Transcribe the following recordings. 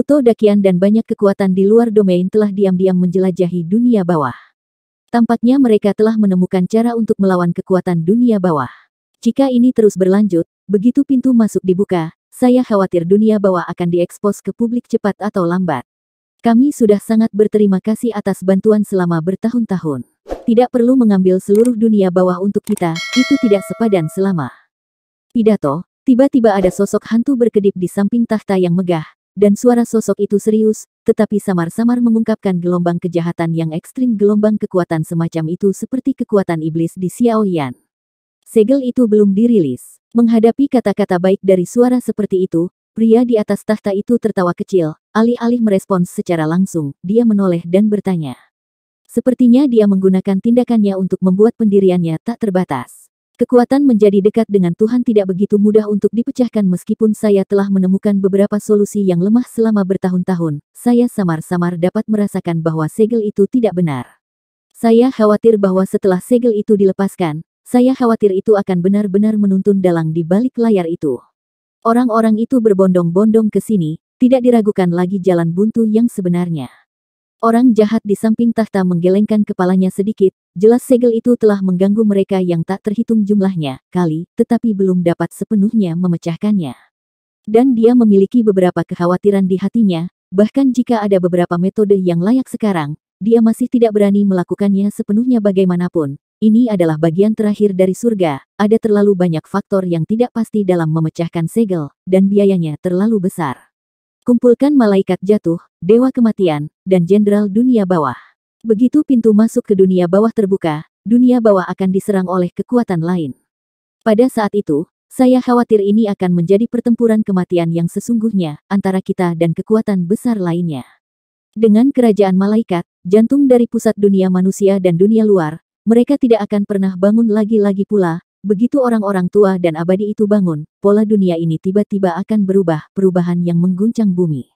Pluto dakian dan banyak kekuatan di luar domain telah diam-diam menjelajahi dunia bawah. Tampaknya mereka telah menemukan cara untuk melawan kekuatan dunia bawah. Jika ini terus berlanjut, begitu pintu masuk dibuka, saya khawatir dunia bawah akan diekspos ke publik cepat atau lambat. Kami sudah sangat berterima kasih atas bantuan selama bertahun-tahun. Tidak perlu mengambil seluruh dunia bawah untuk kita, itu tidak sepadan selama. Pidato, tiba-tiba ada sosok hantu berkedip di samping tahta yang megah, dan suara sosok itu serius, tetapi samar-samar mengungkapkan gelombang kejahatan yang ekstrim gelombang kekuatan semacam itu seperti kekuatan iblis di Xiao Yan. Segel itu belum dirilis. Menghadapi kata-kata baik dari suara seperti itu, pria di atas tahta itu tertawa kecil, alih-alih merespons secara langsung, dia menoleh dan bertanya. Sepertinya dia menggunakan tindakannya untuk membuat pendiriannya tak terbatas. Kekuatan menjadi dekat dengan Tuhan tidak begitu mudah untuk dipecahkan meskipun saya telah menemukan beberapa solusi yang lemah selama bertahun-tahun. Saya samar-samar dapat merasakan bahwa segel itu tidak benar. Saya khawatir bahwa setelah segel itu dilepaskan, saya khawatir itu akan benar-benar menuntun dalang di balik layar itu. Orang-orang itu berbondong-bondong ke sini, tidak diragukan lagi jalan buntu yang sebenarnya. Orang jahat di samping tahta menggelengkan kepalanya sedikit, jelas segel itu telah mengganggu mereka yang tak terhitung jumlahnya, kali, tetapi belum dapat sepenuhnya memecahkannya. Dan dia memiliki beberapa kekhawatiran di hatinya, bahkan jika ada beberapa metode yang layak sekarang, dia masih tidak berani melakukannya sepenuhnya bagaimanapun. Ini adalah bagian terakhir dari surga, ada terlalu banyak faktor yang tidak pasti dalam memecahkan segel, dan biayanya terlalu besar. Kumpulkan malaikat jatuh, dewa kematian, dan jenderal dunia bawah. Begitu pintu masuk ke dunia bawah terbuka, dunia bawah akan diserang oleh kekuatan lain. Pada saat itu, saya khawatir ini akan menjadi pertempuran kematian yang sesungguhnya antara kita dan kekuatan besar lainnya. Dengan kerajaan malaikat, jantung dari pusat dunia manusia dan dunia luar, mereka tidak akan pernah bangun lagi-lagi pula, Begitu orang-orang tua dan abadi itu bangun, pola dunia ini tiba-tiba akan berubah, perubahan yang mengguncang bumi.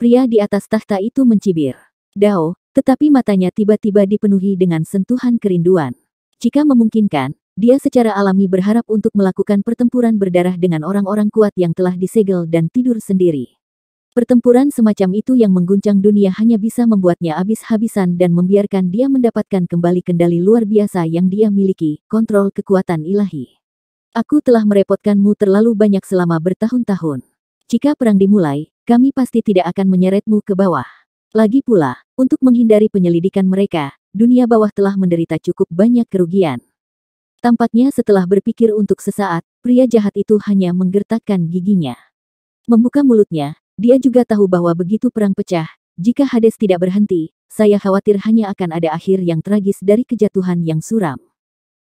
Pria di atas tahta itu mencibir. Dao, tetapi matanya tiba-tiba dipenuhi dengan sentuhan kerinduan. Jika memungkinkan, dia secara alami berharap untuk melakukan pertempuran berdarah dengan orang-orang kuat yang telah disegel dan tidur sendiri. Pertempuran semacam itu yang mengguncang dunia hanya bisa membuatnya habis-habisan dan membiarkan dia mendapatkan kembali kendali luar biasa yang dia miliki, kontrol kekuatan ilahi. Aku telah merepotkanmu terlalu banyak selama bertahun-tahun. Jika perang dimulai, kami pasti tidak akan menyeretmu ke bawah. Lagi pula, untuk menghindari penyelidikan mereka, dunia bawah telah menderita cukup banyak kerugian. Tampaknya setelah berpikir untuk sesaat, pria jahat itu hanya menggertakkan giginya. Membuka mulutnya, dia juga tahu bahwa begitu perang pecah, jika Hades tidak berhenti, saya khawatir hanya akan ada akhir yang tragis dari kejatuhan yang suram.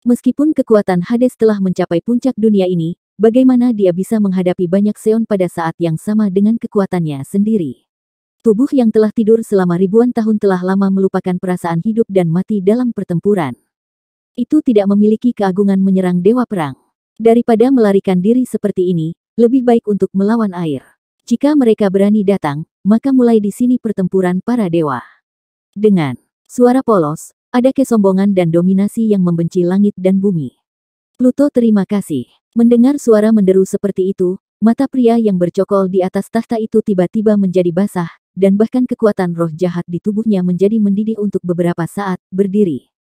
Meskipun kekuatan Hades telah mencapai puncak dunia ini, bagaimana dia bisa menghadapi banyak seon pada saat yang sama dengan kekuatannya sendiri? Tubuh yang telah tidur selama ribuan tahun telah lama melupakan perasaan hidup dan mati dalam pertempuran. Itu tidak memiliki keagungan menyerang dewa perang. Daripada melarikan diri seperti ini, lebih baik untuk melawan air. Jika mereka berani datang, maka mulai di sini pertempuran para dewa. Dengan suara polos, ada kesombongan dan dominasi yang membenci langit dan bumi. Pluto terima kasih. Mendengar suara menderu seperti itu, mata pria yang bercokol di atas tahta itu tiba-tiba menjadi basah, dan bahkan kekuatan roh jahat di tubuhnya menjadi mendidih untuk beberapa saat, berdiri.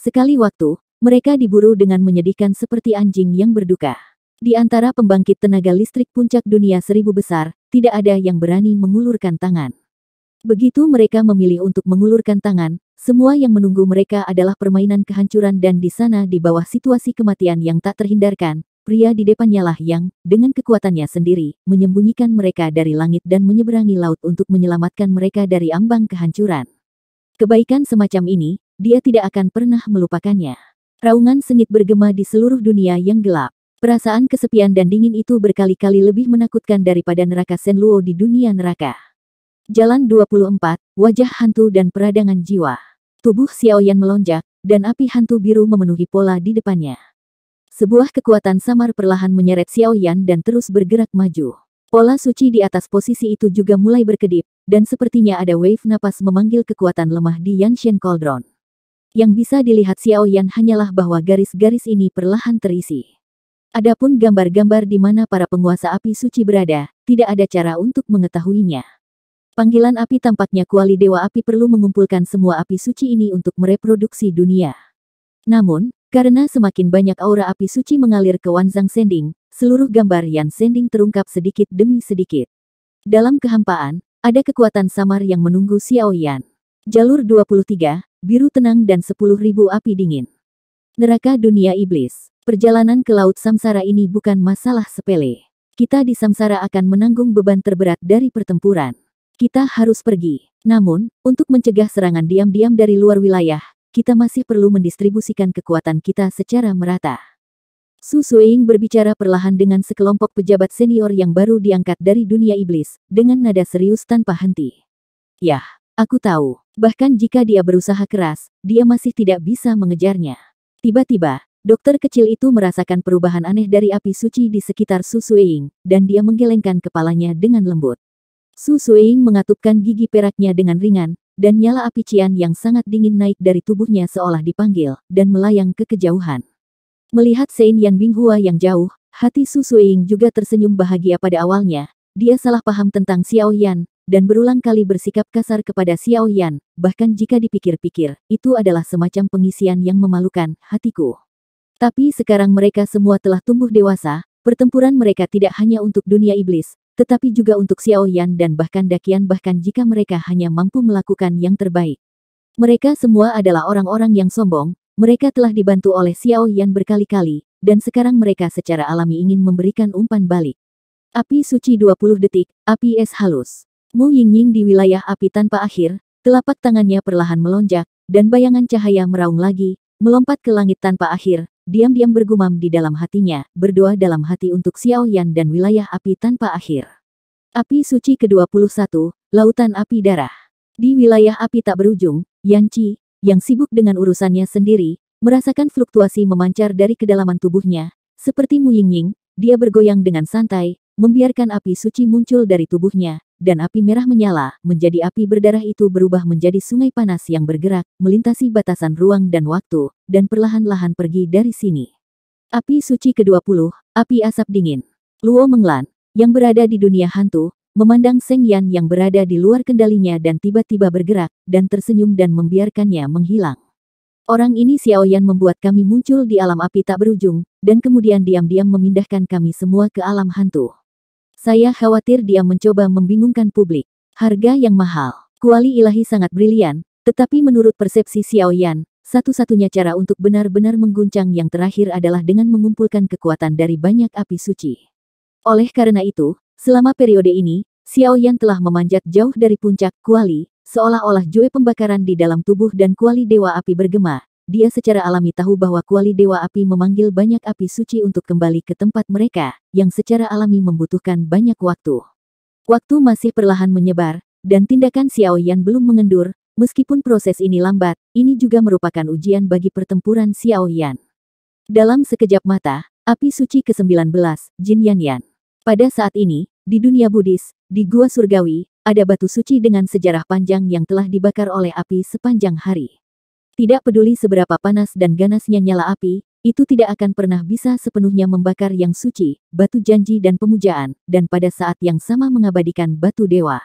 Sekali waktu, mereka diburu dengan menyedihkan seperti anjing yang berduka. Di antara pembangkit tenaga listrik puncak dunia seribu besar, tidak ada yang berani mengulurkan tangan. Begitu mereka memilih untuk mengulurkan tangan, semua yang menunggu mereka adalah permainan kehancuran dan di sana di bawah situasi kematian yang tak terhindarkan, pria di depannya lah yang, dengan kekuatannya sendiri, menyembunyikan mereka dari langit dan menyeberangi laut untuk menyelamatkan mereka dari ambang kehancuran. Kebaikan semacam ini, dia tidak akan pernah melupakannya. Raungan sengit bergema di seluruh dunia yang gelap. Perasaan kesepian dan dingin itu berkali-kali lebih menakutkan daripada neraka Senluo di dunia neraka. Jalan 24, wajah hantu dan peradangan jiwa. Tubuh Xiaoyan melonjak, dan api hantu biru memenuhi pola di depannya. Sebuah kekuatan samar perlahan menyeret Xiaoyan dan terus bergerak maju. Pola suci di atas posisi itu juga mulai berkedip, dan sepertinya ada wave napas memanggil kekuatan lemah di Yanshen Cauldron. Yang bisa dilihat Xiaoyan hanyalah bahwa garis-garis ini perlahan terisi. Adapun gambar-gambar di mana para penguasa api suci berada, tidak ada cara untuk mengetahuinya. Panggilan api tampaknya kuali dewa api perlu mengumpulkan semua api suci ini untuk mereproduksi dunia. Namun, karena semakin banyak aura api suci mengalir ke Wanzang Sending, seluruh gambar Yan Sending terungkap sedikit demi sedikit. Dalam kehampaan, ada kekuatan samar yang menunggu Xiao Yan. Jalur 23, biru tenang dan 10.000 api dingin. Neraka dunia iblis. Perjalanan ke Laut Samsara ini bukan masalah sepele. Kita di Samsara akan menanggung beban terberat dari pertempuran. Kita harus pergi. Namun, untuk mencegah serangan diam-diam dari luar wilayah, kita masih perlu mendistribusikan kekuatan kita secara merata. Su Ying berbicara perlahan dengan sekelompok pejabat senior yang baru diangkat dari dunia iblis, dengan nada serius tanpa henti. Yah, aku tahu. Bahkan jika dia berusaha keras, dia masih tidak bisa mengejarnya. Tiba-tiba, Dokter kecil itu merasakan perubahan aneh dari api suci di sekitar Ying, dan dia menggelengkan kepalanya dengan lembut. Ying mengatupkan gigi peraknya dengan ringan, dan nyala api cian yang sangat dingin naik dari tubuhnya seolah dipanggil, dan melayang ke kejauhan. Melihat Sein Yan Binghua yang jauh, hati Ying juga tersenyum bahagia pada awalnya. Dia salah paham tentang Xiao Yan, dan berulang kali bersikap kasar kepada Xiao Yan, bahkan jika dipikir-pikir, itu adalah semacam pengisian yang memalukan, hatiku. Tapi sekarang mereka semua telah tumbuh dewasa, pertempuran mereka tidak hanya untuk dunia iblis, tetapi juga untuk Xiao Yan dan bahkan Dakian bahkan jika mereka hanya mampu melakukan yang terbaik. Mereka semua adalah orang-orang yang sombong, mereka telah dibantu oleh Xiao Yan berkali-kali, dan sekarang mereka secara alami ingin memberikan umpan balik. Api suci 20 detik, api es halus. Mu Yingying di wilayah api tanpa akhir, telapak tangannya perlahan melonjak, dan bayangan cahaya meraung lagi, melompat ke langit tanpa akhir, diam-diam bergumam di dalam hatinya, berdoa dalam hati untuk Xiao Yan dan wilayah api tanpa akhir. Api suci ke-21, Lautan Api Darah. Di wilayah api tak berujung, Yan Qi, yang sibuk dengan urusannya sendiri, merasakan fluktuasi memancar dari kedalaman tubuhnya, seperti Ying ying dia bergoyang dengan santai, membiarkan api suci muncul dari tubuhnya, dan api merah menyala, menjadi api berdarah itu berubah menjadi sungai panas yang bergerak, melintasi batasan ruang dan waktu, dan perlahan-lahan pergi dari sini. Api suci ke-20, api asap dingin. Luo Menglan, yang berada di dunia hantu, memandang Seng Yan yang berada di luar kendalinya dan tiba-tiba bergerak, dan tersenyum dan membiarkannya menghilang. Orang ini Xiao Yan membuat kami muncul di alam api tak berujung, dan kemudian diam-diam memindahkan kami semua ke alam hantu. Saya khawatir dia mencoba membingungkan publik. Harga yang mahal. Kuali ilahi sangat brilian, tetapi menurut persepsi Xiao Yan, satu-satunya cara untuk benar-benar mengguncang yang terakhir adalah dengan mengumpulkan kekuatan dari banyak api suci. Oleh karena itu, selama periode ini, Xiao Yan telah memanjat jauh dari puncak kuali, seolah-olah jue pembakaran di dalam tubuh dan kuali dewa api bergema, dia secara alami tahu bahwa kuali Dewa Api memanggil banyak api suci untuk kembali ke tempat mereka, yang secara alami membutuhkan banyak waktu. Waktu masih perlahan menyebar, dan tindakan Xiao Yan belum mengendur, meskipun proses ini lambat, ini juga merupakan ujian bagi pertempuran Xiao Yan. Dalam sekejap mata, api suci ke-19, Jin Yan Yan. Pada saat ini, di dunia Buddhis, di Gua Surgawi, ada batu suci dengan sejarah panjang yang telah dibakar oleh api sepanjang hari. Tidak peduli seberapa panas dan ganasnya nyala api, itu tidak akan pernah bisa sepenuhnya membakar yang suci, batu janji dan pemujaan, dan pada saat yang sama mengabadikan batu dewa.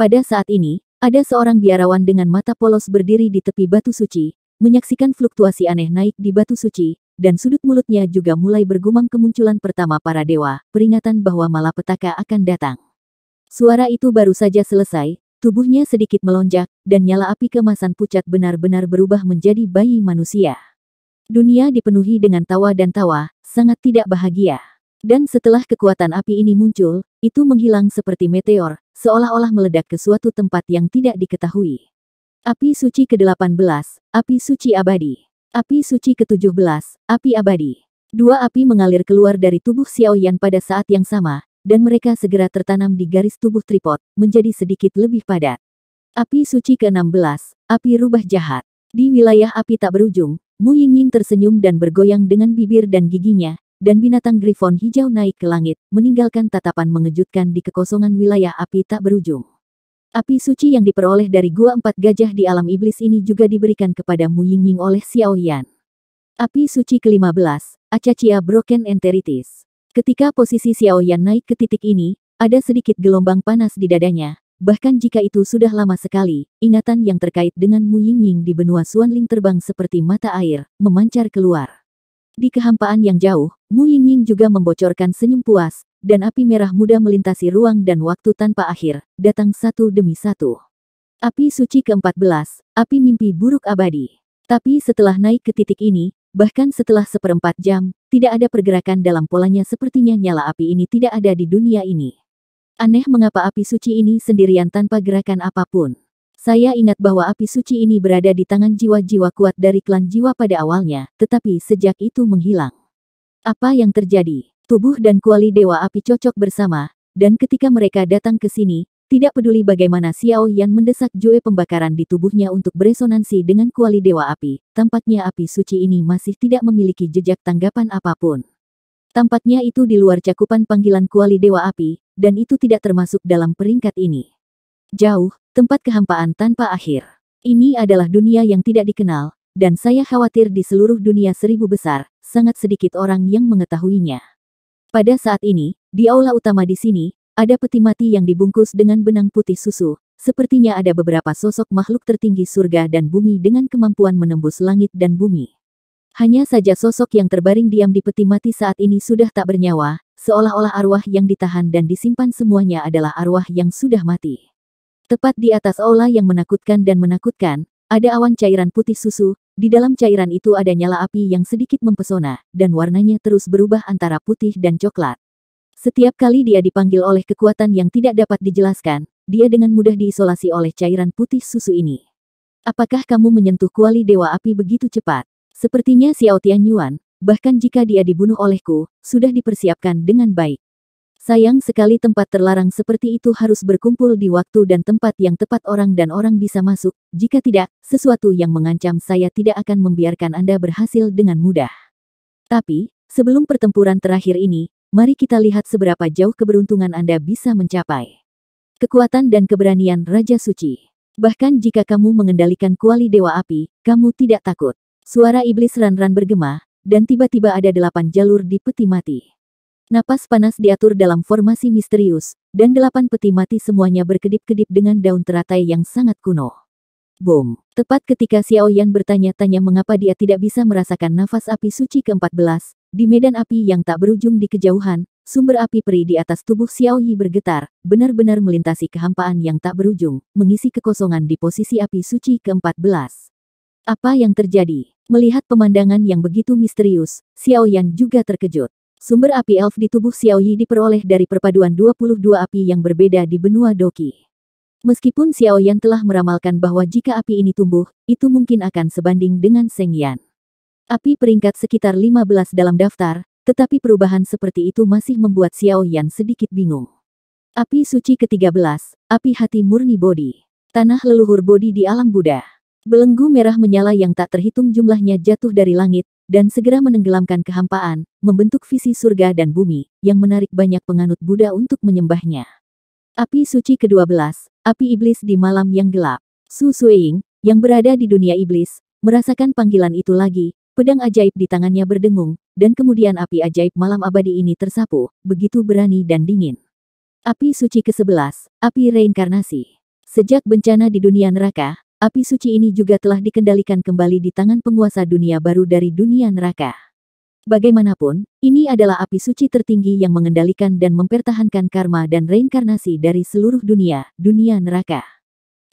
Pada saat ini, ada seorang biarawan dengan mata polos berdiri di tepi batu suci, menyaksikan fluktuasi aneh naik di batu suci, dan sudut mulutnya juga mulai bergumam kemunculan pertama para dewa, peringatan bahwa malapetaka akan datang. Suara itu baru saja selesai, Tubuhnya sedikit melonjak, dan nyala api kemasan pucat benar-benar berubah menjadi bayi manusia. Dunia dipenuhi dengan tawa dan tawa, sangat tidak bahagia. Dan setelah kekuatan api ini muncul, itu menghilang seperti meteor, seolah-olah meledak ke suatu tempat yang tidak diketahui. Api suci ke-18, api suci abadi. Api suci ke-17, api abadi. Dua api mengalir keluar dari tubuh Xiao Yan pada saat yang sama, dan mereka segera tertanam di garis tubuh tripod, menjadi sedikit lebih padat. Api suci ke-16, api rubah jahat. Di wilayah api tak berujung, Mu Yingying tersenyum dan bergoyang dengan bibir dan giginya, dan binatang grifon hijau naik ke langit, meninggalkan tatapan mengejutkan di kekosongan wilayah api tak berujung. Api suci yang diperoleh dari Gua Empat Gajah di alam iblis ini juga diberikan kepada Mu Yingying oleh Xiao Yan. Api suci ke-15, Acacia Broken Enteritis. Ketika posisi Xiao Yan naik ke titik ini, ada sedikit gelombang panas di dadanya. Bahkan jika itu sudah lama sekali, ingatan yang terkait dengan Mu Yingying di benua Suanling terbang seperti mata air, memancar keluar. Di kehampaan yang jauh, Mu Yingying juga membocorkan senyum puas, dan api merah muda melintasi ruang dan waktu tanpa akhir, datang satu demi satu. Api suci ke-14, api mimpi buruk abadi. Tapi setelah naik ke titik ini, Bahkan setelah seperempat jam, tidak ada pergerakan dalam polanya sepertinya nyala api ini tidak ada di dunia ini. Aneh mengapa api suci ini sendirian tanpa gerakan apapun. Saya ingat bahwa api suci ini berada di tangan jiwa-jiwa kuat dari klan jiwa pada awalnya, tetapi sejak itu menghilang. Apa yang terjadi? Tubuh dan kuali dewa api cocok bersama, dan ketika mereka datang ke sini, tidak peduli bagaimana Xiao Yan mendesak Jue pembakaran di tubuhnya untuk beresonansi dengan kuali Dewa Api, tampaknya api suci ini masih tidak memiliki jejak tanggapan apapun. Tampaknya itu di luar cakupan panggilan kuali Dewa Api, dan itu tidak termasuk dalam peringkat ini. Jauh, tempat kehampaan tanpa akhir. Ini adalah dunia yang tidak dikenal, dan saya khawatir di seluruh dunia seribu besar, sangat sedikit orang yang mengetahuinya. Pada saat ini, di aula utama di sini, ada peti mati yang dibungkus dengan benang putih susu, sepertinya ada beberapa sosok makhluk tertinggi surga dan bumi dengan kemampuan menembus langit dan bumi. Hanya saja sosok yang terbaring diam di peti mati saat ini sudah tak bernyawa, seolah-olah arwah yang ditahan dan disimpan semuanya adalah arwah yang sudah mati. Tepat di atas aula yang menakutkan dan menakutkan, ada awan cairan putih susu, di dalam cairan itu ada nyala api yang sedikit mempesona, dan warnanya terus berubah antara putih dan coklat. Setiap kali dia dipanggil oleh kekuatan yang tidak dapat dijelaskan, dia dengan mudah diisolasi oleh cairan putih susu ini. Apakah kamu menyentuh kuali Dewa Api begitu cepat? Sepertinya Xiao Tian Yuan, bahkan jika dia dibunuh olehku, sudah dipersiapkan dengan baik. Sayang sekali tempat terlarang seperti itu harus berkumpul di waktu dan tempat yang tepat orang dan orang bisa masuk, jika tidak, sesuatu yang mengancam saya tidak akan membiarkan Anda berhasil dengan mudah. Tapi, sebelum pertempuran terakhir ini, Mari kita lihat seberapa jauh keberuntungan Anda bisa mencapai. Kekuatan dan keberanian Raja Suci. Bahkan jika kamu mengendalikan kuali Dewa Api, kamu tidak takut. Suara iblis ran-ran bergema, dan tiba-tiba ada delapan jalur di peti mati. Napas panas diatur dalam formasi misterius, dan delapan peti mati semuanya berkedip-kedip dengan daun teratai yang sangat kuno. Boom! Tepat ketika Xiao Yan bertanya-tanya mengapa dia tidak bisa merasakan nafas api suci ke-14, di medan api yang tak berujung di kejauhan, sumber api peri di atas tubuh Xiao Yi bergetar, benar-benar melintasi kehampaan yang tak berujung, mengisi kekosongan di posisi api suci ke-14. Apa yang terjadi? Melihat pemandangan yang begitu misterius, Xiao Yan juga terkejut. Sumber api elf di tubuh Xiao Yi diperoleh dari perpaduan 22 api yang berbeda di benua Doki. Meskipun Xiao Yan telah meramalkan bahwa jika api ini tumbuh, itu mungkin akan sebanding dengan Seng Yan. Api peringkat sekitar 15 dalam daftar, tetapi perubahan seperti itu masih membuat Xiao Yan sedikit bingung. Api suci ke-13, api hati murni bodi. Tanah leluhur bodi di alam Buddha. Belenggu merah menyala yang tak terhitung jumlahnya jatuh dari langit, dan segera menenggelamkan kehampaan, membentuk visi surga dan bumi, yang menarik banyak penganut Buddha untuk menyembahnya. Api suci ke-12, api iblis di malam yang gelap. Su Sueying, yang berada di dunia iblis, merasakan panggilan itu lagi, Pedang ajaib di tangannya berdengung, dan kemudian api ajaib malam abadi ini tersapu, begitu berani dan dingin. Api suci ke-11, api reinkarnasi. Sejak bencana di dunia neraka, api suci ini juga telah dikendalikan kembali di tangan penguasa dunia baru dari dunia neraka. Bagaimanapun, ini adalah api suci tertinggi yang mengendalikan dan mempertahankan karma dan reinkarnasi dari seluruh dunia, dunia neraka.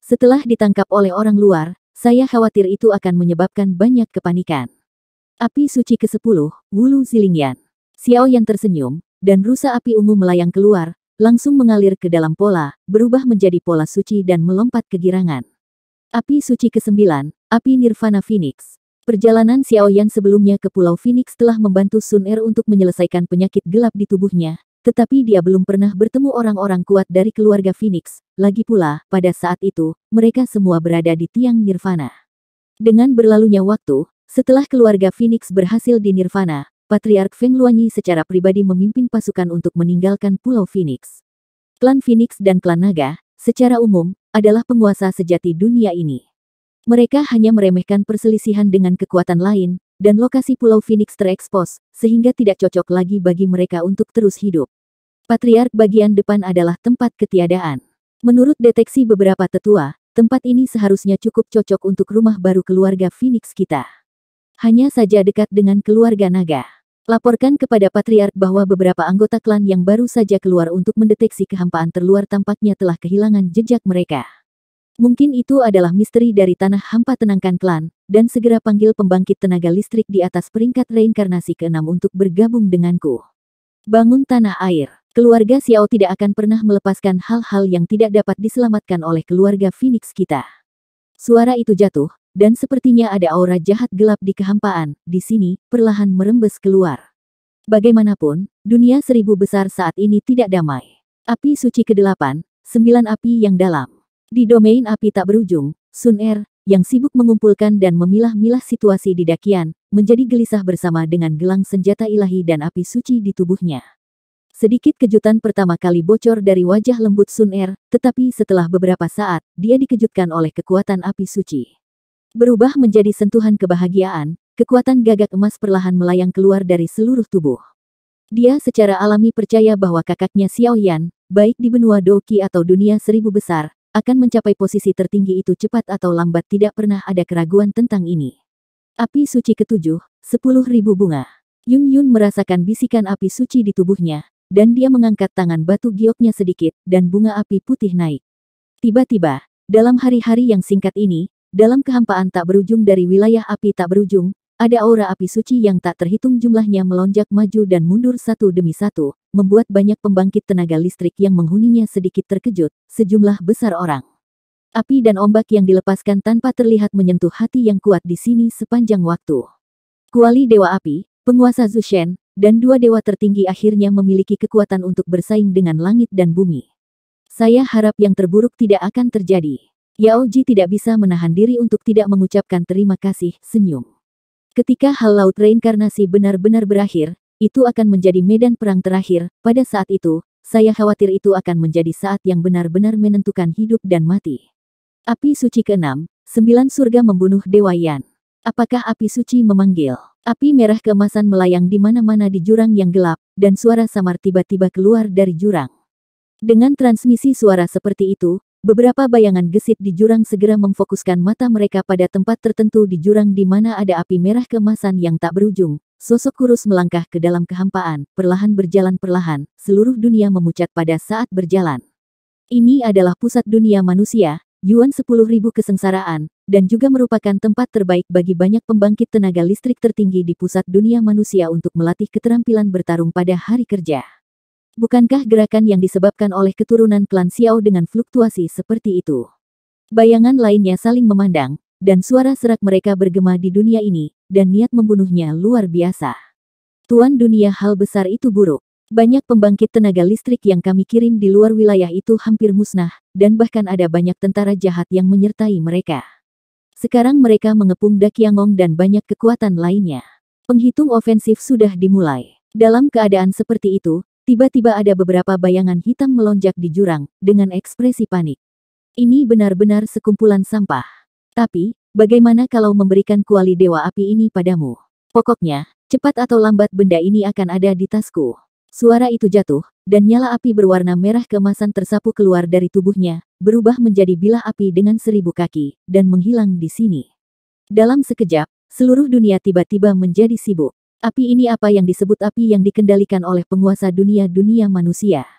Setelah ditangkap oleh orang luar, saya khawatir itu akan menyebabkan banyak kepanikan. Api suci ke-10, Wulu Zilingyan. Xiao yang tersenyum, dan rusa api ungu melayang keluar, langsung mengalir ke dalam pola, berubah menjadi pola suci dan melompat ke girangan. Api suci ke-9, Api Nirvana Phoenix. Perjalanan Xiao Yan sebelumnya ke Pulau Phoenix telah membantu Sun Er untuk menyelesaikan penyakit gelap di tubuhnya, tetapi dia belum pernah bertemu orang-orang kuat dari keluarga Phoenix. Lagi pula, pada saat itu, mereka semua berada di tiang Nirvana. Dengan berlalunya waktu, setelah keluarga Phoenix berhasil di Nirvana, Patriark Feng Luanyi secara pribadi memimpin pasukan untuk meninggalkan Pulau Phoenix. Klan Phoenix dan klan Naga, secara umum, adalah penguasa sejati dunia ini. Mereka hanya meremehkan perselisihan dengan kekuatan lain, dan lokasi Pulau Phoenix terekspos, sehingga tidak cocok lagi bagi mereka untuk terus hidup. Patriark bagian depan adalah tempat ketiadaan. Menurut deteksi beberapa tetua, tempat ini seharusnya cukup cocok untuk rumah baru keluarga Phoenix kita. Hanya saja dekat dengan keluarga naga. Laporkan kepada Patriark bahwa beberapa anggota klan yang baru saja keluar untuk mendeteksi kehampaan terluar tampaknya telah kehilangan jejak mereka. Mungkin itu adalah misteri dari tanah hampa tenangkan klan, dan segera panggil pembangkit tenaga listrik di atas peringkat reinkarnasi keenam untuk bergabung denganku. Bangun tanah air. Keluarga Xiao tidak akan pernah melepaskan hal-hal yang tidak dapat diselamatkan oleh keluarga Phoenix kita. Suara itu jatuh, dan sepertinya ada aura jahat gelap di kehampaan, di sini, perlahan merembes keluar. Bagaimanapun, dunia seribu besar saat ini tidak damai. Api suci ke-8, sembilan api yang dalam. Di domain api tak berujung, Sun Er, yang sibuk mengumpulkan dan memilah-milah situasi di dakian, menjadi gelisah bersama dengan gelang senjata ilahi dan api suci di tubuhnya. Sedikit kejutan pertama kali bocor dari wajah lembut Sun Er, tetapi setelah beberapa saat, dia dikejutkan oleh kekuatan api suci. Berubah menjadi sentuhan kebahagiaan, kekuatan gagak emas perlahan melayang keluar dari seluruh tubuh. Dia secara alami percaya bahwa kakaknya Xiao Yan, baik di benua Doki atau dunia seribu besar, akan mencapai posisi tertinggi itu cepat atau lambat tidak pernah ada keraguan tentang ini. Api suci ketujuh, sepuluh ribu bunga. Yun Yun merasakan bisikan api suci di tubuhnya, dan dia mengangkat tangan batu gioknya sedikit, dan bunga api putih naik. Tiba-tiba, dalam hari-hari yang singkat ini, dalam kehampaan tak berujung dari wilayah api tak berujung, ada aura api suci yang tak terhitung jumlahnya melonjak maju dan mundur satu demi satu, membuat banyak pembangkit tenaga listrik yang menghuninya sedikit terkejut, sejumlah besar orang. Api dan ombak yang dilepaskan tanpa terlihat menyentuh hati yang kuat di sini sepanjang waktu. Kuali Dewa Api, penguasa Zushen, dan dua dewa tertinggi akhirnya memiliki kekuatan untuk bersaing dengan langit dan bumi. Saya harap yang terburuk tidak akan terjadi. Yaoji tidak bisa menahan diri untuk tidak mengucapkan terima kasih, senyum. Ketika hal laut reinkarnasi benar-benar berakhir, itu akan menjadi medan perang terakhir, pada saat itu, saya khawatir itu akan menjadi saat yang benar-benar menentukan hidup dan mati. Api suci keenam, sembilan surga membunuh Dewa Yan. Apakah api suci memanggil? Api merah keemasan melayang di mana-mana di jurang yang gelap, dan suara samar tiba-tiba keluar dari jurang. Dengan transmisi suara seperti itu, Beberapa bayangan gesit di jurang segera memfokuskan mata mereka pada tempat tertentu di jurang di mana ada api merah kemasan yang tak berujung. Sosok kurus melangkah ke dalam kehampaan, perlahan berjalan perlahan, seluruh dunia memucat pada saat berjalan. Ini adalah pusat dunia manusia, Yuan 10.000 kesengsaraan, dan juga merupakan tempat terbaik bagi banyak pembangkit tenaga listrik tertinggi di pusat dunia manusia untuk melatih keterampilan bertarung pada hari kerja. Bukankah gerakan yang disebabkan oleh keturunan klan Xiao dengan fluktuasi seperti itu? Bayangan lainnya saling memandang, dan suara serak mereka bergema di dunia ini, dan niat membunuhnya luar biasa. Tuan dunia hal besar itu buruk. Banyak pembangkit tenaga listrik yang kami kirim di luar wilayah itu hampir musnah, dan bahkan ada banyak tentara jahat yang menyertai mereka. Sekarang mereka mengepung Dakiangong dan banyak kekuatan lainnya. Penghitung ofensif sudah dimulai. Dalam keadaan seperti itu, Tiba-tiba ada beberapa bayangan hitam melonjak di jurang, dengan ekspresi panik. Ini benar-benar sekumpulan sampah. Tapi, bagaimana kalau memberikan kuali dewa api ini padamu? Pokoknya, cepat atau lambat benda ini akan ada di tasku. Suara itu jatuh, dan nyala api berwarna merah kemasan tersapu keluar dari tubuhnya, berubah menjadi bilah api dengan seribu kaki, dan menghilang di sini. Dalam sekejap, seluruh dunia tiba-tiba menjadi sibuk. Api ini apa yang disebut api yang dikendalikan oleh penguasa dunia-dunia manusia.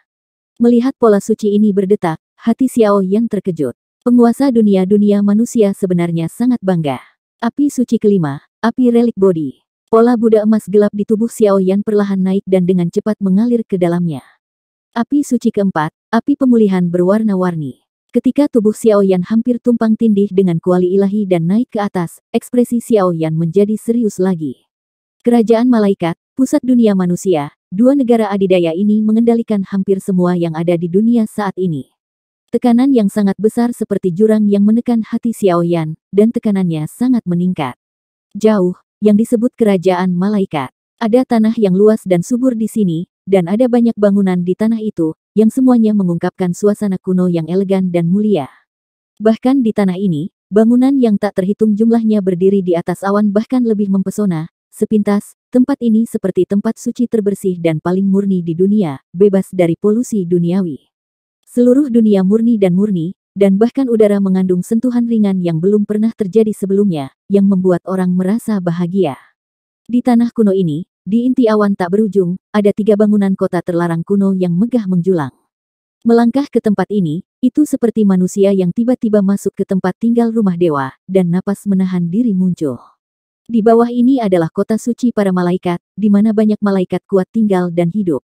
Melihat pola suci ini berdetak, hati Xiao yang terkejut. Penguasa dunia-dunia manusia sebenarnya sangat bangga. Api suci kelima, api relik body. Pola Buddha emas gelap di tubuh Xiao Yan perlahan naik dan dengan cepat mengalir ke dalamnya. Api suci keempat, api pemulihan berwarna-warni. Ketika tubuh Xiao Yan hampir tumpang tindih dengan kuali ilahi dan naik ke atas, ekspresi Xiao Yan menjadi serius lagi. Kerajaan Malaikat, pusat dunia manusia, dua negara adidaya ini mengendalikan hampir semua yang ada di dunia saat ini. Tekanan yang sangat besar seperti jurang yang menekan hati Xiao Yan, dan tekanannya sangat meningkat. Jauh, yang disebut kerajaan malaikat. Ada tanah yang luas dan subur di sini, dan ada banyak bangunan di tanah itu, yang semuanya mengungkapkan suasana kuno yang elegan dan mulia. Bahkan di tanah ini, bangunan yang tak terhitung jumlahnya berdiri di atas awan bahkan lebih mempesona, Sepintas, tempat ini seperti tempat suci terbersih dan paling murni di dunia, bebas dari polusi duniawi. Seluruh dunia murni dan murni, dan bahkan udara mengandung sentuhan ringan yang belum pernah terjadi sebelumnya, yang membuat orang merasa bahagia. Di tanah kuno ini, di inti awan tak berujung, ada tiga bangunan kota terlarang kuno yang megah menjulang. Melangkah ke tempat ini, itu seperti manusia yang tiba-tiba masuk ke tempat tinggal rumah dewa, dan napas menahan diri muncul. Di bawah ini adalah kota suci para malaikat, di mana banyak malaikat kuat tinggal dan hidup.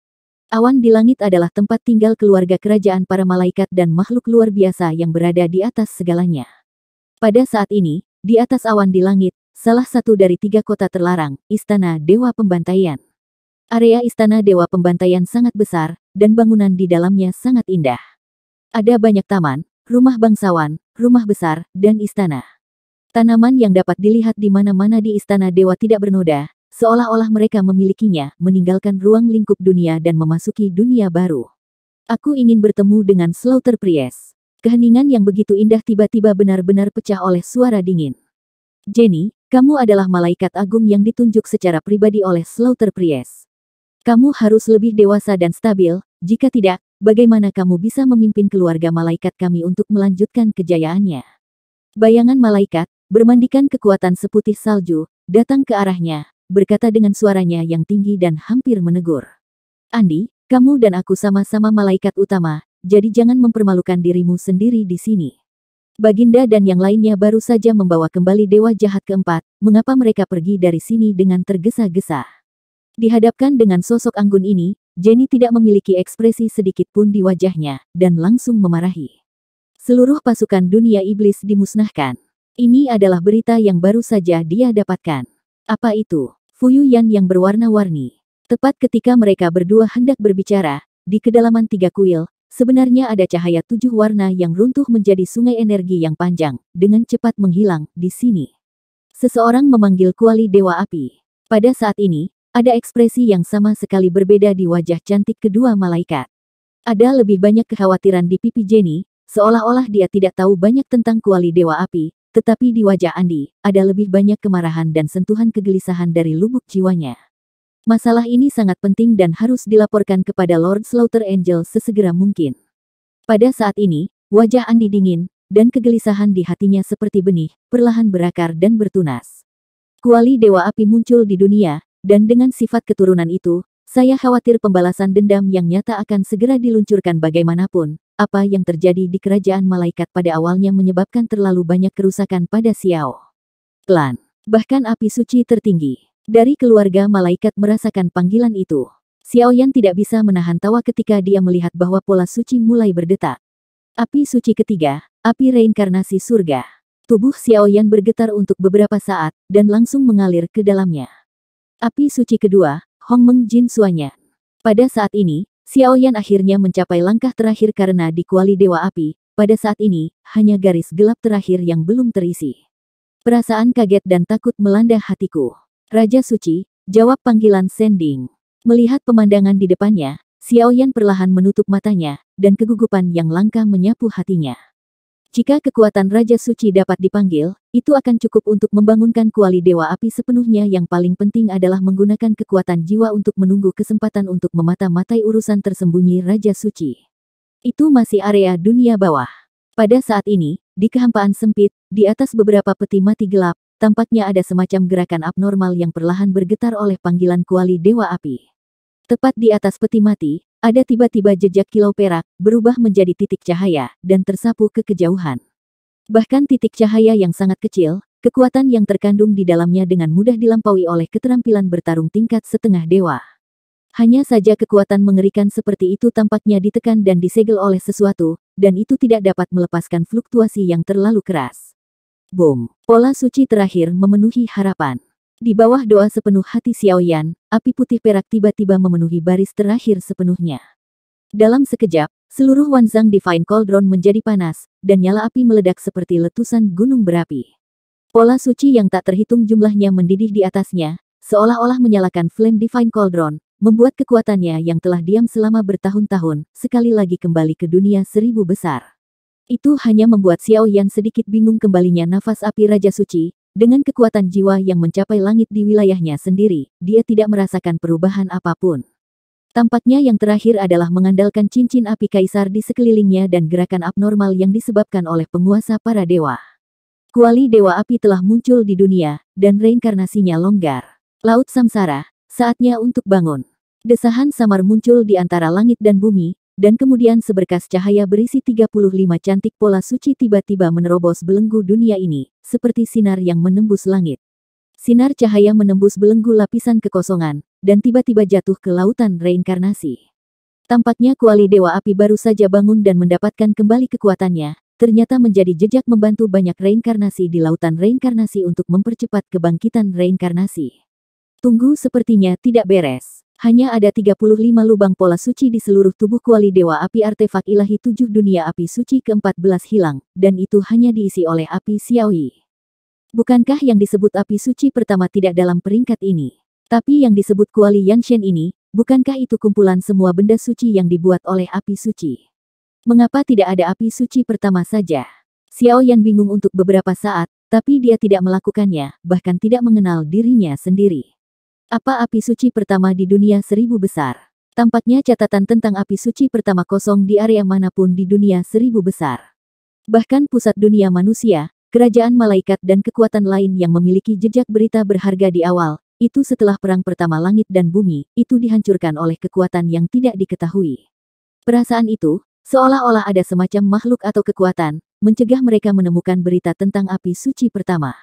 Awan di langit adalah tempat tinggal keluarga kerajaan para malaikat dan makhluk luar biasa yang berada di atas segalanya. Pada saat ini, di atas awan di langit, salah satu dari tiga kota terlarang, Istana Dewa Pembantaian. Area Istana Dewa Pembantaian sangat besar, dan bangunan di dalamnya sangat indah. Ada banyak taman, rumah bangsawan, rumah besar, dan istana. Tanaman yang dapat dilihat di mana-mana di istana dewa tidak bernoda, seolah-olah mereka memilikinya, meninggalkan ruang lingkup dunia dan memasuki dunia baru. Aku ingin bertemu dengan Slaughter Priest. Keheningan yang begitu indah tiba-tiba benar-benar pecah oleh suara dingin. Jenny, kamu adalah malaikat agung yang ditunjuk secara pribadi oleh Slaughter Priest. Kamu harus lebih dewasa dan stabil, jika tidak, bagaimana kamu bisa memimpin keluarga malaikat kami untuk melanjutkan kejayaannya? Bayangan malaikat, bermandikan kekuatan seputih salju, datang ke arahnya, berkata dengan suaranya yang tinggi dan hampir menegur. Andi, kamu dan aku sama-sama malaikat utama, jadi jangan mempermalukan dirimu sendiri di sini. Baginda dan yang lainnya baru saja membawa kembali dewa jahat keempat, mengapa mereka pergi dari sini dengan tergesa-gesa. Dihadapkan dengan sosok anggun ini, Jenny tidak memiliki ekspresi sedikit pun di wajahnya, dan langsung memarahi. Seluruh pasukan dunia iblis dimusnahkan. Ini adalah berita yang baru saja dia dapatkan. Apa itu? Fuyu Yan yang berwarna-warni. Tepat ketika mereka berdua hendak berbicara, di kedalaman tiga kuil, sebenarnya ada cahaya tujuh warna yang runtuh menjadi sungai energi yang panjang, dengan cepat menghilang di sini. Seseorang memanggil kuali Dewa Api. Pada saat ini, ada ekspresi yang sama sekali berbeda di wajah cantik kedua malaikat. Ada lebih banyak kekhawatiran di pipi Jenny, seolah-olah dia tidak tahu banyak tentang kuali Dewa Api, tetapi di wajah Andi, ada lebih banyak kemarahan dan sentuhan kegelisahan dari lubuk jiwanya. Masalah ini sangat penting dan harus dilaporkan kepada Lord Slaughter Angel sesegera mungkin. Pada saat ini, wajah Andi dingin, dan kegelisahan di hatinya seperti benih, perlahan berakar dan bertunas. Kuali Dewa Api muncul di dunia, dan dengan sifat keturunan itu, saya khawatir pembalasan dendam yang nyata akan segera diluncurkan bagaimanapun, apa yang terjadi di kerajaan malaikat pada awalnya menyebabkan terlalu banyak kerusakan pada Xiao. Klan, bahkan api suci tertinggi. Dari keluarga malaikat merasakan panggilan itu. Xiao Yan tidak bisa menahan tawa ketika dia melihat bahwa pola suci mulai berdetak. Api suci ketiga, api reinkarnasi surga. Tubuh Xiao Yan bergetar untuk beberapa saat, dan langsung mengalir ke dalamnya. Api suci kedua, Hong Meng Jin suanya. Pada saat ini, Xiao Yan akhirnya mencapai langkah terakhir karena di kuali Dewa Api, pada saat ini, hanya garis gelap terakhir yang belum terisi. Perasaan kaget dan takut melanda hatiku. Raja Suci, jawab panggilan Sending. Melihat pemandangan di depannya, Xiao Yan perlahan menutup matanya, dan kegugupan yang langka menyapu hatinya. Jika kekuatan Raja Suci dapat dipanggil, itu akan cukup untuk membangunkan kuali Dewa Api sepenuhnya yang paling penting adalah menggunakan kekuatan jiwa untuk menunggu kesempatan untuk memata-matai urusan tersembunyi Raja Suci. Itu masih area dunia bawah. Pada saat ini, di kehampaan sempit, di atas beberapa peti mati gelap, tampaknya ada semacam gerakan abnormal yang perlahan bergetar oleh panggilan kuali Dewa Api. Tepat di atas peti mati, ada tiba-tiba jejak kilau perak, berubah menjadi titik cahaya, dan tersapu ke kejauhan. Bahkan titik cahaya yang sangat kecil, kekuatan yang terkandung di dalamnya dengan mudah dilampaui oleh keterampilan bertarung tingkat setengah dewa. Hanya saja kekuatan mengerikan seperti itu tampaknya ditekan dan disegel oleh sesuatu, dan itu tidak dapat melepaskan fluktuasi yang terlalu keras. Boom! Pola suci terakhir memenuhi harapan. Di bawah doa sepenuh hati Xiaoyan, api putih perak tiba-tiba memenuhi baris terakhir sepenuhnya. Dalam sekejap, seluruh Wanzang Divine Cauldron menjadi panas, dan nyala api meledak seperti letusan gunung berapi. Pola suci yang tak terhitung jumlahnya mendidih di atasnya, seolah-olah menyalakan flame Divine Cauldron, membuat kekuatannya yang telah diam selama bertahun-tahun, sekali lagi kembali ke dunia seribu besar. Itu hanya membuat Xiao Yan sedikit bingung kembalinya nafas api Raja Suci, dengan kekuatan jiwa yang mencapai langit di wilayahnya sendiri, dia tidak merasakan perubahan apapun. Tampaknya yang terakhir adalah mengandalkan cincin api kaisar di sekelilingnya dan gerakan abnormal yang disebabkan oleh penguasa para dewa. Kuali dewa api telah muncul di dunia, dan reinkarnasinya longgar. Laut samsara, saatnya untuk bangun. Desahan samar muncul di antara langit dan bumi, dan kemudian seberkas cahaya berisi 35 cantik pola suci tiba-tiba menerobos belenggu dunia ini, seperti sinar yang menembus langit. Sinar cahaya menembus belenggu lapisan kekosongan, dan tiba-tiba jatuh ke lautan reinkarnasi. Tampaknya kuali Dewa Api baru saja bangun dan mendapatkan kembali kekuatannya, ternyata menjadi jejak membantu banyak reinkarnasi di lautan reinkarnasi untuk mempercepat kebangkitan reinkarnasi. Tunggu sepertinya tidak beres. Hanya ada 35 lubang pola suci di seluruh tubuh kuali Dewa Api Artefak Ilahi Tujuh Dunia Api Suci ke-14 hilang, dan itu hanya diisi oleh api Xiaoyi. Bukankah yang disebut api suci pertama tidak dalam peringkat ini? Tapi yang disebut kuali yang Shen ini, bukankah itu kumpulan semua benda suci yang dibuat oleh api suci? Mengapa tidak ada api suci pertama saja? Xiao Yan bingung untuk beberapa saat, tapi dia tidak melakukannya, bahkan tidak mengenal dirinya sendiri. Apa api suci pertama di dunia seribu besar? Tampaknya catatan tentang api suci pertama kosong di area manapun di dunia seribu besar. Bahkan pusat dunia manusia, kerajaan malaikat dan kekuatan lain yang memiliki jejak berita berharga di awal, itu setelah perang pertama langit dan bumi, itu dihancurkan oleh kekuatan yang tidak diketahui. Perasaan itu, seolah-olah ada semacam makhluk atau kekuatan, mencegah mereka menemukan berita tentang api suci pertama.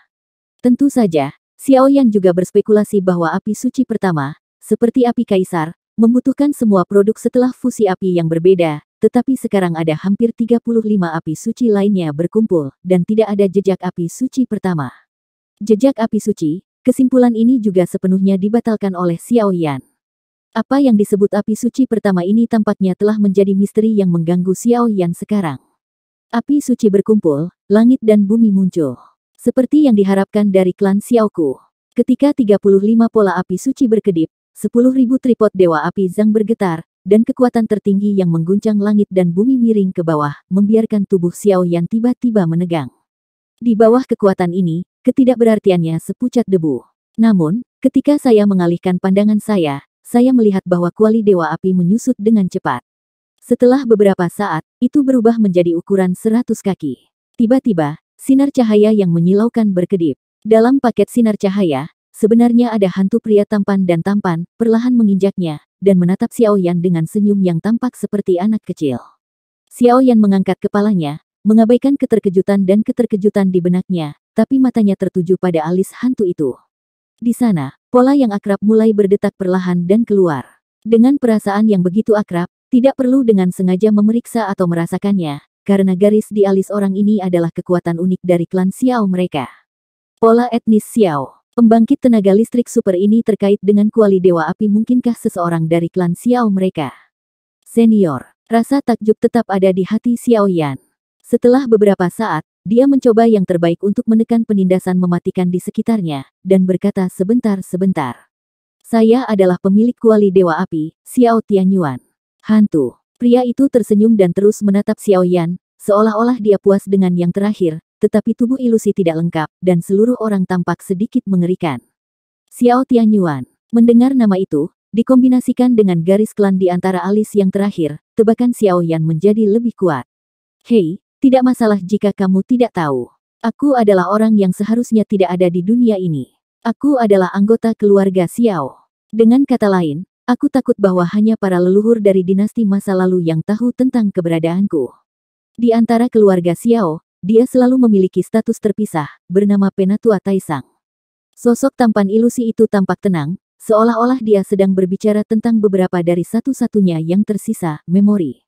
Tentu saja, Xiao Yan juga berspekulasi bahwa api suci pertama, seperti api kaisar, membutuhkan semua produk setelah fusi api yang berbeda, tetapi sekarang ada hampir 35 api suci lainnya berkumpul, dan tidak ada jejak api suci pertama. Jejak api suci, kesimpulan ini juga sepenuhnya dibatalkan oleh Xiao Yan. Apa yang disebut api suci pertama ini tampaknya telah menjadi misteri yang mengganggu Xiao Yan sekarang. Api suci berkumpul, langit dan bumi muncul seperti yang diharapkan dari klan Xiaoku. Ketika 35 pola api suci berkedip, 10.000 tripod dewa api Zhang bergetar, dan kekuatan tertinggi yang mengguncang langit dan bumi miring ke bawah, membiarkan tubuh Xiao Yan tiba-tiba menegang. Di bawah kekuatan ini, ketidakberartiannya sepucat debu. Namun, ketika saya mengalihkan pandangan saya, saya melihat bahwa kuali dewa api menyusut dengan cepat. Setelah beberapa saat, itu berubah menjadi ukuran 100 kaki. Tiba-tiba, Sinar cahaya yang menyilaukan berkedip. Dalam paket sinar cahaya, sebenarnya ada hantu pria tampan dan tampan, perlahan menginjaknya, dan menatap Xiao Yan dengan senyum yang tampak seperti anak kecil. Xiao Yan mengangkat kepalanya, mengabaikan keterkejutan dan keterkejutan di benaknya, tapi matanya tertuju pada alis hantu itu. Di sana, pola yang akrab mulai berdetak perlahan dan keluar. Dengan perasaan yang begitu akrab, tidak perlu dengan sengaja memeriksa atau merasakannya, karena garis di alis orang ini adalah kekuatan unik dari klan Xiao mereka. Pola etnis Xiao Pembangkit tenaga listrik super ini terkait dengan kuali dewa api mungkinkah seseorang dari klan Xiao mereka. Senior, rasa takjub tetap ada di hati Xiao Yan. Setelah beberapa saat, dia mencoba yang terbaik untuk menekan penindasan mematikan di sekitarnya, dan berkata sebentar-sebentar. Saya adalah pemilik kuali Dewa Api, Xiao Tianyuan. Hantu. Pria itu tersenyum dan terus menatap Xiao Yan, seolah-olah dia puas dengan yang terakhir, tetapi tubuh ilusi tidak lengkap, dan seluruh orang tampak sedikit mengerikan. Xiao Tianyuan, mendengar nama itu, dikombinasikan dengan garis klan di antara alis yang terakhir, tebakan Xiao Yan menjadi lebih kuat. Hei, tidak masalah jika kamu tidak tahu. Aku adalah orang yang seharusnya tidak ada di dunia ini. Aku adalah anggota keluarga Xiao. Dengan kata lain, Aku takut bahwa hanya para leluhur dari dinasti masa lalu yang tahu tentang keberadaanku. Di antara keluarga Xiao, dia selalu memiliki status terpisah, bernama Penatua Taisang. Sosok tampan ilusi itu tampak tenang, seolah-olah dia sedang berbicara tentang beberapa dari satu-satunya yang tersisa, memori.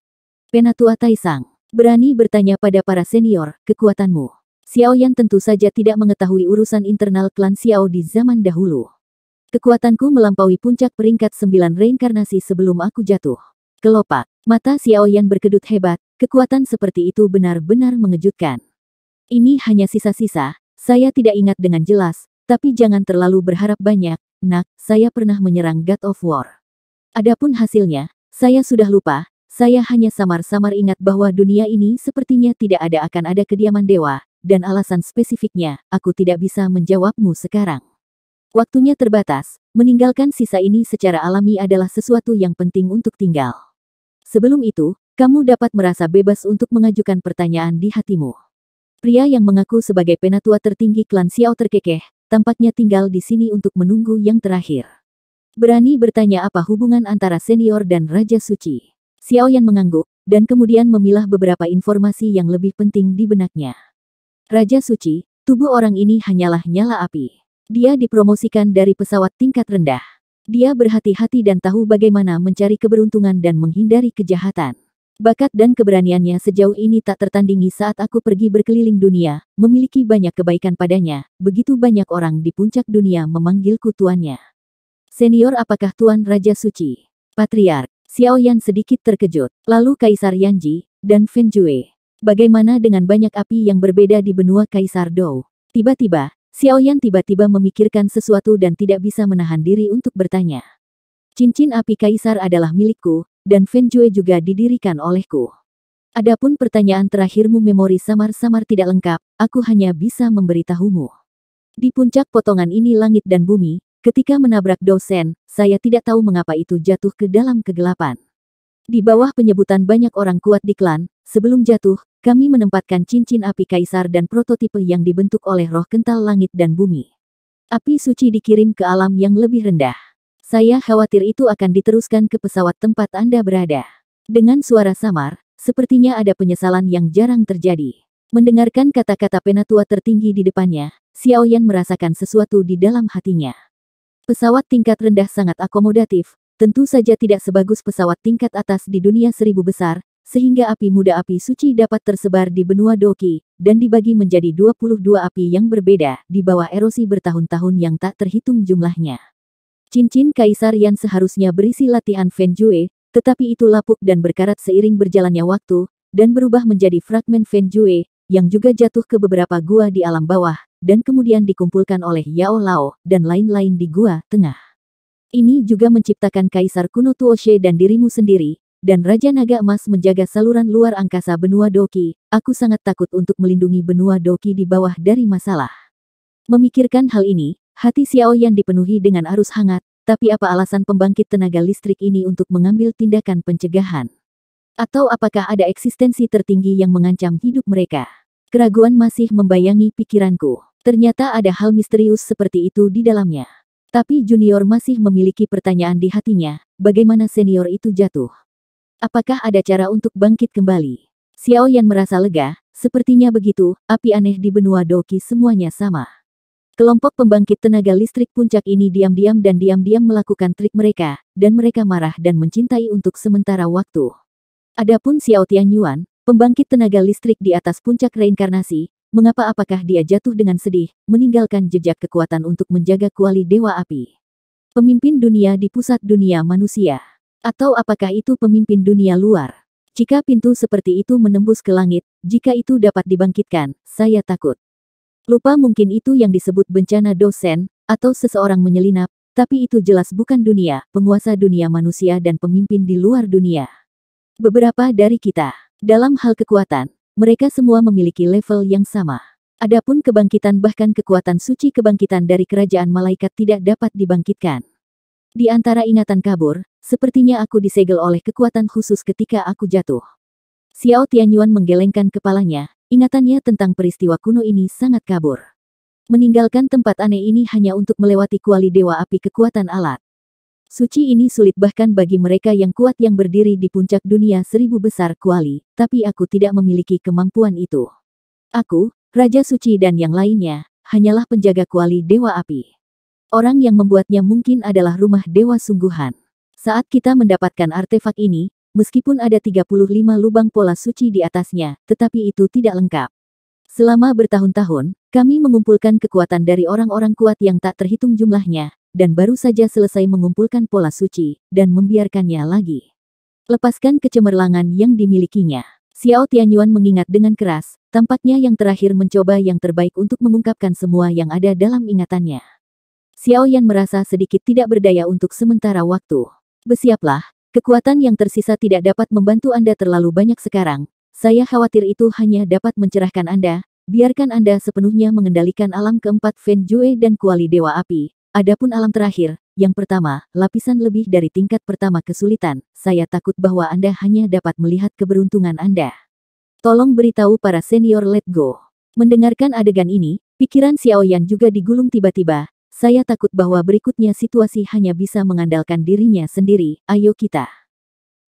Penatua Taisang, berani bertanya pada para senior, kekuatanmu. Xiao Yan tentu saja tidak mengetahui urusan internal klan Xiao di zaman dahulu. Kekuatanku melampaui puncak peringkat sembilan reinkarnasi sebelum aku jatuh. Kelopak, mata Xiao Yan berkedut hebat, kekuatan seperti itu benar-benar mengejutkan. Ini hanya sisa-sisa, saya tidak ingat dengan jelas, tapi jangan terlalu berharap banyak, nak, saya pernah menyerang God of War. Adapun hasilnya, saya sudah lupa, saya hanya samar-samar ingat bahwa dunia ini sepertinya tidak ada akan ada kediaman dewa, dan alasan spesifiknya, aku tidak bisa menjawabmu sekarang. Waktunya terbatas, meninggalkan sisa ini secara alami adalah sesuatu yang penting untuk tinggal. Sebelum itu, kamu dapat merasa bebas untuk mengajukan pertanyaan di hatimu. Pria yang mengaku sebagai penatua tertinggi klan Xiao terkekeh, tampaknya tinggal di sini untuk menunggu yang terakhir. Berani bertanya apa hubungan antara senior dan Raja Suci. Xiao Yan mengangguk, dan kemudian memilah beberapa informasi yang lebih penting di benaknya. Raja Suci, tubuh orang ini hanyalah nyala api. Dia dipromosikan dari pesawat tingkat rendah. Dia berhati-hati dan tahu bagaimana mencari keberuntungan dan menghindari kejahatan. Bakat dan keberaniannya sejauh ini tak tertandingi saat aku pergi berkeliling dunia, memiliki banyak kebaikan padanya, begitu banyak orang di puncak dunia memanggilku tuannya. Senior apakah Tuan Raja Suci? Patriark, Xiaoyan sedikit terkejut, lalu Kaisar Yanji, dan Jue. Bagaimana dengan banyak api yang berbeda di benua Kaisar Dou? Tiba-tiba, Xiao Yan tiba-tiba memikirkan sesuatu dan tidak bisa menahan diri untuk bertanya. Cincin api kaisar adalah milikku, dan Jue juga didirikan olehku. Adapun pertanyaan terakhirmu memori samar-samar tidak lengkap, aku hanya bisa memberitahumu. Di puncak potongan ini langit dan bumi, ketika menabrak dosen, saya tidak tahu mengapa itu jatuh ke dalam kegelapan. Di bawah penyebutan banyak orang kuat di klan, Sebelum jatuh, kami menempatkan cincin api kaisar dan prototipe yang dibentuk oleh roh kental langit dan bumi. Api suci dikirim ke alam yang lebih rendah. Saya khawatir itu akan diteruskan ke pesawat tempat Anda berada. Dengan suara samar, sepertinya ada penyesalan yang jarang terjadi. Mendengarkan kata-kata penatua tertinggi di depannya, Xiao Yan merasakan sesuatu di dalam hatinya. Pesawat tingkat rendah sangat akomodatif, tentu saja tidak sebagus pesawat tingkat atas di dunia seribu besar, sehingga api muda api suci dapat tersebar di benua Doki, dan dibagi menjadi 22 api yang berbeda, di bawah erosi bertahun-tahun yang tak terhitung jumlahnya. Cincin kaisar yang seharusnya berisi latihan Fenjue, tetapi itu lapuk dan berkarat seiring berjalannya waktu, dan berubah menjadi fragmen Fenjue, yang juga jatuh ke beberapa gua di alam bawah, dan kemudian dikumpulkan oleh Yao Lao, dan lain-lain di gua tengah. Ini juga menciptakan kaisar kuno Tuoshe dan dirimu sendiri, dan Raja Naga Emas menjaga saluran luar angkasa benua Doki, aku sangat takut untuk melindungi benua Doki di bawah dari masalah. Memikirkan hal ini, hati Xiao Yan dipenuhi dengan arus hangat, tapi apa alasan pembangkit tenaga listrik ini untuk mengambil tindakan pencegahan? Atau apakah ada eksistensi tertinggi yang mengancam hidup mereka? Keraguan masih membayangi pikiranku. Ternyata ada hal misterius seperti itu di dalamnya. Tapi junior masih memiliki pertanyaan di hatinya, bagaimana senior itu jatuh? Apakah ada cara untuk bangkit kembali? Xiao Yan merasa lega, sepertinya begitu, api aneh di benua Doki semuanya sama. Kelompok pembangkit tenaga listrik puncak ini diam-diam dan diam-diam melakukan trik mereka, dan mereka marah dan mencintai untuk sementara waktu. Adapun Xiao Tianyuan, pembangkit tenaga listrik di atas puncak reinkarnasi, mengapa apakah dia jatuh dengan sedih, meninggalkan jejak kekuatan untuk menjaga kuali dewa api. Pemimpin dunia di pusat dunia manusia. Atau apakah itu pemimpin dunia luar? Jika pintu seperti itu menembus ke langit, jika itu dapat dibangkitkan, saya takut. Lupa mungkin itu yang disebut bencana dosen, atau seseorang menyelinap, tapi itu jelas bukan dunia, penguasa dunia manusia dan pemimpin di luar dunia. Beberapa dari kita, dalam hal kekuatan, mereka semua memiliki level yang sama. Adapun kebangkitan bahkan kekuatan suci kebangkitan dari kerajaan malaikat tidak dapat dibangkitkan. Di antara ingatan kabur, sepertinya aku disegel oleh kekuatan khusus ketika aku jatuh. Xiao Tianyuan menggelengkan kepalanya, ingatannya tentang peristiwa kuno ini sangat kabur. Meninggalkan tempat aneh ini hanya untuk melewati kuali dewa api kekuatan alat. Suci ini sulit bahkan bagi mereka yang kuat yang berdiri di puncak dunia seribu besar kuali, tapi aku tidak memiliki kemampuan itu. Aku, Raja Suci dan yang lainnya, hanyalah penjaga kuali Dewa Api. Orang yang membuatnya mungkin adalah rumah dewa sungguhan. Saat kita mendapatkan artefak ini, meskipun ada 35 lubang pola suci di atasnya, tetapi itu tidak lengkap. Selama bertahun-tahun, kami mengumpulkan kekuatan dari orang-orang kuat yang tak terhitung jumlahnya, dan baru saja selesai mengumpulkan pola suci, dan membiarkannya lagi. Lepaskan kecemerlangan yang dimilikinya. Xiao Tianyuan mengingat dengan keras, tampaknya yang terakhir mencoba yang terbaik untuk mengungkapkan semua yang ada dalam ingatannya. Xiao Yan merasa sedikit tidak berdaya untuk sementara waktu. Bersiaplah, kekuatan yang tersisa tidak dapat membantu Anda terlalu banyak sekarang. Saya khawatir itu hanya dapat mencerahkan Anda, biarkan Anda sepenuhnya mengendalikan alam keempat Fan Jue dan kuali Dewa Api. Adapun alam terakhir, yang pertama, lapisan lebih dari tingkat pertama kesulitan, saya takut bahwa Anda hanya dapat melihat keberuntungan Anda. Tolong beritahu para senior let go. Mendengarkan adegan ini, pikiran Xiao Yan juga digulung tiba-tiba, saya takut bahwa berikutnya situasi hanya bisa mengandalkan dirinya sendiri, ayo kita.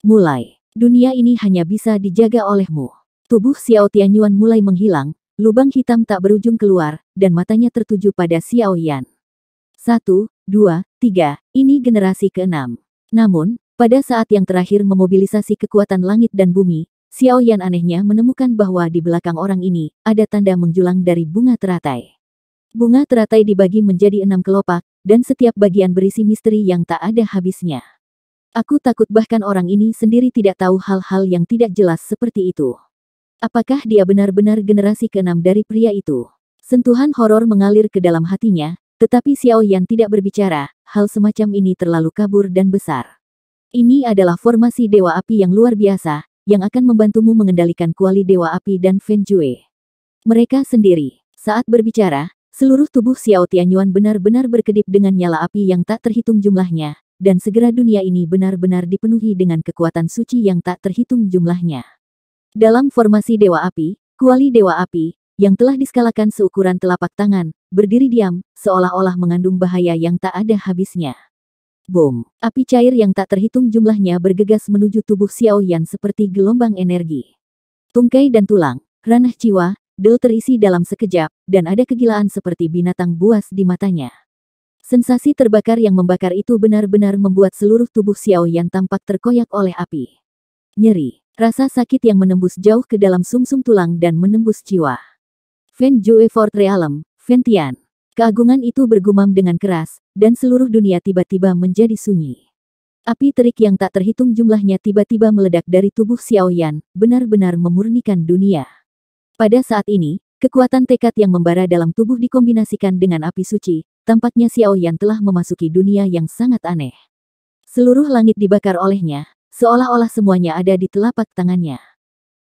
Mulai. Dunia ini hanya bisa dijaga olehmu. Tubuh Xiao Tianyuan mulai menghilang, lubang hitam tak berujung keluar, dan matanya tertuju pada Xiao Yan. Satu, dua, tiga, ini generasi keenam. Namun, pada saat yang terakhir memobilisasi kekuatan langit dan bumi, Xiao Yan anehnya menemukan bahwa di belakang orang ini, ada tanda menjulang dari bunga teratai. Bunga teratai dibagi menjadi enam kelopak, dan setiap bagian berisi misteri yang tak ada habisnya. Aku takut bahkan orang ini sendiri tidak tahu hal-hal yang tidak jelas seperti itu. Apakah dia benar-benar generasi keenam dari pria itu? Sentuhan horor mengalir ke dalam hatinya, tetapi Xiao Yan tidak berbicara, hal semacam ini terlalu kabur dan besar. Ini adalah formasi Dewa Api yang luar biasa, yang akan membantumu mengendalikan kuali Dewa Api dan Feng Jue. Mereka sendiri, saat berbicara, Seluruh tubuh Xiao Tianyuan benar-benar berkedip dengan nyala api yang tak terhitung jumlahnya, dan segera dunia ini benar-benar dipenuhi dengan kekuatan suci yang tak terhitung jumlahnya. Dalam formasi Dewa Api, Kuali Dewa Api, yang telah diskalakan seukuran telapak tangan, berdiri diam, seolah-olah mengandung bahaya yang tak ada habisnya. Boom! Api cair yang tak terhitung jumlahnya bergegas menuju tubuh Xiao Yan seperti gelombang energi. Tungkai dan tulang, ranah jiwa, Do terisi dalam sekejap, dan ada kegilaan seperti binatang buas di matanya. Sensasi terbakar yang membakar itu benar-benar membuat seluruh tubuh Xiao Yan tampak terkoyak oleh api. Nyeri, rasa sakit yang menembus jauh ke dalam sumsum -sum tulang dan menembus jiwa. Fen Jue Fort Ventian. Keagungan itu bergumam dengan keras, dan seluruh dunia tiba-tiba menjadi sunyi. Api terik yang tak terhitung jumlahnya tiba-tiba meledak dari tubuh Xiao Yan, benar-benar memurnikan dunia. Pada saat ini, kekuatan tekad yang membara dalam tubuh dikombinasikan dengan api suci, tampaknya Xiao Yan telah memasuki dunia yang sangat aneh. Seluruh langit dibakar olehnya, seolah-olah semuanya ada di telapak tangannya.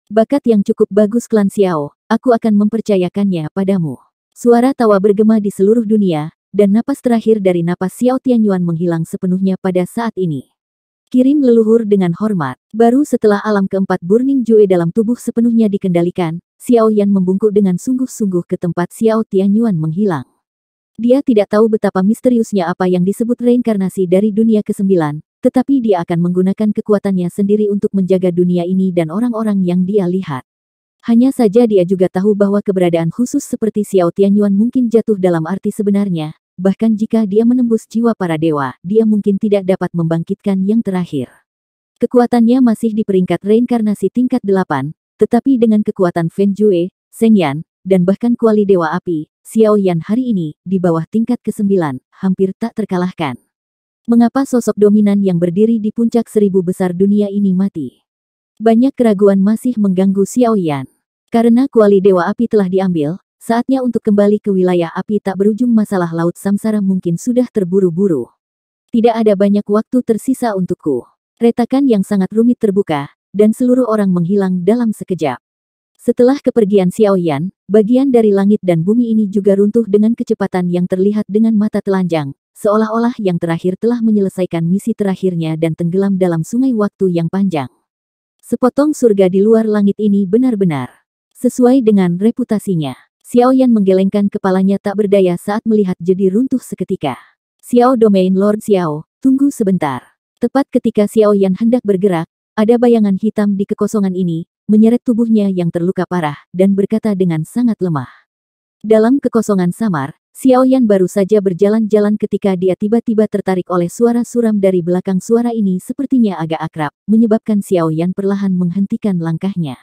Bakat yang cukup bagus klan Xiao, aku akan mempercayakannya padamu. Suara tawa bergema di seluruh dunia, dan napas terakhir dari napas Xiao Tianyuan menghilang sepenuhnya pada saat ini. Kirim leluhur dengan hormat, baru setelah alam keempat Burning Jue dalam tubuh sepenuhnya dikendalikan, Xiao Yan membungkuk dengan sungguh-sungguh ke tempat Xiao Tianyuan menghilang. Dia tidak tahu betapa misteriusnya apa yang disebut reinkarnasi dari dunia ke-9, tetapi dia akan menggunakan kekuatannya sendiri untuk menjaga dunia ini dan orang-orang yang dia lihat. Hanya saja dia juga tahu bahwa keberadaan khusus seperti Xiao Tianyuan mungkin jatuh dalam arti sebenarnya, bahkan jika dia menembus jiwa para dewa, dia mungkin tidak dapat membangkitkan yang terakhir. Kekuatannya masih di peringkat reinkarnasi tingkat 8, tetapi dengan kekuatan Feng Jue, Shen Yan, dan bahkan kuali Dewa Api, Xiao Yan hari ini, di bawah tingkat ke-9, hampir tak terkalahkan. Mengapa sosok dominan yang berdiri di puncak seribu besar dunia ini mati? Banyak keraguan masih mengganggu Xiao Yan. Karena kuali Dewa Api telah diambil, saatnya untuk kembali ke wilayah api tak berujung masalah Laut Samsara mungkin sudah terburu-buru. Tidak ada banyak waktu tersisa untukku. Retakan yang sangat rumit terbuka, dan seluruh orang menghilang dalam sekejap. Setelah kepergian Xiaoyan, bagian dari langit dan bumi ini juga runtuh dengan kecepatan yang terlihat dengan mata telanjang, seolah-olah yang terakhir telah menyelesaikan misi terakhirnya dan tenggelam dalam sungai waktu yang panjang. Sepotong surga di luar langit ini benar-benar sesuai dengan reputasinya. Xiaoyan menggelengkan kepalanya tak berdaya saat melihat jadi runtuh seketika. Xiao Domain Lord Xiao, tunggu sebentar. Tepat ketika Xiaoyan hendak bergerak, ada bayangan hitam di kekosongan ini, menyeret tubuhnya yang terluka parah, dan berkata dengan sangat lemah. Dalam kekosongan samar, Xiao Yan baru saja berjalan-jalan ketika dia tiba-tiba tertarik oleh suara suram dari belakang suara ini sepertinya agak akrab, menyebabkan Xiao Yan perlahan menghentikan langkahnya.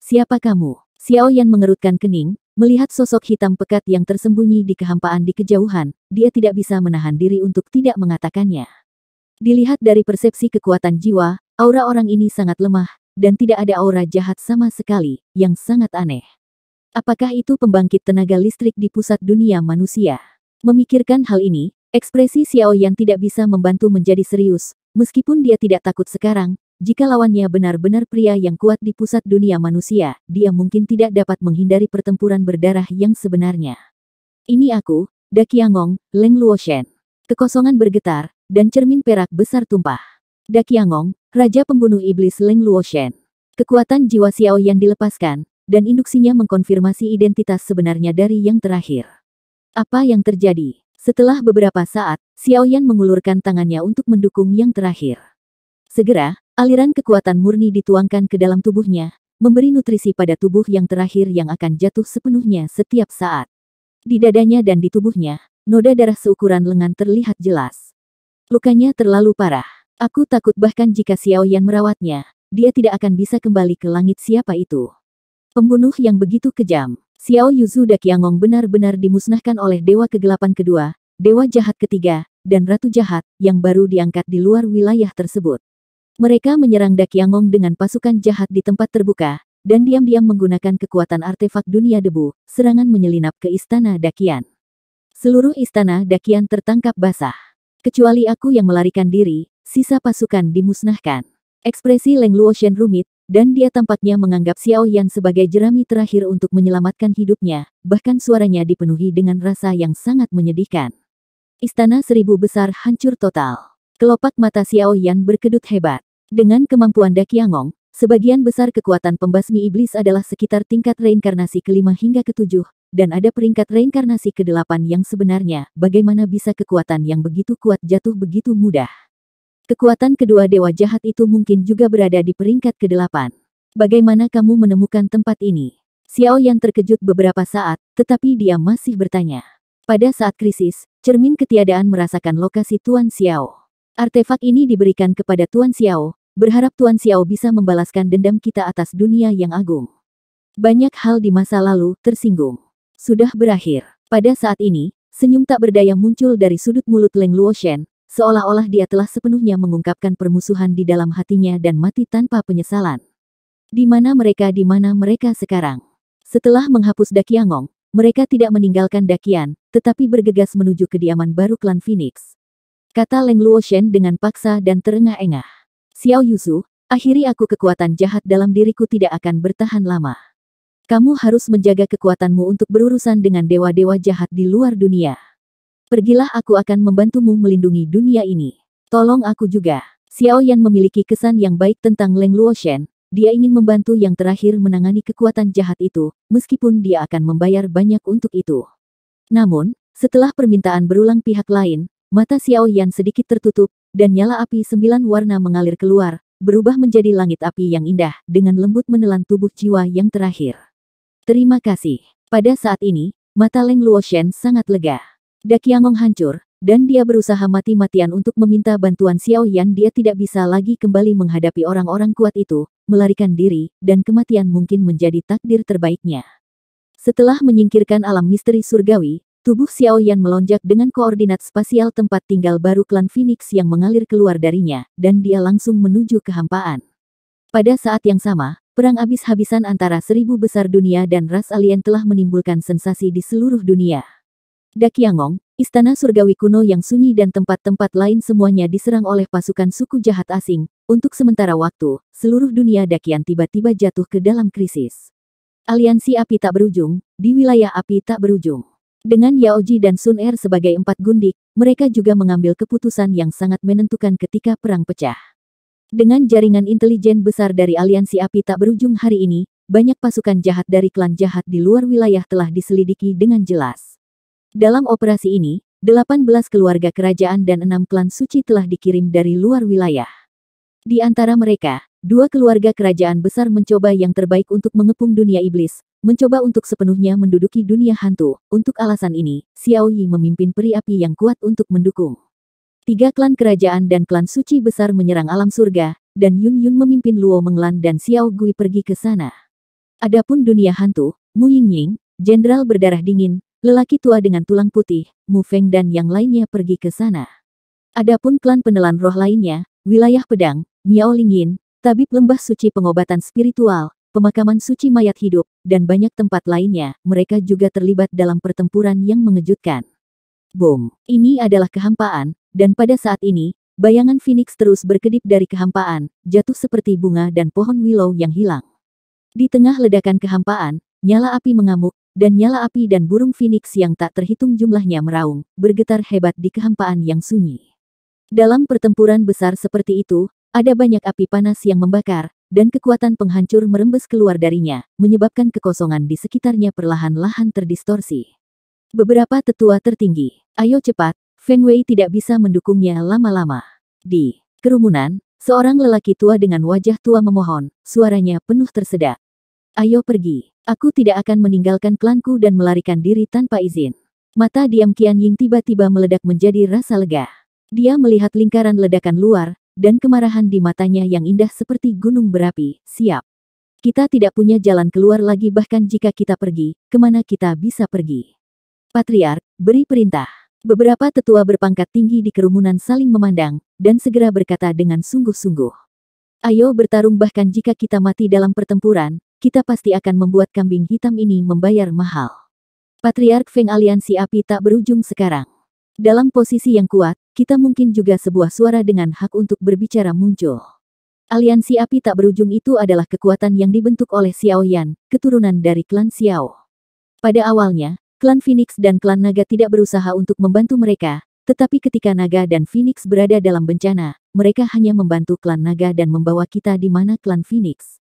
Siapa kamu? Xiao Yan mengerutkan kening, Melihat sosok hitam pekat yang tersembunyi di kehampaan di kejauhan, dia tidak bisa menahan diri untuk tidak mengatakannya. Dilihat dari persepsi kekuatan jiwa, Aura orang ini sangat lemah, dan tidak ada aura jahat sama sekali, yang sangat aneh. Apakah itu pembangkit tenaga listrik di pusat dunia manusia? Memikirkan hal ini, ekspresi Xiao yang tidak bisa membantu menjadi serius, meskipun dia tidak takut sekarang, jika lawannya benar-benar pria yang kuat di pusat dunia manusia, dia mungkin tidak dapat menghindari pertempuran berdarah yang sebenarnya. Ini aku, Dakiangong, Leng Luoshen. Kekosongan bergetar, dan cermin perak besar tumpah. Dakiangong, Raja Pembunuh Iblis Leng Luoshen. Kekuatan jiwa Xiao yang dilepaskan, dan induksinya mengkonfirmasi identitas sebenarnya dari yang terakhir. Apa yang terjadi? Setelah beberapa saat, Xiao Yan mengulurkan tangannya untuk mendukung yang terakhir. Segera, aliran kekuatan murni dituangkan ke dalam tubuhnya, memberi nutrisi pada tubuh yang terakhir yang akan jatuh sepenuhnya setiap saat. Di dadanya dan di tubuhnya, noda darah seukuran lengan terlihat jelas. Lukanya terlalu parah. Aku takut bahkan jika Xiao Yan merawatnya, dia tidak akan bisa kembali ke langit siapa itu. Pembunuh yang begitu kejam, Xiao Yuzu Dakiangong benar-benar dimusnahkan oleh Dewa Kegelapan kedua, Dewa Jahat ketiga, dan Ratu Jahat yang baru diangkat di luar wilayah tersebut. Mereka menyerang Dakiangong dengan pasukan jahat di tempat terbuka, dan diam-diam menggunakan kekuatan artefak dunia debu, serangan menyelinap ke istana Dakian. Seluruh istana Dakian tertangkap basah. Kecuali aku yang melarikan diri, sisa pasukan dimusnahkan. Ekspresi Leng Luoshen rumit, dan dia tampaknya menganggap Xiao Yan sebagai jerami terakhir untuk menyelamatkan hidupnya, bahkan suaranya dipenuhi dengan rasa yang sangat menyedihkan. Istana seribu besar hancur total. Kelopak mata Xiao Yan berkedut hebat. Dengan kemampuan Dakiangong, Sebagian besar kekuatan pembasmi iblis adalah sekitar tingkat reinkarnasi kelima hingga ketujuh, dan ada peringkat reinkarnasi kedelapan yang sebenarnya, bagaimana bisa kekuatan yang begitu kuat jatuh begitu mudah. Kekuatan kedua dewa jahat itu mungkin juga berada di peringkat ke-8. Bagaimana kamu menemukan tempat ini? Xiao Yang terkejut beberapa saat, tetapi dia masih bertanya. Pada saat krisis, cermin ketiadaan merasakan lokasi Tuan Xiao. Artefak ini diberikan kepada Tuan Xiao, berharap Tuan Xiao bisa membalaskan dendam kita atas dunia yang agung. Banyak hal di masa lalu tersinggung. Sudah berakhir. Pada saat ini, senyum tak berdaya muncul dari sudut mulut Leng Luoshen, seolah-olah dia telah sepenuhnya mengungkapkan permusuhan di dalam hatinya dan mati tanpa penyesalan. Di mana mereka di mana mereka sekarang? Setelah menghapus Dakiangong, mereka tidak meninggalkan Dakian, tetapi bergegas menuju kediaman baru klan Phoenix. Kata Leng Luoshen dengan paksa dan terengah-engah. Xiao Yuzu, akhiri aku kekuatan jahat dalam diriku tidak akan bertahan lama. Kamu harus menjaga kekuatanmu untuk berurusan dengan dewa-dewa jahat di luar dunia. Pergilah aku akan membantumu melindungi dunia ini. Tolong aku juga. Xiao Yan memiliki kesan yang baik tentang Leng Luoshen. Dia ingin membantu yang terakhir menangani kekuatan jahat itu, meskipun dia akan membayar banyak untuk itu. Namun, setelah permintaan berulang pihak lain, mata Xiao Yan sedikit tertutup, dan nyala api sembilan warna mengalir keluar, berubah menjadi langit api yang indah, dengan lembut menelan tubuh jiwa yang terakhir. Terima kasih. Pada saat ini, mata Leng Luoshen sangat lega. Dakiangong hancur, dan dia berusaha mati-matian untuk meminta bantuan Xiao Yan. Dia tidak bisa lagi kembali menghadapi orang-orang kuat itu, melarikan diri, dan kematian mungkin menjadi takdir terbaiknya. Setelah menyingkirkan alam misteri surgawi, tubuh Xiao Yan melonjak dengan koordinat spasial tempat tinggal baru klan Phoenix yang mengalir keluar darinya, dan dia langsung menuju kehampaan. Pada saat yang sama, perang abis-habisan antara seribu besar dunia dan ras alien telah menimbulkan sensasi di seluruh dunia. Dakyangong, istana surgawi kuno yang sunyi dan tempat-tempat lain semuanya diserang oleh pasukan suku jahat asing. Untuk sementara waktu, seluruh dunia Dakian tiba-tiba jatuh ke dalam krisis. Aliansi api tak berujung, di wilayah api tak berujung. Dengan Yaoji dan Sun Er sebagai empat gundik, mereka juga mengambil keputusan yang sangat menentukan ketika perang pecah. Dengan jaringan intelijen besar dari aliansi api tak berujung hari ini, banyak pasukan jahat dari klan jahat di luar wilayah telah diselidiki dengan jelas. Dalam operasi ini, 18 keluarga kerajaan dan enam klan suci telah dikirim dari luar wilayah. Di antara mereka, dua keluarga kerajaan besar mencoba yang terbaik untuk mengepung dunia iblis, mencoba untuk sepenuhnya menduduki dunia hantu. Untuk alasan ini, Xiao Yi memimpin peri api yang kuat untuk mendukung. Tiga klan kerajaan dan klan suci besar menyerang alam surga, dan Yun Yun memimpin Luo Menglan dan Xiao Gui pergi ke sana. Adapun dunia hantu, Mu Ying Ying, jenderal berdarah dingin, Lelaki tua dengan tulang putih, Mu Feng dan yang lainnya pergi ke sana. Adapun klan penelan roh lainnya, wilayah pedang, Miao Lingyin, tabib lembah suci pengobatan spiritual, pemakaman suci mayat hidup, dan banyak tempat lainnya, mereka juga terlibat dalam pertempuran yang mengejutkan. Boom! Ini adalah kehampaan, dan pada saat ini, bayangan Phoenix terus berkedip dari kehampaan, jatuh seperti bunga dan pohon willow yang hilang. Di tengah ledakan kehampaan, nyala api mengamuk, dan nyala api dan burung phoenix yang tak terhitung jumlahnya meraung, bergetar hebat di kehampaan yang sunyi. Dalam pertempuran besar seperti itu, ada banyak api panas yang membakar, dan kekuatan penghancur merembes keluar darinya, menyebabkan kekosongan di sekitarnya perlahan-lahan terdistorsi. Beberapa tetua tertinggi, ayo cepat, Feng Wei tidak bisa mendukungnya lama-lama. Di kerumunan, seorang lelaki tua dengan wajah tua memohon, suaranya penuh tersedak. Ayo pergi, Aku tidak akan meninggalkan klanku dan melarikan diri tanpa izin. Mata diam Qian Ying tiba-tiba meledak menjadi rasa lega. Dia melihat lingkaran ledakan luar, dan kemarahan di matanya yang indah seperti gunung berapi, siap. Kita tidak punya jalan keluar lagi bahkan jika kita pergi, kemana kita bisa pergi. Patriark, beri perintah. Beberapa tetua berpangkat tinggi di kerumunan saling memandang, dan segera berkata dengan sungguh-sungguh. Ayo bertarung bahkan jika kita mati dalam pertempuran, kita pasti akan membuat kambing hitam ini membayar mahal. Patriark Feng Aliansi Api tak berujung sekarang. Dalam posisi yang kuat, kita mungkin juga sebuah suara dengan hak untuk berbicara muncul. Aliansi Api tak berujung itu adalah kekuatan yang dibentuk oleh Xiao Yan, keturunan dari klan Xiao. Pada awalnya, klan Phoenix dan klan Naga tidak berusaha untuk membantu mereka, tetapi ketika Naga dan Phoenix berada dalam bencana, mereka hanya membantu klan Naga dan membawa kita di mana klan Phoenix.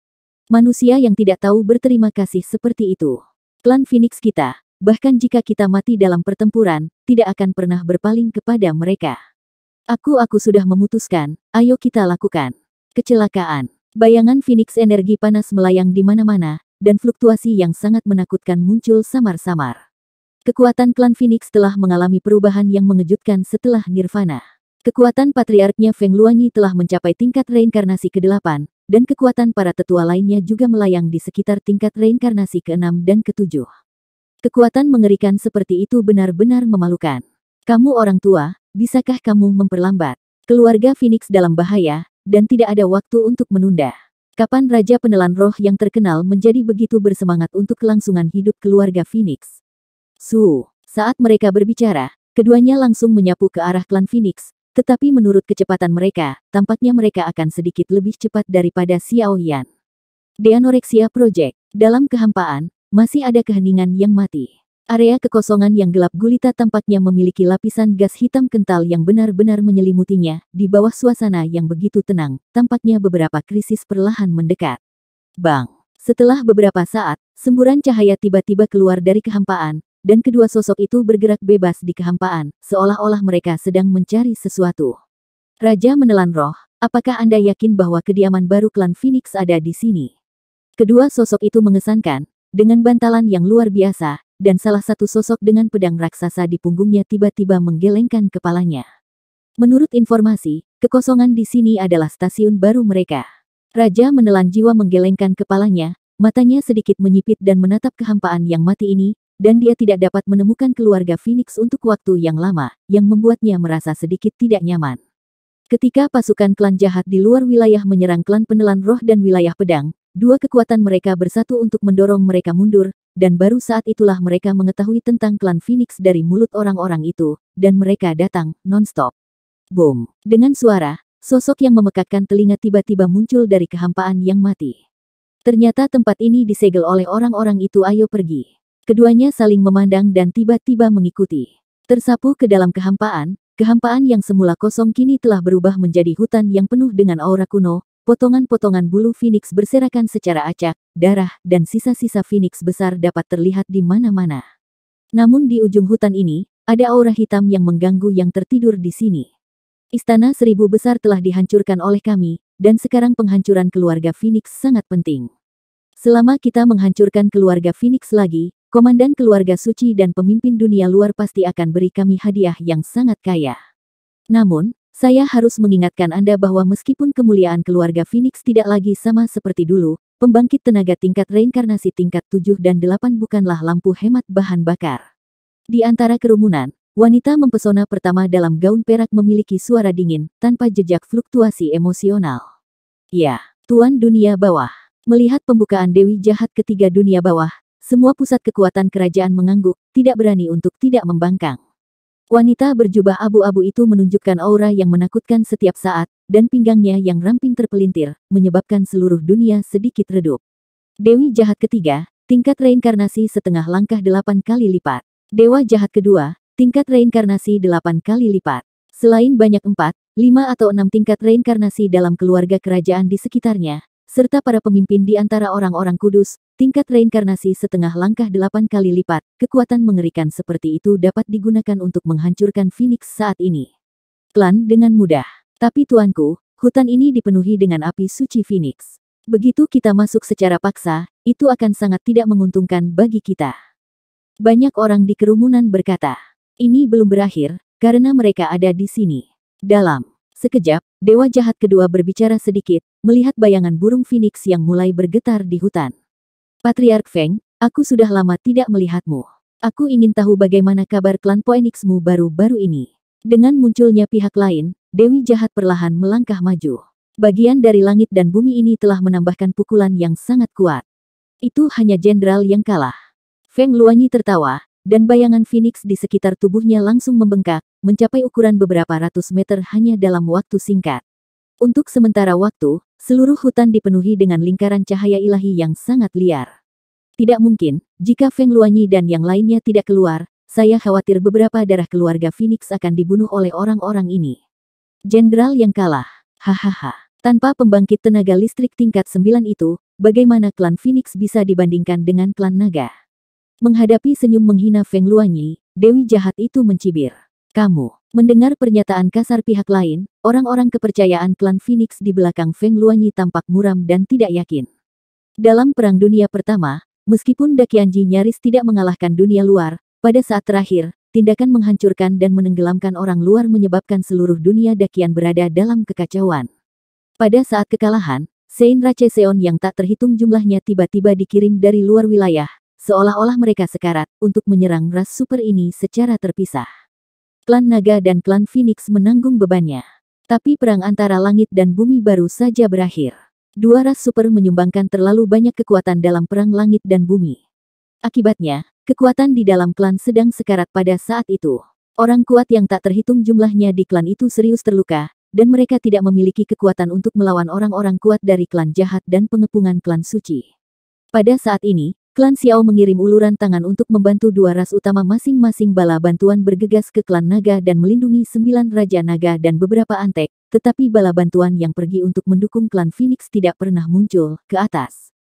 Manusia yang tidak tahu berterima kasih seperti itu. Klan Phoenix kita, bahkan jika kita mati dalam pertempuran, tidak akan pernah berpaling kepada mereka. Aku-aku sudah memutuskan, ayo kita lakukan. Kecelakaan. Bayangan Phoenix energi panas melayang di mana-mana, dan fluktuasi yang sangat menakutkan muncul samar-samar. Kekuatan klan Phoenix telah mengalami perubahan yang mengejutkan setelah Nirvana. Kekuatan patriarknya Feng Luanyi telah mencapai tingkat reinkarnasi ke-8, dan kekuatan para tetua lainnya juga melayang di sekitar tingkat reinkarnasi ke-6 dan ke-7. Kekuatan mengerikan seperti itu benar-benar memalukan. Kamu orang tua, bisakah kamu memperlambat? Keluarga Phoenix dalam bahaya, dan tidak ada waktu untuk menunda. Kapan Raja Penelan Roh yang terkenal menjadi begitu bersemangat untuk kelangsungan hidup keluarga Phoenix? Su, saat mereka berbicara, keduanya langsung menyapu ke arah klan Phoenix, tetapi menurut kecepatan mereka, tampaknya mereka akan sedikit lebih cepat daripada Xiao Xiaoyan. Deanoreksia Project. Dalam kehampaan, masih ada keheningan yang mati. Area kekosongan yang gelap gulita tampaknya memiliki lapisan gas hitam kental yang benar-benar menyelimutinya, di bawah suasana yang begitu tenang, tampaknya beberapa krisis perlahan mendekat. Bang! Setelah beberapa saat, semburan cahaya tiba-tiba keluar dari kehampaan, dan kedua sosok itu bergerak bebas di kehampaan, seolah-olah mereka sedang mencari sesuatu. Raja menelan roh, apakah Anda yakin bahwa kediaman baru klan Phoenix ada di sini? Kedua sosok itu mengesankan, dengan bantalan yang luar biasa, dan salah satu sosok dengan pedang raksasa di punggungnya tiba-tiba menggelengkan kepalanya. Menurut informasi, kekosongan di sini adalah stasiun baru mereka. Raja menelan jiwa menggelengkan kepalanya, matanya sedikit menyipit dan menatap kehampaan yang mati ini, dan dia tidak dapat menemukan keluarga Phoenix untuk waktu yang lama, yang membuatnya merasa sedikit tidak nyaman. Ketika pasukan klan jahat di luar wilayah menyerang klan penelan roh dan wilayah pedang, dua kekuatan mereka bersatu untuk mendorong mereka mundur, dan baru saat itulah mereka mengetahui tentang klan Phoenix dari mulut orang-orang itu, dan mereka datang, nonstop. stop Boom! Dengan suara, sosok yang memekakkan telinga tiba-tiba muncul dari kehampaan yang mati. Ternyata tempat ini disegel oleh orang-orang itu ayo pergi. Keduanya saling memandang dan tiba-tiba mengikuti. Tersapu ke dalam kehampaan, kehampaan yang semula kosong kini telah berubah menjadi hutan yang penuh dengan aura kuno, potongan-potongan bulu phoenix berserakan secara acak, darah dan sisa-sisa phoenix besar dapat terlihat di mana-mana. Namun di ujung hutan ini, ada aura hitam yang mengganggu yang tertidur di sini. Istana seribu besar telah dihancurkan oleh kami, dan sekarang penghancuran keluarga Phoenix sangat penting. Selama kita menghancurkan keluarga Phoenix lagi, Komandan keluarga suci dan pemimpin dunia luar pasti akan beri kami hadiah yang sangat kaya. Namun, saya harus mengingatkan Anda bahwa meskipun kemuliaan keluarga Phoenix tidak lagi sama seperti dulu, pembangkit tenaga tingkat reinkarnasi tingkat 7 dan 8 bukanlah lampu hemat bahan bakar. Di antara kerumunan, wanita mempesona pertama dalam gaun perak memiliki suara dingin, tanpa jejak fluktuasi emosional. Ya, Tuan Dunia Bawah. Melihat pembukaan Dewi Jahat ketiga dunia bawah, semua pusat kekuatan kerajaan mengangguk, tidak berani untuk tidak membangkang. Wanita berjubah abu-abu itu menunjukkan aura yang menakutkan setiap saat, dan pinggangnya yang ramping terpelintir, menyebabkan seluruh dunia sedikit redup. Dewi jahat ketiga, tingkat reinkarnasi setengah langkah delapan kali lipat. Dewa jahat kedua, tingkat reinkarnasi delapan kali lipat. Selain banyak empat, lima atau enam tingkat reinkarnasi dalam keluarga kerajaan di sekitarnya, serta para pemimpin di antara orang-orang kudus, tingkat reinkarnasi setengah langkah delapan kali lipat, kekuatan mengerikan seperti itu dapat digunakan untuk menghancurkan Phoenix saat ini. Klan dengan mudah. Tapi tuanku, hutan ini dipenuhi dengan api suci Phoenix. Begitu kita masuk secara paksa, itu akan sangat tidak menguntungkan bagi kita. Banyak orang di kerumunan berkata, ini belum berakhir, karena mereka ada di sini. Dalam sekejap, Dewa Jahat kedua berbicara sedikit, melihat bayangan burung phoenix yang mulai bergetar di hutan. Patriark Feng, aku sudah lama tidak melihatmu. Aku ingin tahu bagaimana kabar klan Phoenixmu baru-baru ini. Dengan munculnya pihak lain, Dewi Jahat perlahan melangkah maju. Bagian dari langit dan bumi ini telah menambahkan pukulan yang sangat kuat. Itu hanya jenderal yang kalah. Feng Luanyi tertawa, dan bayangan Phoenix di sekitar tubuhnya langsung membengkak, mencapai ukuran beberapa ratus meter hanya dalam waktu singkat. Untuk sementara waktu, seluruh hutan dipenuhi dengan lingkaran cahaya ilahi yang sangat liar. Tidak mungkin, jika Feng Luanyi dan yang lainnya tidak keluar, saya khawatir beberapa darah keluarga Phoenix akan dibunuh oleh orang-orang ini. Jenderal yang kalah, hahaha. Tanpa pembangkit tenaga listrik tingkat 9 itu, bagaimana klan Phoenix bisa dibandingkan dengan klan naga? Menghadapi senyum menghina Feng Luanyi, Dewi jahat itu mencibir. Kamu, mendengar pernyataan kasar pihak lain, orang-orang kepercayaan klan Phoenix di belakang Feng Luanyi tampak muram dan tidak yakin. Dalam Perang Dunia Pertama, meskipun Dakianji nyaris tidak mengalahkan dunia luar, pada saat terakhir, tindakan menghancurkan dan menenggelamkan orang luar menyebabkan seluruh dunia Dakian berada dalam kekacauan. Pada saat kekalahan, Sein Raceseon yang tak terhitung jumlahnya tiba-tiba dikirim dari luar wilayah, seolah-olah mereka sekarat untuk menyerang ras super ini secara terpisah. Klan Naga dan klan Phoenix menanggung bebannya. Tapi perang antara langit dan bumi baru saja berakhir. Dua ras super menyumbangkan terlalu banyak kekuatan dalam perang langit dan bumi. Akibatnya, kekuatan di dalam klan sedang sekarat pada saat itu. Orang kuat yang tak terhitung jumlahnya di klan itu serius terluka, dan mereka tidak memiliki kekuatan untuk melawan orang-orang kuat dari klan jahat dan pengepungan klan suci. Pada saat ini, Klan Xiao mengirim uluran tangan untuk membantu dua ras utama masing-masing bala bantuan bergegas ke klan naga dan melindungi sembilan raja naga dan beberapa antek, tetapi bala bantuan yang pergi untuk mendukung klan Phoenix tidak pernah muncul ke atas.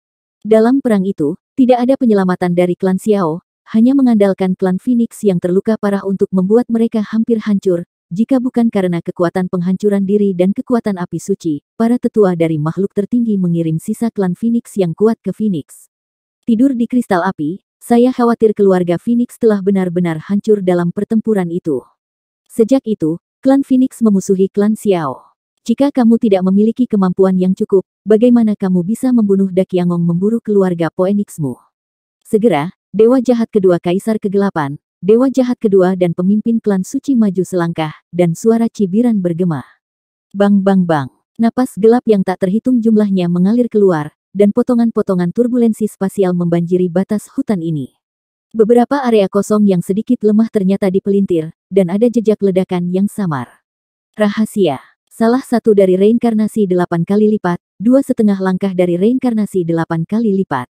Dalam perang itu, tidak ada penyelamatan dari klan Xiao, hanya mengandalkan klan Phoenix yang terluka parah untuk membuat mereka hampir hancur, jika bukan karena kekuatan penghancuran diri dan kekuatan api suci, para tetua dari makhluk tertinggi mengirim sisa klan Phoenix yang kuat ke Phoenix. Tidur di kristal api, saya khawatir keluarga Phoenix telah benar-benar hancur dalam pertempuran itu. Sejak itu, klan Phoenix memusuhi klan Xiao. Jika kamu tidak memiliki kemampuan yang cukup, bagaimana kamu bisa membunuh Dakiangong memburu keluarga Poenixmu? Segera, Dewa Jahat Kedua Kaisar Kegelapan, Dewa Jahat Kedua dan pemimpin klan suci maju selangkah, dan suara cibiran bergema. Bang bang bang, napas gelap yang tak terhitung jumlahnya mengalir keluar, dan potongan-potongan turbulensi spasial membanjiri batas hutan ini. Beberapa area kosong yang sedikit lemah ternyata dipelintir, dan ada jejak ledakan yang samar. Rahasia Salah satu dari reinkarnasi delapan kali lipat, dua setengah langkah dari reinkarnasi delapan kali lipat.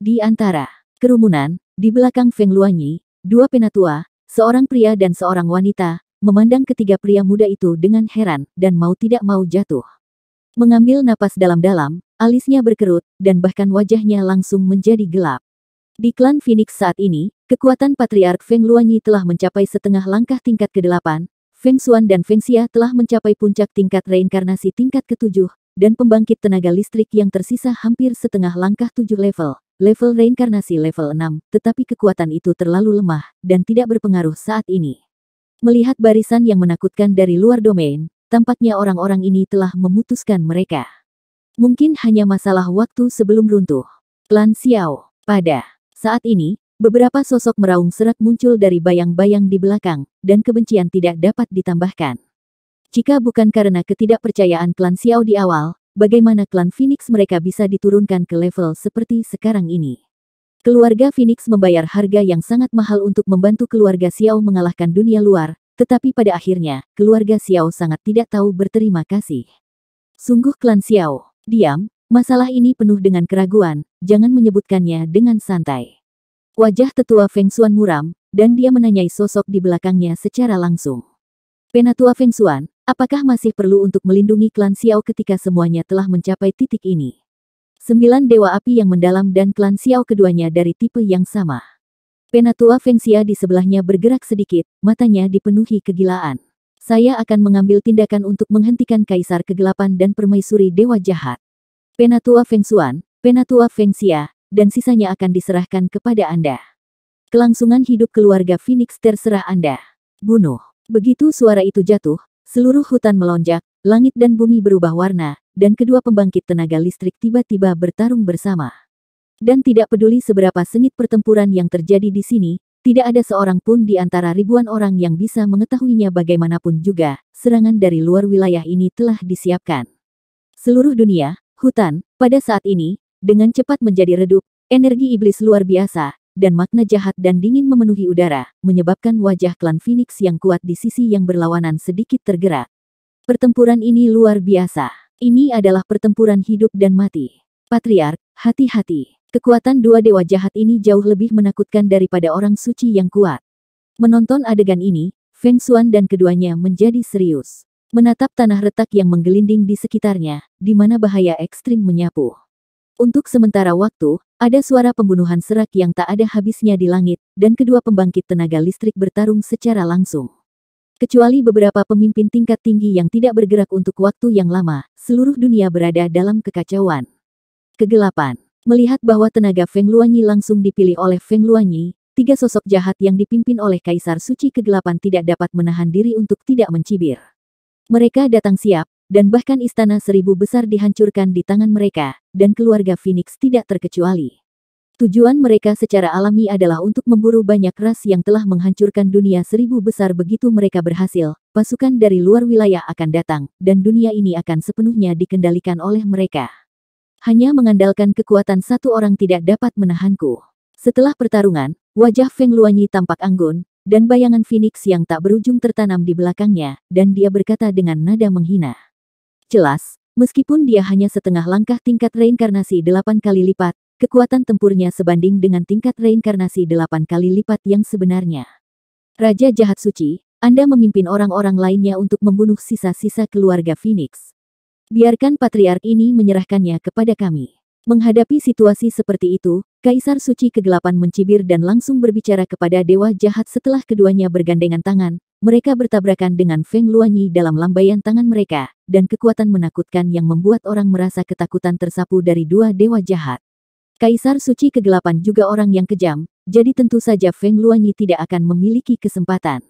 Di antara kerumunan, di belakang Feng Luanyi, dua penatua, seorang pria dan seorang wanita, memandang ketiga pria muda itu dengan heran dan mau tidak mau jatuh. Mengambil napas dalam-dalam, alisnya berkerut, dan bahkan wajahnya langsung menjadi gelap. Di klan Phoenix saat ini, kekuatan Patriark Feng Luanyi telah mencapai setengah langkah tingkat ke-8, Feng Xuan dan Feng Xia telah mencapai puncak tingkat reinkarnasi tingkat ke-7, dan pembangkit tenaga listrik yang tersisa hampir setengah langkah 7 level, level reinkarnasi level 6, tetapi kekuatan itu terlalu lemah, dan tidak berpengaruh saat ini. Melihat barisan yang menakutkan dari luar domain, tampaknya orang-orang ini telah memutuskan mereka. Mungkin hanya masalah waktu sebelum runtuh. Klan Xiao. Pada saat ini, beberapa sosok meraung serak muncul dari bayang-bayang di belakang, dan kebencian tidak dapat ditambahkan. Jika bukan karena ketidakpercayaan klan Xiao di awal, bagaimana klan Phoenix mereka bisa diturunkan ke level seperti sekarang ini? Keluarga Phoenix membayar harga yang sangat mahal untuk membantu keluarga Xiao mengalahkan dunia luar, tetapi pada akhirnya, keluarga Xiao sangat tidak tahu berterima kasih. Sungguh klan Xiao, Diam, masalah ini penuh dengan keraguan, jangan menyebutkannya dengan santai. Wajah tetua Feng Xuan muram, dan dia menanyai sosok di belakangnya secara langsung. Penatua Feng Xuan, apakah masih perlu untuk melindungi klan Xiao ketika semuanya telah mencapai titik ini? Sembilan dewa api yang mendalam dan klan Xiao keduanya dari tipe yang sama. Penatua Feng Xia di sebelahnya bergerak sedikit, matanya dipenuhi kegilaan. Saya akan mengambil tindakan untuk menghentikan kaisar kegelapan dan permaisuri dewa jahat. Penatua Feng Xuan, Penatua Feng Xia, dan sisanya akan diserahkan kepada Anda. Kelangsungan hidup keluarga Phoenix terserah Anda. Bunuh. Begitu suara itu jatuh, seluruh hutan melonjak, langit dan bumi berubah warna, dan kedua pembangkit tenaga listrik tiba-tiba bertarung bersama. Dan tidak peduli seberapa sengit pertempuran yang terjadi di sini, tidak ada seorang pun di antara ribuan orang yang bisa mengetahuinya bagaimanapun juga, serangan dari luar wilayah ini telah disiapkan. Seluruh dunia, hutan, pada saat ini, dengan cepat menjadi redup, energi iblis luar biasa, dan makna jahat dan dingin memenuhi udara, menyebabkan wajah klan Phoenix yang kuat di sisi yang berlawanan sedikit tergerak. Pertempuran ini luar biasa. Ini adalah pertempuran hidup dan mati. Patriark, hati-hati. Kekuatan dua dewa jahat ini jauh lebih menakutkan daripada orang suci yang kuat. Menonton adegan ini, Feng Xuan dan keduanya menjadi serius. Menatap tanah retak yang menggelinding di sekitarnya, di mana bahaya ekstrim menyapu. Untuk sementara waktu, ada suara pembunuhan serak yang tak ada habisnya di langit, dan kedua pembangkit tenaga listrik bertarung secara langsung. Kecuali beberapa pemimpin tingkat tinggi yang tidak bergerak untuk waktu yang lama, seluruh dunia berada dalam kekacauan. Kegelapan Melihat bahwa tenaga Feng Luanyi langsung dipilih oleh Feng Luanyi, tiga sosok jahat yang dipimpin oleh Kaisar Suci Kegelapan tidak dapat menahan diri untuk tidak mencibir. Mereka datang siap, dan bahkan istana seribu besar dihancurkan di tangan mereka, dan keluarga Phoenix tidak terkecuali. Tujuan mereka secara alami adalah untuk memburu banyak ras yang telah menghancurkan dunia seribu besar begitu mereka berhasil, pasukan dari luar wilayah akan datang, dan dunia ini akan sepenuhnya dikendalikan oleh mereka. Hanya mengandalkan kekuatan satu orang tidak dapat menahanku. Setelah pertarungan, wajah Feng Luanyi tampak anggun, dan bayangan Phoenix yang tak berujung tertanam di belakangnya, dan dia berkata dengan nada menghina. Jelas, meskipun dia hanya setengah langkah tingkat reinkarnasi delapan kali lipat, kekuatan tempurnya sebanding dengan tingkat reinkarnasi delapan kali lipat yang sebenarnya. Raja Jahat Suci, Anda memimpin orang-orang lainnya untuk membunuh sisa-sisa keluarga Phoenix. Biarkan patriark ini menyerahkannya kepada kami. Menghadapi situasi seperti itu, Kaisar Suci Kegelapan mencibir dan langsung berbicara kepada Dewa Jahat setelah keduanya bergandengan tangan. Mereka bertabrakan dengan Feng Luanyi dalam lambaian tangan mereka, dan kekuatan menakutkan yang membuat orang merasa ketakutan tersapu dari dua Dewa Jahat. Kaisar Suci Kegelapan juga orang yang kejam, jadi tentu saja Feng Luanyi tidak akan memiliki kesempatan.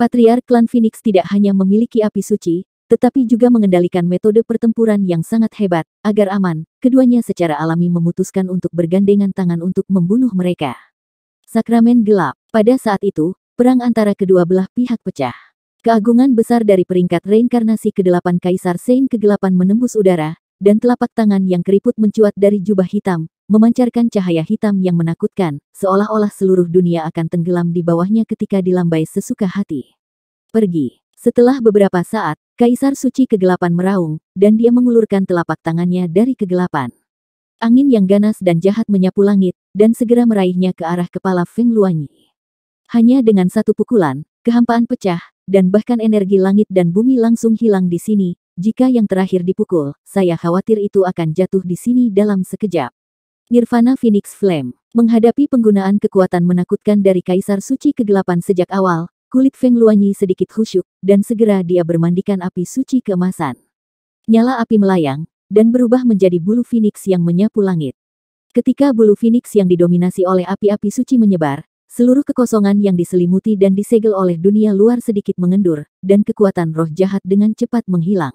Patriark Klan Phoenix tidak hanya memiliki api suci, tetapi juga mengendalikan metode pertempuran yang sangat hebat. Agar aman, keduanya secara alami memutuskan untuk bergandengan tangan untuk membunuh mereka. Sakramen gelap. Pada saat itu, perang antara kedua belah pihak pecah. Keagungan besar dari peringkat reinkarnasi ke-8 Kaisar Sein ke-8 menembus udara, dan telapak tangan yang keriput mencuat dari jubah hitam, memancarkan cahaya hitam yang menakutkan, seolah-olah seluruh dunia akan tenggelam di bawahnya ketika dilambai sesuka hati. Pergi. Setelah beberapa saat, Kaisar Suci kegelapan meraung, dan dia mengulurkan telapak tangannya dari kegelapan. Angin yang ganas dan jahat menyapu langit, dan segera meraihnya ke arah kepala Feng Luanyi. Hanya dengan satu pukulan, kehampaan pecah, dan bahkan energi langit dan bumi langsung hilang di sini, jika yang terakhir dipukul, saya khawatir itu akan jatuh di sini dalam sekejap. Nirvana Phoenix Flame Menghadapi penggunaan kekuatan menakutkan dari Kaisar Suci Kegelapan sejak awal, Kulit Feng Luanyi sedikit khusyuk, dan segera dia bermandikan api suci keemasan. Nyala api melayang, dan berubah menjadi bulu phoenix yang menyapu langit. Ketika bulu phoenix yang didominasi oleh api-api suci menyebar, seluruh kekosongan yang diselimuti dan disegel oleh dunia luar sedikit mengendur, dan kekuatan roh jahat dengan cepat menghilang.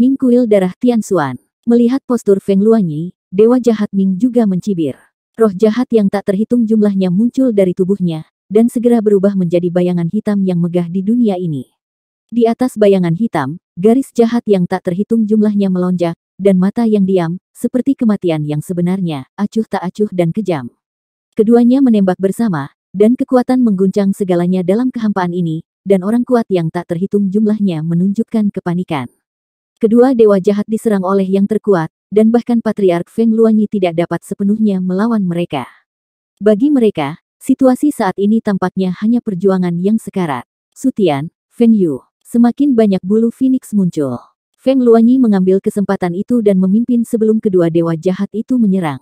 Ming Kuil Darah Tian Xuan Melihat postur Feng Luanyi, Dewa Jahat Ming juga mencibir. Roh jahat yang tak terhitung jumlahnya muncul dari tubuhnya, dan segera berubah menjadi bayangan hitam yang megah di dunia ini. Di atas bayangan hitam, garis jahat yang tak terhitung jumlahnya melonjak, dan mata yang diam, seperti kematian yang sebenarnya, acuh tak acuh dan kejam. Keduanya menembak bersama, dan kekuatan mengguncang segalanya dalam kehampaan ini, dan orang kuat yang tak terhitung jumlahnya menunjukkan kepanikan. Kedua dewa jahat diserang oleh yang terkuat, dan bahkan Patriark Feng Luanyi tidak dapat sepenuhnya melawan mereka. Bagi mereka, Situasi saat ini tampaknya hanya perjuangan yang sekarat. Sutian, Feng Yu, semakin banyak bulu Phoenix muncul. Feng Luanyi mengambil kesempatan itu dan memimpin sebelum kedua dewa jahat itu menyerang.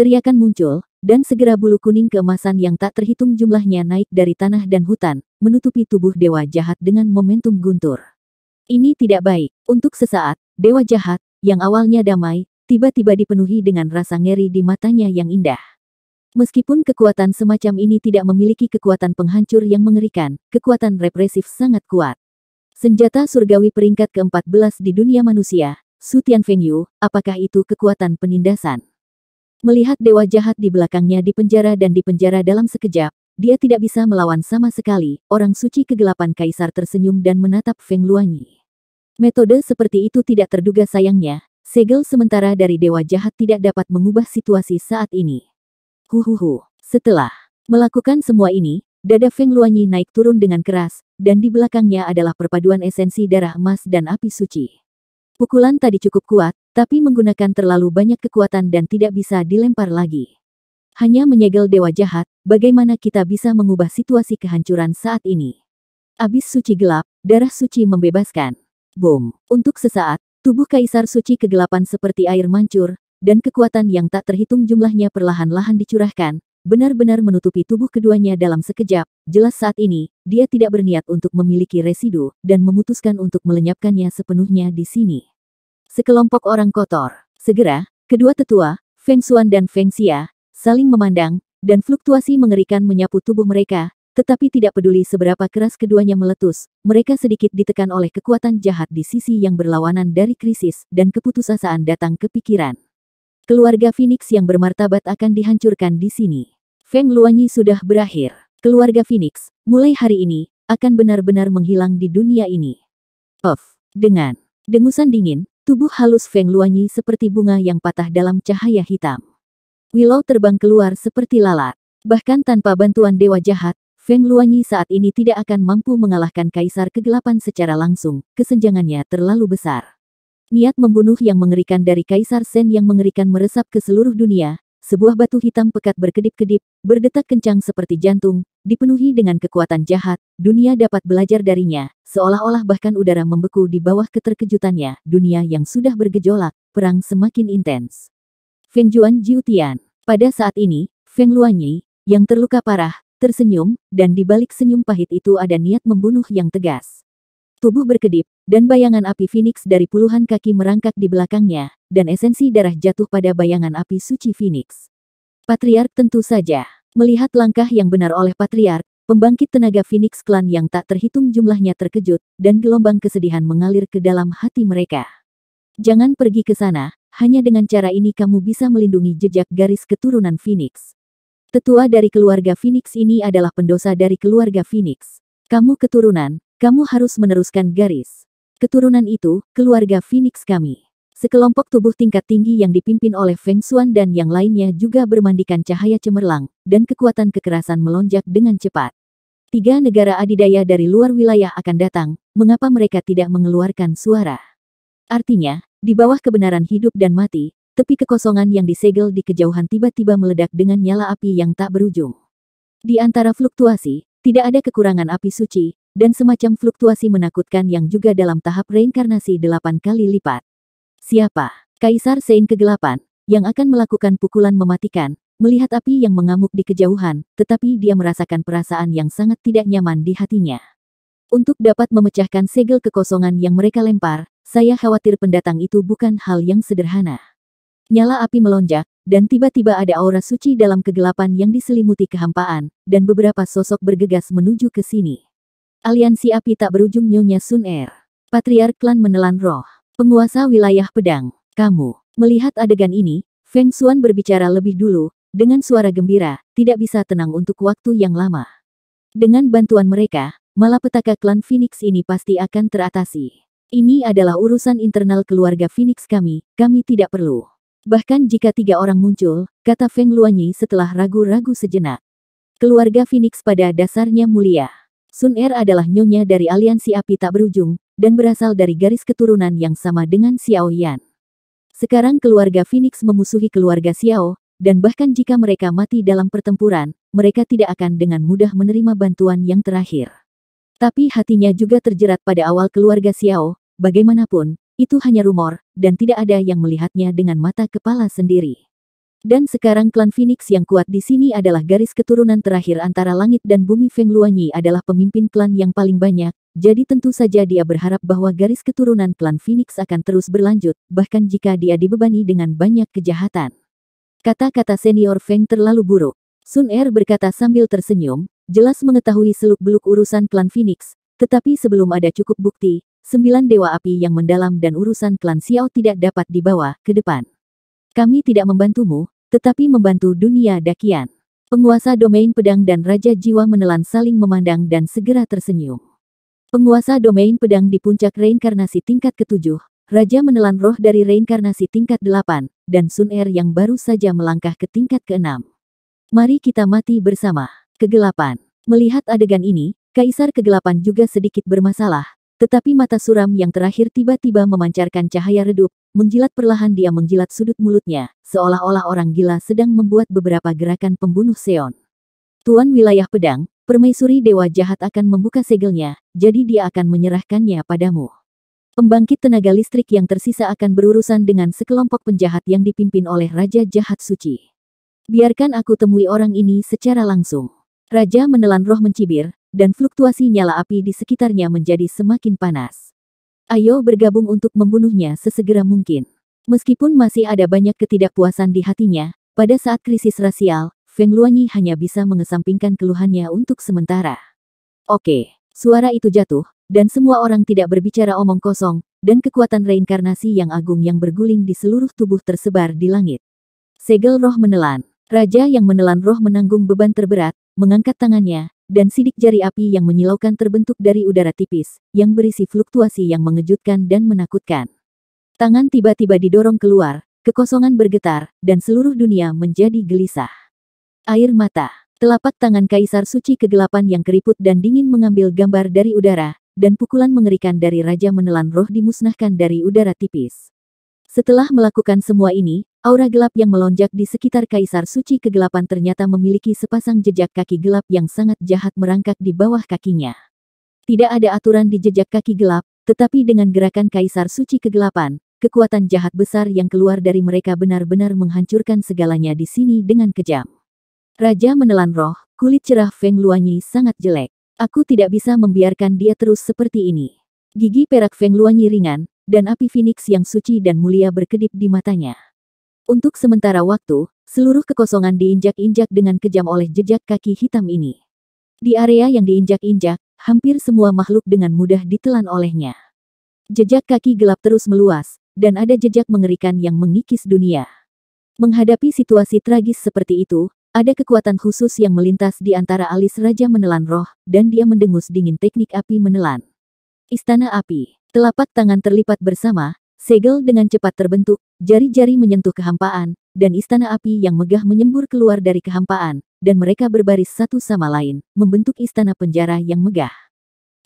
Teriakan muncul, dan segera bulu kuning keemasan yang tak terhitung jumlahnya naik dari tanah dan hutan, menutupi tubuh dewa jahat dengan momentum guntur. Ini tidak baik. Untuk sesaat, dewa jahat, yang awalnya damai, tiba-tiba dipenuhi dengan rasa ngeri di matanya yang indah. Meskipun kekuatan semacam ini tidak memiliki kekuatan penghancur yang mengerikan, kekuatan represif sangat kuat. Senjata surgawi peringkat ke-14 di dunia manusia, Sutian Fengyu, apakah itu kekuatan penindasan? Melihat dewa jahat di belakangnya di penjara dan di penjara dalam sekejap, dia tidak bisa melawan sama sekali, orang suci kegelapan kaisar tersenyum dan menatap Feng Luanyi. Metode seperti itu tidak terduga sayangnya, segel sementara dari dewa jahat tidak dapat mengubah situasi saat ini. Huhuhu. Setelah melakukan semua ini, dada Feng Luanyi naik turun dengan keras, dan di belakangnya adalah perpaduan esensi darah emas dan api suci. Pukulan tadi cukup kuat, tapi menggunakan terlalu banyak kekuatan dan tidak bisa dilempar lagi. Hanya menyegel dewa jahat, bagaimana kita bisa mengubah situasi kehancuran saat ini. Abis suci gelap, darah suci membebaskan. Boom. Untuk sesaat, tubuh Kaisar Suci kegelapan seperti air mancur, dan kekuatan yang tak terhitung jumlahnya perlahan-lahan dicurahkan, benar-benar menutupi tubuh keduanya dalam sekejap, jelas saat ini, dia tidak berniat untuk memiliki residu, dan memutuskan untuk melenyapkannya sepenuhnya di sini. Sekelompok orang kotor, segera, kedua tetua, Feng Xuan dan Feng Xia, saling memandang, dan fluktuasi mengerikan menyapu tubuh mereka, tetapi tidak peduli seberapa keras keduanya meletus, mereka sedikit ditekan oleh kekuatan jahat di sisi yang berlawanan dari krisis dan keputusasaan datang ke pikiran. Keluarga Phoenix yang bermartabat akan dihancurkan di sini. Feng Luanyi sudah berakhir. Keluarga Phoenix, mulai hari ini, akan benar-benar menghilang di dunia ini. Of, Dengan dengusan dingin, tubuh halus Feng Luanyi seperti bunga yang patah dalam cahaya hitam. Willow terbang keluar seperti lalat. Bahkan tanpa bantuan dewa jahat, Feng Luanyi saat ini tidak akan mampu mengalahkan Kaisar Kegelapan secara langsung, kesenjangannya terlalu besar. Niat membunuh yang mengerikan dari Kaisar Sen yang mengerikan meresap ke seluruh dunia, sebuah batu hitam pekat berkedip-kedip, berdetak kencang seperti jantung, dipenuhi dengan kekuatan jahat, dunia dapat belajar darinya, seolah-olah bahkan udara membeku di bawah keterkejutannya, dunia yang sudah bergejolak, perang semakin intens. Feng Juan Jiutian. Pada saat ini, Feng Luanyi, yang terluka parah, tersenyum, dan di balik senyum pahit itu ada niat membunuh yang tegas. Tubuh berkedip, dan bayangan api Phoenix dari puluhan kaki merangkak di belakangnya, dan esensi darah jatuh pada bayangan api suci Phoenix. Patriark tentu saja melihat langkah yang benar oleh Patriark, pembangkit tenaga Phoenix Clan yang tak terhitung jumlahnya terkejut, dan gelombang kesedihan mengalir ke dalam hati mereka. Jangan pergi ke sana, hanya dengan cara ini kamu bisa melindungi jejak garis keturunan Phoenix. Tetua dari keluarga Phoenix ini adalah pendosa dari keluarga Phoenix. Kamu keturunan, kamu harus meneruskan garis. Keturunan itu, keluarga Phoenix kami. Sekelompok tubuh tingkat tinggi yang dipimpin oleh Feng Xuan dan yang lainnya juga bermandikan cahaya cemerlang, dan kekuatan kekerasan melonjak dengan cepat. Tiga negara adidaya dari luar wilayah akan datang, mengapa mereka tidak mengeluarkan suara? Artinya, di bawah kebenaran hidup dan mati, tepi kekosongan yang disegel di kejauhan tiba-tiba meledak dengan nyala api yang tak berujung. Di antara fluktuasi, tidak ada kekurangan api suci, dan semacam fluktuasi menakutkan yang juga dalam tahap reinkarnasi delapan kali lipat. Siapa? Kaisar Sein kegelapan, yang akan melakukan pukulan mematikan, melihat api yang mengamuk di kejauhan, tetapi dia merasakan perasaan yang sangat tidak nyaman di hatinya. Untuk dapat memecahkan segel kekosongan yang mereka lempar, saya khawatir pendatang itu bukan hal yang sederhana. Nyala api melonjak, dan tiba-tiba ada aura suci dalam kegelapan yang diselimuti kehampaan, dan beberapa sosok bergegas menuju ke sini. Aliansi api tak berujung Nyonya Sun Er. Patriark klan menelan roh. Penguasa wilayah pedang. Kamu. Melihat adegan ini, Feng Xuan berbicara lebih dulu, dengan suara gembira, tidak bisa tenang untuk waktu yang lama. Dengan bantuan mereka, malapetaka klan Phoenix ini pasti akan teratasi. Ini adalah urusan internal keluarga Phoenix kami, kami tidak perlu. Bahkan jika tiga orang muncul, kata Feng Luanyi setelah ragu-ragu sejenak. Keluarga Phoenix pada dasarnya mulia. Sun Er adalah nyonya dari aliansi api tak berujung, dan berasal dari garis keturunan yang sama dengan Xiao Yan. Sekarang keluarga Phoenix memusuhi keluarga Xiao, dan bahkan jika mereka mati dalam pertempuran, mereka tidak akan dengan mudah menerima bantuan yang terakhir. Tapi hatinya juga terjerat pada awal keluarga Xiao, bagaimanapun, itu hanya rumor, dan tidak ada yang melihatnya dengan mata kepala sendiri. Dan sekarang klan Phoenix yang kuat di sini adalah garis keturunan terakhir antara langit dan bumi Feng Luanyi adalah pemimpin klan yang paling banyak, jadi tentu saja dia berharap bahwa garis keturunan klan Phoenix akan terus berlanjut, bahkan jika dia dibebani dengan banyak kejahatan. Kata-kata senior Feng terlalu buruk. Sun Er berkata sambil tersenyum, jelas mengetahui seluk-beluk urusan klan Phoenix, tetapi sebelum ada cukup bukti, sembilan dewa api yang mendalam dan urusan klan Xiao tidak dapat dibawa ke depan. Kami tidak membantumu, tetapi membantu dunia dakian. Penguasa domain pedang dan Raja Jiwa menelan saling memandang dan segera tersenyum. Penguasa domain pedang di puncak reinkarnasi tingkat ketujuh, Raja menelan roh dari reinkarnasi tingkat delapan, dan Sun Er yang baru saja melangkah ke tingkat keenam. Mari kita mati bersama. Kegelapan. Melihat adegan ini, Kaisar Kegelapan juga sedikit bermasalah, tetapi mata suram yang terakhir tiba-tiba memancarkan cahaya redup, Menjilat perlahan dia menjilat sudut mulutnya, seolah-olah orang gila sedang membuat beberapa gerakan pembunuh Seon. Tuan wilayah pedang, permaisuri dewa jahat akan membuka segelnya, jadi dia akan menyerahkannya padamu. Pembangkit tenaga listrik yang tersisa akan berurusan dengan sekelompok penjahat yang dipimpin oleh Raja Jahat Suci. Biarkan aku temui orang ini secara langsung. Raja menelan roh mencibir, dan fluktuasi nyala api di sekitarnya menjadi semakin panas. Ayo bergabung untuk membunuhnya sesegera mungkin. Meskipun masih ada banyak ketidakpuasan di hatinya, pada saat krisis rasial, Feng Luanyi hanya bisa mengesampingkan keluhannya untuk sementara. Oke, suara itu jatuh, dan semua orang tidak berbicara omong kosong, dan kekuatan reinkarnasi yang agung yang berguling di seluruh tubuh tersebar di langit. Segel roh menelan. Raja yang menelan roh menanggung beban terberat, mengangkat tangannya, dan sidik jari api yang menyilaukan terbentuk dari udara tipis, yang berisi fluktuasi yang mengejutkan dan menakutkan. Tangan tiba-tiba didorong keluar, kekosongan bergetar, dan seluruh dunia menjadi gelisah. Air mata, telapak tangan Kaisar Suci kegelapan yang keriput dan dingin mengambil gambar dari udara, dan pukulan mengerikan dari Raja menelan roh dimusnahkan dari udara tipis. Setelah melakukan semua ini, Aura gelap yang melonjak di sekitar Kaisar Suci kegelapan ternyata memiliki sepasang jejak kaki gelap yang sangat jahat merangkak di bawah kakinya. Tidak ada aturan di jejak kaki gelap, tetapi dengan gerakan Kaisar Suci kegelapan, kekuatan jahat besar yang keluar dari mereka benar-benar menghancurkan segalanya di sini dengan kejam. Raja menelan roh, kulit cerah Feng Luanyi sangat jelek. Aku tidak bisa membiarkan dia terus seperti ini. Gigi perak Feng Luanyi ringan, dan api Phoenix yang suci dan mulia berkedip di matanya. Untuk sementara waktu, seluruh kekosongan diinjak-injak dengan kejam oleh jejak kaki hitam ini. Di area yang diinjak-injak, hampir semua makhluk dengan mudah ditelan olehnya. Jejak kaki gelap terus meluas, dan ada jejak mengerikan yang mengikis dunia. Menghadapi situasi tragis seperti itu, ada kekuatan khusus yang melintas di antara alis Raja menelan roh, dan dia mendengus dingin teknik api menelan. Istana api, telapak tangan terlipat bersama, Segel dengan cepat terbentuk, jari-jari menyentuh kehampaan, dan istana api yang megah menyembur keluar dari kehampaan, dan mereka berbaris satu sama lain, membentuk istana penjara yang megah.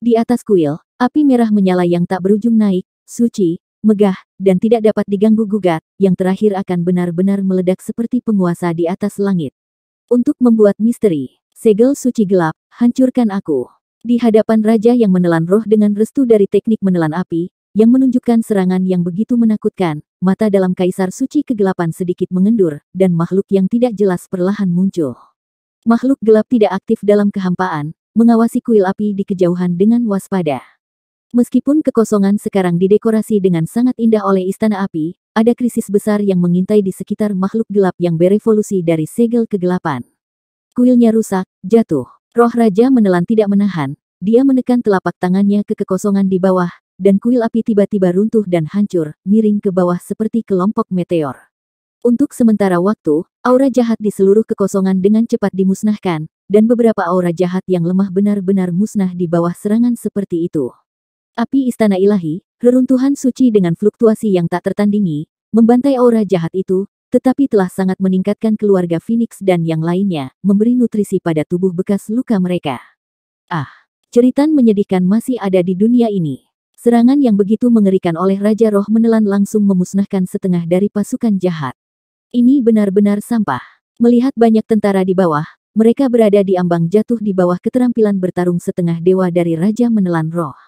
Di atas kuil, api merah menyala yang tak berujung naik, suci, megah, dan tidak dapat diganggu gugat, yang terakhir akan benar-benar meledak seperti penguasa di atas langit. Untuk membuat misteri, segel suci gelap, hancurkan aku. Di hadapan raja yang menelan roh dengan restu dari teknik menelan api, yang menunjukkan serangan yang begitu menakutkan, mata dalam kaisar suci kegelapan sedikit mengendur, dan makhluk yang tidak jelas perlahan muncul. Makhluk gelap tidak aktif dalam kehampaan, mengawasi kuil api di kejauhan dengan waspada. Meskipun kekosongan sekarang didekorasi dengan sangat indah oleh istana api, ada krisis besar yang mengintai di sekitar makhluk gelap yang berevolusi dari segel kegelapan. Kuilnya rusak, jatuh. Roh Raja menelan tidak menahan, dia menekan telapak tangannya ke kekosongan di bawah, dan kuil api tiba-tiba runtuh dan hancur, miring ke bawah seperti kelompok meteor. Untuk sementara waktu, aura jahat di seluruh kekosongan dengan cepat dimusnahkan, dan beberapa aura jahat yang lemah benar-benar musnah di bawah serangan seperti itu. Api Istana Ilahi, reruntuhan suci dengan fluktuasi yang tak tertandingi, membantai aura jahat itu, tetapi telah sangat meningkatkan keluarga Phoenix dan yang lainnya, memberi nutrisi pada tubuh bekas luka mereka. Ah, cerita menyedihkan masih ada di dunia ini. Serangan yang begitu mengerikan oleh Raja Roh menelan langsung memusnahkan setengah dari pasukan jahat. Ini benar-benar sampah. Melihat banyak tentara di bawah, mereka berada di ambang jatuh di bawah keterampilan bertarung setengah dewa dari Raja menelan roh.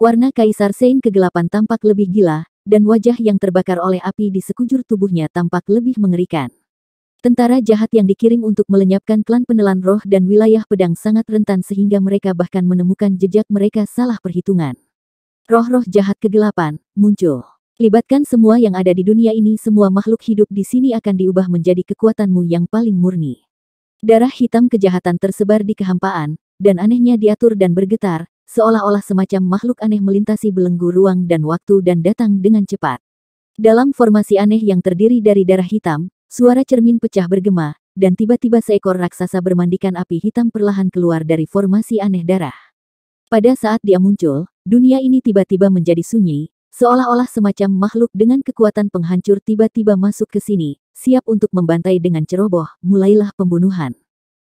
Warna Kaisar Sein kegelapan tampak lebih gila, dan wajah yang terbakar oleh api di sekujur tubuhnya tampak lebih mengerikan. Tentara jahat yang dikirim untuk melenyapkan klan penelan roh dan wilayah pedang sangat rentan sehingga mereka bahkan menemukan jejak mereka salah perhitungan. Roh-roh jahat kegelapan muncul. Libatkan semua yang ada di dunia ini, semua makhluk hidup di sini akan diubah menjadi kekuatanmu yang paling murni. Darah hitam kejahatan tersebar di kehampaan, dan anehnya diatur dan bergetar, seolah-olah semacam makhluk aneh melintasi belenggu ruang dan waktu dan datang dengan cepat. Dalam formasi aneh yang terdiri dari darah hitam, suara cermin pecah bergema, dan tiba-tiba seekor raksasa bermandikan api hitam perlahan keluar dari formasi aneh darah. Pada saat dia muncul, dunia ini tiba-tiba menjadi sunyi, seolah-olah semacam makhluk dengan kekuatan penghancur tiba-tiba masuk ke sini, siap untuk membantai dengan ceroboh, mulailah pembunuhan.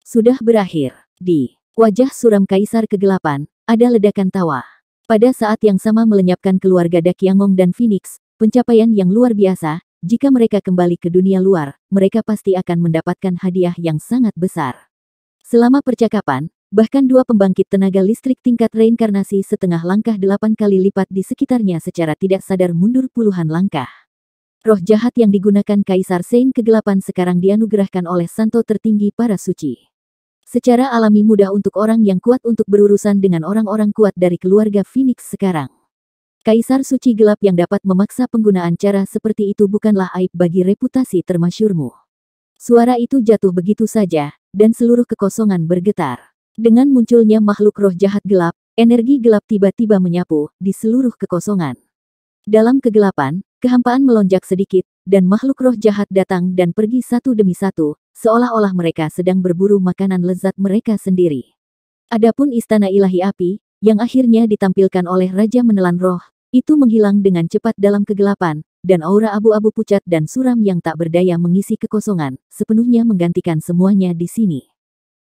Sudah berakhir. Di wajah suram kaisar kegelapan, ada ledakan tawa. Pada saat yang sama melenyapkan keluarga Dakiangong dan Phoenix, pencapaian yang luar biasa, jika mereka kembali ke dunia luar, mereka pasti akan mendapatkan hadiah yang sangat besar. Selama percakapan, bahkan dua pembangkit tenaga listrik tingkat reinkarnasi setengah langkah delapan kali lipat di sekitarnya secara tidak sadar mundur puluhan langkah. Roh jahat yang digunakan Kaisar Sein kegelapan sekarang dianugerahkan oleh Santo tertinggi para suci. Secara alami mudah untuk orang yang kuat untuk berurusan dengan orang-orang kuat dari keluarga Phoenix sekarang. Kaisar suci gelap yang dapat memaksa penggunaan cara seperti itu bukanlah aib bagi reputasi termasyurmu. Suara itu jatuh begitu saja, dan seluruh kekosongan bergetar. Dengan munculnya makhluk roh jahat gelap, energi gelap tiba-tiba menyapu di seluruh kekosongan. Dalam kegelapan, kehampaan melonjak sedikit, dan makhluk roh jahat datang dan pergi satu demi satu, seolah-olah mereka sedang berburu makanan lezat mereka sendiri. Adapun istana ilahi api, yang akhirnya ditampilkan oleh Raja Menelan Roh, itu menghilang dengan cepat dalam kegelapan, dan aura abu-abu pucat dan suram yang tak berdaya mengisi kekosongan, sepenuhnya menggantikan semuanya di sini.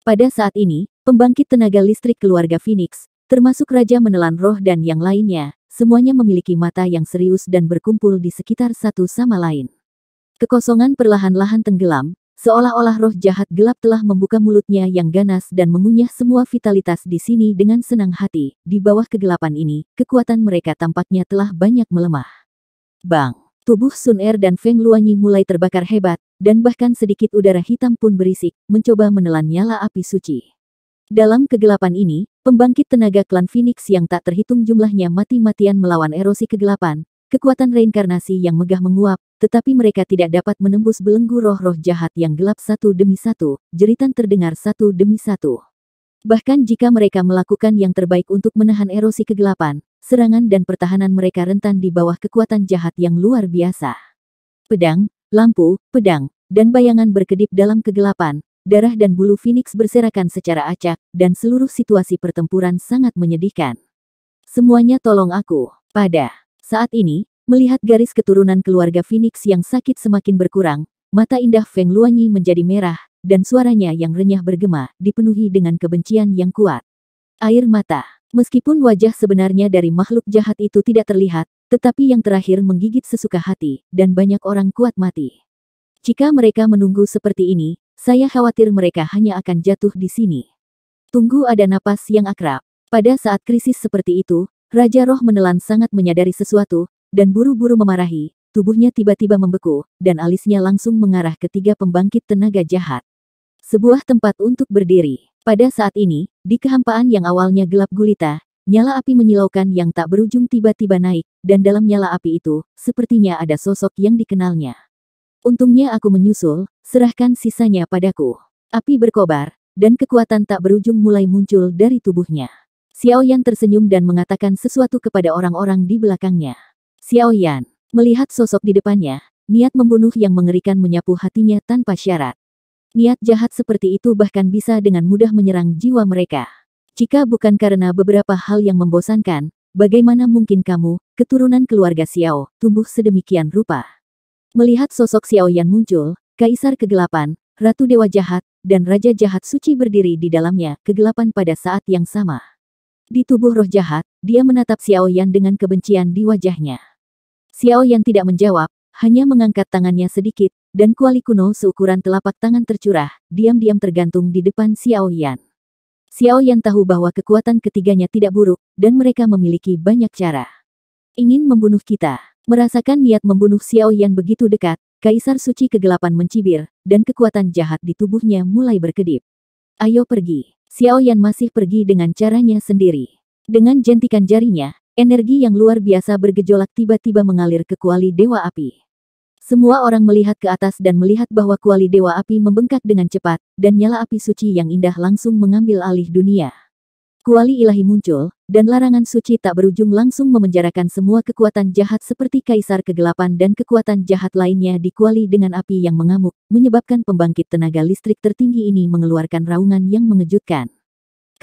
Pada saat ini, Pembangkit tenaga listrik keluarga Phoenix, termasuk Raja Menelan Roh dan yang lainnya, semuanya memiliki mata yang serius dan berkumpul di sekitar satu sama lain. Kekosongan perlahan-lahan tenggelam, seolah-olah roh jahat gelap telah membuka mulutnya yang ganas dan mengunyah semua vitalitas di sini dengan senang hati. Di bawah kegelapan ini, kekuatan mereka tampaknya telah banyak melemah. Bang, tubuh Sun Er dan Feng Luanyi mulai terbakar hebat, dan bahkan sedikit udara hitam pun berisik, mencoba menelan nyala api suci. Dalam kegelapan ini, pembangkit tenaga klan Phoenix yang tak terhitung jumlahnya mati-matian melawan erosi kegelapan, kekuatan reinkarnasi yang megah menguap, tetapi mereka tidak dapat menembus belenggu roh-roh jahat yang gelap satu demi satu, jeritan terdengar satu demi satu. Bahkan jika mereka melakukan yang terbaik untuk menahan erosi kegelapan, serangan dan pertahanan mereka rentan di bawah kekuatan jahat yang luar biasa. Pedang, lampu, pedang, dan bayangan berkedip dalam kegelapan, darah dan bulu Phoenix berserakan secara acak, dan seluruh situasi pertempuran sangat menyedihkan. Semuanya tolong aku. Pada saat ini, melihat garis keturunan keluarga Phoenix yang sakit semakin berkurang, mata indah Feng Luanyi menjadi merah, dan suaranya yang renyah bergema, dipenuhi dengan kebencian yang kuat. Air mata. Meskipun wajah sebenarnya dari makhluk jahat itu tidak terlihat, tetapi yang terakhir menggigit sesuka hati, dan banyak orang kuat mati. Jika mereka menunggu seperti ini, saya khawatir mereka hanya akan jatuh di sini. Tunggu ada napas yang akrab. Pada saat krisis seperti itu, Raja Roh menelan sangat menyadari sesuatu, dan buru-buru memarahi, tubuhnya tiba-tiba membeku, dan alisnya langsung mengarah ke tiga pembangkit tenaga jahat. Sebuah tempat untuk berdiri. Pada saat ini, di kehampaan yang awalnya gelap gulita, nyala api menyilaukan yang tak berujung tiba-tiba naik, dan dalam nyala api itu, sepertinya ada sosok yang dikenalnya. Untungnya aku menyusul, serahkan sisanya padaku. Api berkobar, dan kekuatan tak berujung mulai muncul dari tubuhnya. Xiao Yan tersenyum dan mengatakan sesuatu kepada orang-orang di belakangnya. Xiao Yan, melihat sosok di depannya, niat membunuh yang mengerikan menyapu hatinya tanpa syarat. Niat jahat seperti itu bahkan bisa dengan mudah menyerang jiwa mereka. Jika bukan karena beberapa hal yang membosankan, bagaimana mungkin kamu, keturunan keluarga Xiao, tumbuh sedemikian rupa? Melihat sosok Xiao Yan muncul, Kaisar Kegelapan, Ratu Dewa Jahat, dan Raja Jahat Suci berdiri di dalamnya kegelapan pada saat yang sama. Di tubuh roh jahat, dia menatap Xiao Yan dengan kebencian di wajahnya. Xiao Yan tidak menjawab, hanya mengangkat tangannya sedikit, dan kuali kuno seukuran telapak tangan tercurah, diam-diam tergantung di depan Xiao Yan. Xiao Yan tahu bahwa kekuatan ketiganya tidak buruk, dan mereka memiliki banyak cara. Ingin membunuh kita. Merasakan niat membunuh Xiao Yan begitu dekat, Kaisar Suci kegelapan mencibir, dan kekuatan jahat di tubuhnya mulai berkedip. Ayo pergi. Xiao Yan masih pergi dengan caranya sendiri. Dengan jentikan jarinya, energi yang luar biasa bergejolak tiba-tiba mengalir ke kuali Dewa Api. Semua orang melihat ke atas dan melihat bahwa kuali Dewa Api membengkak dengan cepat, dan nyala api suci yang indah langsung mengambil alih dunia. Kuali ilahi muncul, dan larangan suci tak berujung langsung memenjarakan semua kekuatan jahat seperti kaisar kegelapan dan kekuatan jahat lainnya di kuali dengan api yang mengamuk, menyebabkan pembangkit tenaga listrik tertinggi ini mengeluarkan raungan yang mengejutkan.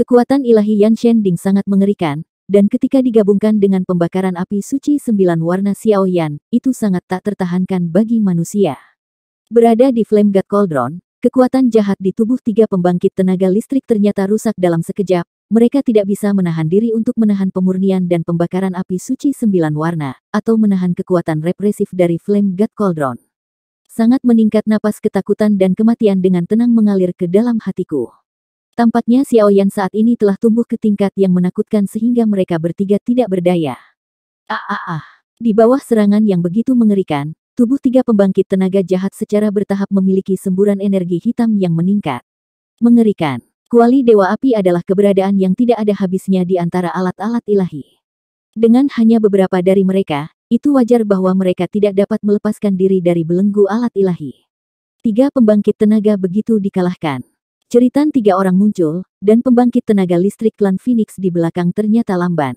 Kekuatan ilahi Yan Shen Ding sangat mengerikan, dan ketika digabungkan dengan pembakaran api suci sembilan warna Xiao Yan, itu sangat tak tertahankan bagi manusia. Berada di Flame God Cauldron, Kekuatan jahat di tubuh tiga pembangkit tenaga listrik ternyata rusak dalam sekejap, mereka tidak bisa menahan diri untuk menahan pemurnian dan pembakaran api suci sembilan warna, atau menahan kekuatan represif dari Flame God Cauldron. Sangat meningkat napas ketakutan dan kematian dengan tenang mengalir ke dalam hatiku. Tampaknya Xiao Yan saat ini telah tumbuh ke tingkat yang menakutkan sehingga mereka bertiga tidak berdaya. Ah ah ah. Di bawah serangan yang begitu mengerikan, tubuh tiga pembangkit tenaga jahat secara bertahap memiliki semburan energi hitam yang meningkat. Mengerikan. Kuali Dewa Api adalah keberadaan yang tidak ada habisnya di antara alat-alat ilahi. Dengan hanya beberapa dari mereka, itu wajar bahwa mereka tidak dapat melepaskan diri dari belenggu alat ilahi. Tiga pembangkit tenaga begitu dikalahkan. Ceritan tiga orang muncul, dan pembangkit tenaga listrik klan Phoenix di belakang ternyata lamban.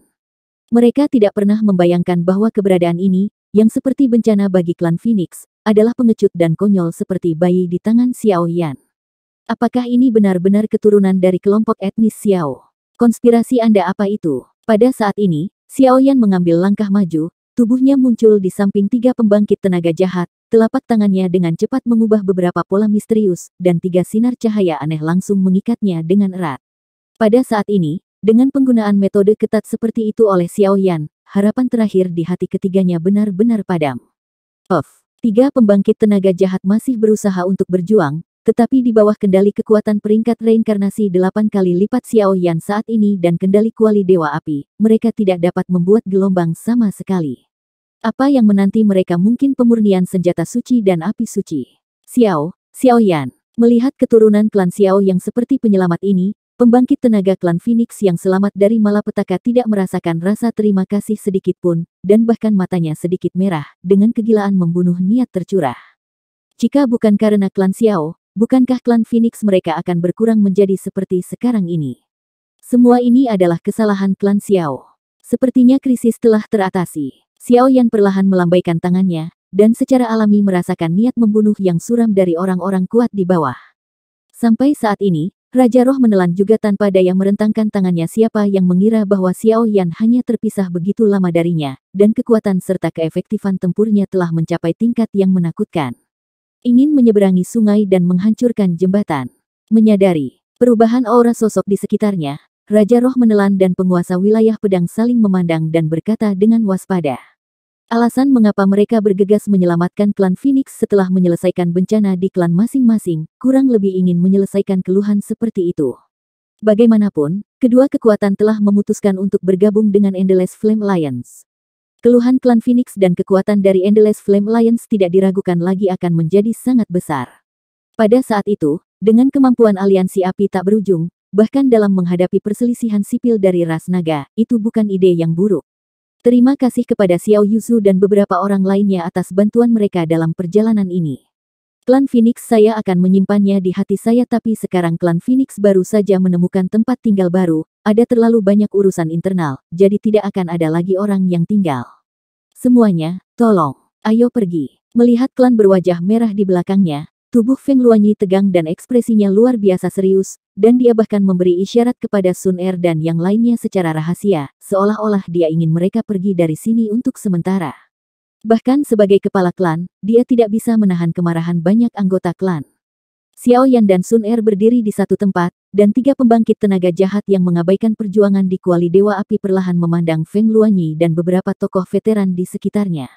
Mereka tidak pernah membayangkan bahwa keberadaan ini, yang seperti bencana bagi klan Phoenix, adalah pengecut dan konyol seperti bayi di tangan Xiao Yan. Apakah ini benar-benar keturunan dari kelompok etnis Xiao? Konspirasi Anda apa itu? Pada saat ini, Xiao Yan mengambil langkah maju, tubuhnya muncul di samping tiga pembangkit tenaga jahat, telapak tangannya dengan cepat mengubah beberapa pola misterius, dan tiga sinar cahaya aneh langsung mengikatnya dengan erat. Pada saat ini, dengan penggunaan metode ketat seperti itu oleh Xiao Yan, harapan terakhir di hati ketiganya benar-benar padam. Of, Tiga pembangkit tenaga jahat masih berusaha untuk berjuang, tetapi di bawah kendali kekuatan peringkat reinkarnasi delapan kali lipat Xiao Yan saat ini dan kendali kuali Dewa Api, mereka tidak dapat membuat gelombang sama sekali. Apa yang menanti mereka mungkin pemurnian senjata suci dan api suci. Xiao, Xiao Yan, melihat keturunan klan Xiao yang seperti penyelamat ini, pembangkit tenaga klan Phoenix yang selamat dari malapetaka tidak merasakan rasa terima kasih sedikit pun, dan bahkan matanya sedikit merah, dengan kegilaan membunuh niat tercurah. Jika bukan karena klan Xiao, Bukankah klan Phoenix mereka akan berkurang menjadi seperti sekarang ini? Semua ini adalah kesalahan klan Xiao. Sepertinya krisis telah teratasi. Xiao Yan perlahan melambaikan tangannya, dan secara alami merasakan niat membunuh yang suram dari orang-orang kuat di bawah. Sampai saat ini, Raja Roh menelan juga tanpa daya merentangkan tangannya siapa yang mengira bahwa Xiao Yan hanya terpisah begitu lama darinya, dan kekuatan serta keefektifan tempurnya telah mencapai tingkat yang menakutkan ingin menyeberangi sungai dan menghancurkan jembatan. Menyadari perubahan aura sosok di sekitarnya, Raja Roh menelan dan penguasa wilayah pedang saling memandang dan berkata dengan waspada. Alasan mengapa mereka bergegas menyelamatkan klan Phoenix setelah menyelesaikan bencana di klan masing-masing, kurang lebih ingin menyelesaikan keluhan seperti itu. Bagaimanapun, kedua kekuatan telah memutuskan untuk bergabung dengan Endless Flame Alliance. Keluhan klan Phoenix dan kekuatan dari Endless Flame Alliance tidak diragukan lagi akan menjadi sangat besar. Pada saat itu, dengan kemampuan aliansi api tak berujung, bahkan dalam menghadapi perselisihan sipil dari ras naga, itu bukan ide yang buruk. Terima kasih kepada Xiao Yuzu dan beberapa orang lainnya atas bantuan mereka dalam perjalanan ini. Klan Phoenix saya akan menyimpannya di hati saya tapi sekarang klan Phoenix baru saja menemukan tempat tinggal baru, ada terlalu banyak urusan internal, jadi tidak akan ada lagi orang yang tinggal. Semuanya, tolong, ayo pergi. Melihat klan berwajah merah di belakangnya, tubuh Feng Luanyi tegang dan ekspresinya luar biasa serius, dan dia bahkan memberi isyarat kepada Sun Er dan yang lainnya secara rahasia, seolah-olah dia ingin mereka pergi dari sini untuk sementara. Bahkan sebagai kepala klan, dia tidak bisa menahan kemarahan banyak anggota klan. Xiao Yan dan Sun Er berdiri di satu tempat, dan tiga pembangkit tenaga jahat yang mengabaikan perjuangan di Kuali Dewa Api perlahan memandang Feng Luanyi dan beberapa tokoh veteran di sekitarnya.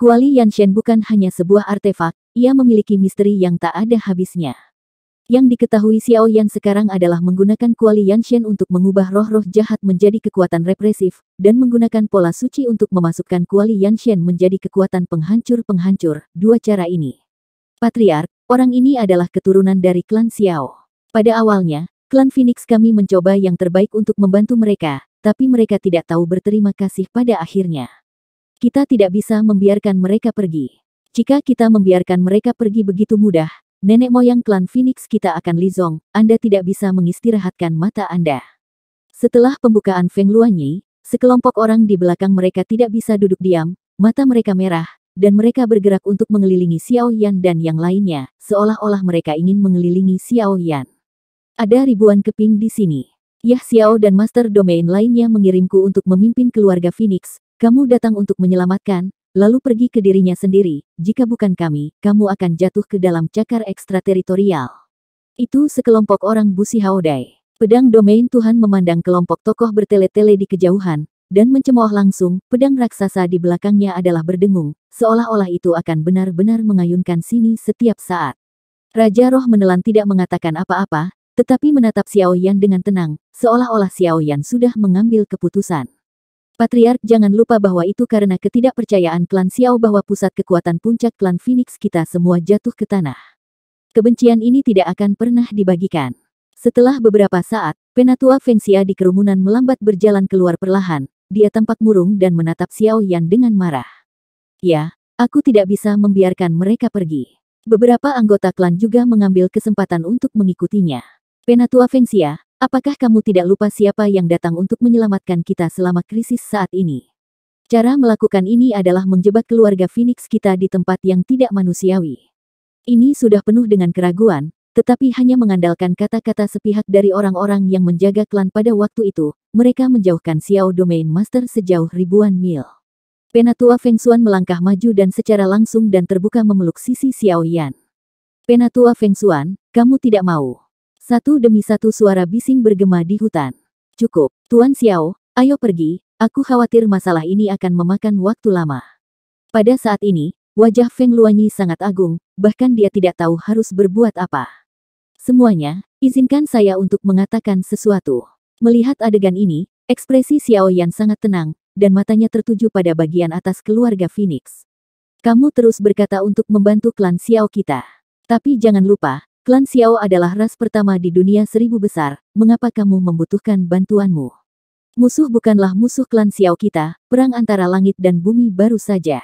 Kuali Yan Shen bukan hanya sebuah artefak, ia memiliki misteri yang tak ada habisnya. Yang diketahui Xiao Yan sekarang adalah menggunakan kuali Yan Shen untuk mengubah roh-roh jahat menjadi kekuatan represif, dan menggunakan pola suci untuk memasukkan kuali Yan Shen menjadi kekuatan penghancur-penghancur, dua cara ini. Patriark, orang ini adalah keturunan dari klan Xiao. Pada awalnya, klan Phoenix kami mencoba yang terbaik untuk membantu mereka, tapi mereka tidak tahu berterima kasih pada akhirnya. Kita tidak bisa membiarkan mereka pergi. Jika kita membiarkan mereka pergi begitu mudah, Nenek moyang klan Phoenix kita akan lizong, Anda tidak bisa mengistirahatkan mata Anda. Setelah pembukaan Feng Luanyi, sekelompok orang di belakang mereka tidak bisa duduk diam, mata mereka merah, dan mereka bergerak untuk mengelilingi Xiao Yan dan yang lainnya, seolah-olah mereka ingin mengelilingi Xiao Yan. Ada ribuan keping di sini. Yah Xiao dan Master Domain lainnya mengirimku untuk memimpin keluarga Phoenix, kamu datang untuk menyelamatkan, lalu pergi ke dirinya sendiri, jika bukan kami, kamu akan jatuh ke dalam cakar ekstrateritorial. Itu sekelompok orang busi Haodai. Pedang domain Tuhan memandang kelompok tokoh bertele-tele di kejauhan, dan mencemooh langsung, pedang raksasa di belakangnya adalah berdengung, seolah-olah itu akan benar-benar mengayunkan sini setiap saat. Raja Roh menelan tidak mengatakan apa-apa, tetapi menatap Xiao Yan dengan tenang, seolah-olah Xiao Yan sudah mengambil keputusan. Patriark jangan lupa bahwa itu karena ketidakpercayaan klan Xiao bahwa pusat kekuatan puncak klan Phoenix kita semua jatuh ke tanah. Kebencian ini tidak akan pernah dibagikan. Setelah beberapa saat, penatua Xia di kerumunan melambat berjalan keluar perlahan, dia tampak murung dan menatap Xiao Yan dengan marah. Ya, aku tidak bisa membiarkan mereka pergi. Beberapa anggota klan juga mengambil kesempatan untuk mengikutinya. Penatua Xia, Apakah kamu tidak lupa siapa yang datang untuk menyelamatkan kita selama krisis saat ini? Cara melakukan ini adalah menjebak keluarga Phoenix kita di tempat yang tidak manusiawi. Ini sudah penuh dengan keraguan, tetapi hanya mengandalkan kata-kata sepihak dari orang-orang yang menjaga klan pada waktu itu, mereka menjauhkan Xiao Domain Master sejauh ribuan mil. Penatua Feng Xuan melangkah maju dan secara langsung dan terbuka memeluk sisi Xiao Yan. Penatua Feng Xuan, kamu tidak mau. Satu demi satu suara bising bergema di hutan. Cukup, Tuan Xiao, ayo pergi, aku khawatir masalah ini akan memakan waktu lama. Pada saat ini, wajah Feng Luanyi sangat agung, bahkan dia tidak tahu harus berbuat apa. Semuanya, izinkan saya untuk mengatakan sesuatu. Melihat adegan ini, ekspresi Xiao Yan sangat tenang, dan matanya tertuju pada bagian atas keluarga Phoenix. Kamu terus berkata untuk membantu klan Xiao kita. Tapi jangan lupa, Klan Xiao adalah ras pertama di dunia seribu besar, mengapa kamu membutuhkan bantuanmu? Musuh bukanlah musuh klan Xiao kita, perang antara langit dan bumi baru saja.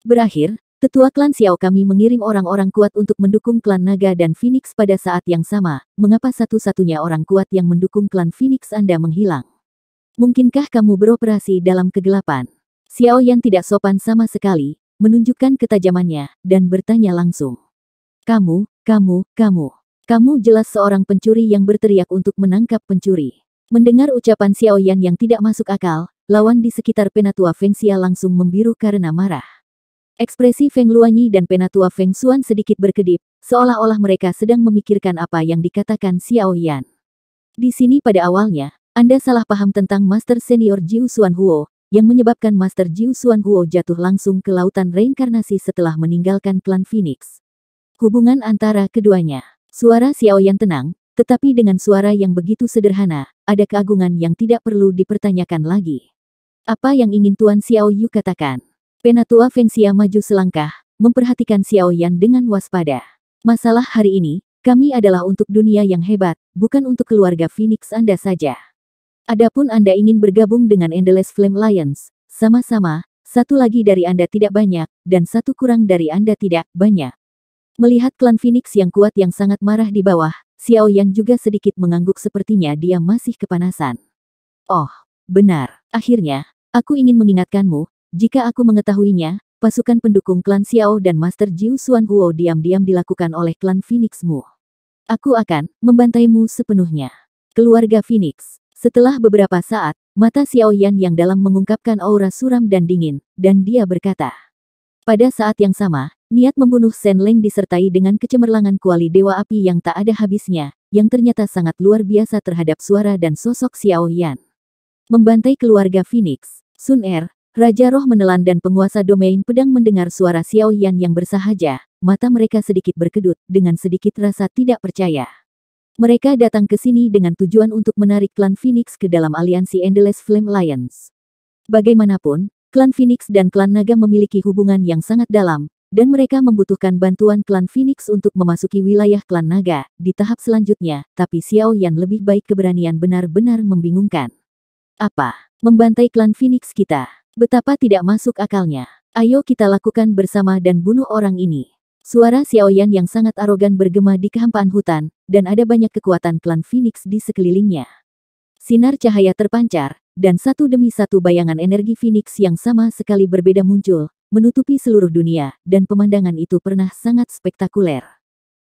Berakhir, tetua klan Xiao kami mengirim orang-orang kuat untuk mendukung klan Naga dan Phoenix pada saat yang sama, mengapa satu-satunya orang kuat yang mendukung klan Phoenix Anda menghilang? Mungkinkah kamu beroperasi dalam kegelapan? Xiao yang tidak sopan sama sekali, menunjukkan ketajamannya, dan bertanya langsung. Kamu, kamu, kamu. Kamu jelas seorang pencuri yang berteriak untuk menangkap pencuri. Mendengar ucapan Xiao Yan yang tidak masuk akal, lawan di sekitar Penatua Feng Xia langsung membiru karena marah. Ekspresi Feng Luanyi dan Penatua Feng Xuan sedikit berkedip, seolah-olah mereka sedang memikirkan apa yang dikatakan Xiao Yan. Di sini pada awalnya, Anda salah paham tentang Master Senior Jiu Xuan Huo, yang menyebabkan Master Jiu Xuan Huo jatuh langsung ke lautan reinkarnasi setelah meninggalkan klan Phoenix hubungan antara keduanya. Suara Xiao yang tenang, tetapi dengan suara yang begitu sederhana, ada keagungan yang tidak perlu dipertanyakan lagi. Apa yang ingin Tuan Xiao Yu katakan? Penatua Feng Xia maju selangkah, memperhatikan Xiao Yan dengan waspada. Masalah hari ini, kami adalah untuk dunia yang hebat, bukan untuk keluarga Phoenix Anda saja. Adapun Anda ingin bergabung dengan Endless Flame Lions, sama-sama, satu lagi dari Anda tidak banyak, dan satu kurang dari Anda tidak banyak. Melihat klan Phoenix yang kuat yang sangat marah di bawah, Xiao Yang juga sedikit mengangguk sepertinya dia masih kepanasan. Oh, benar. Akhirnya, aku ingin mengingatkanmu, jika aku mengetahuinya, pasukan pendukung klan Xiao dan Master Jiu Xuan Huo diam-diam dilakukan oleh klan Phoenixmu. Aku akan membantaimu sepenuhnya. Keluarga Phoenix. Setelah beberapa saat, mata Xiao Yan yang dalam mengungkapkan aura suram dan dingin, dan dia berkata. Pada saat yang sama, Niat membunuh Shen Leng disertai dengan kecemerlangan kuali dewa api yang tak ada habisnya, yang ternyata sangat luar biasa terhadap suara dan sosok Xiao Yan. Membantai keluarga Phoenix, Sun Er, Raja Roh menelan dan penguasa domain pedang mendengar suara Xiao Yan yang bersahaja, mata mereka sedikit berkedut dengan sedikit rasa tidak percaya. Mereka datang ke sini dengan tujuan untuk menarik klan Phoenix ke dalam aliansi Endless Flame Lions. Bagaimanapun, klan Phoenix dan klan Naga memiliki hubungan yang sangat dalam, dan mereka membutuhkan bantuan klan Phoenix untuk memasuki wilayah klan naga di tahap selanjutnya, tapi Xiao Yan lebih baik keberanian benar-benar membingungkan. Apa? Membantai klan Phoenix kita? Betapa tidak masuk akalnya. Ayo kita lakukan bersama dan bunuh orang ini. Suara Xiao Yan yang sangat arogan bergema di kehampaan hutan, dan ada banyak kekuatan klan Phoenix di sekelilingnya. Sinar cahaya terpancar, dan satu demi satu bayangan energi Phoenix yang sama sekali berbeda muncul, menutupi seluruh dunia, dan pemandangan itu pernah sangat spektakuler.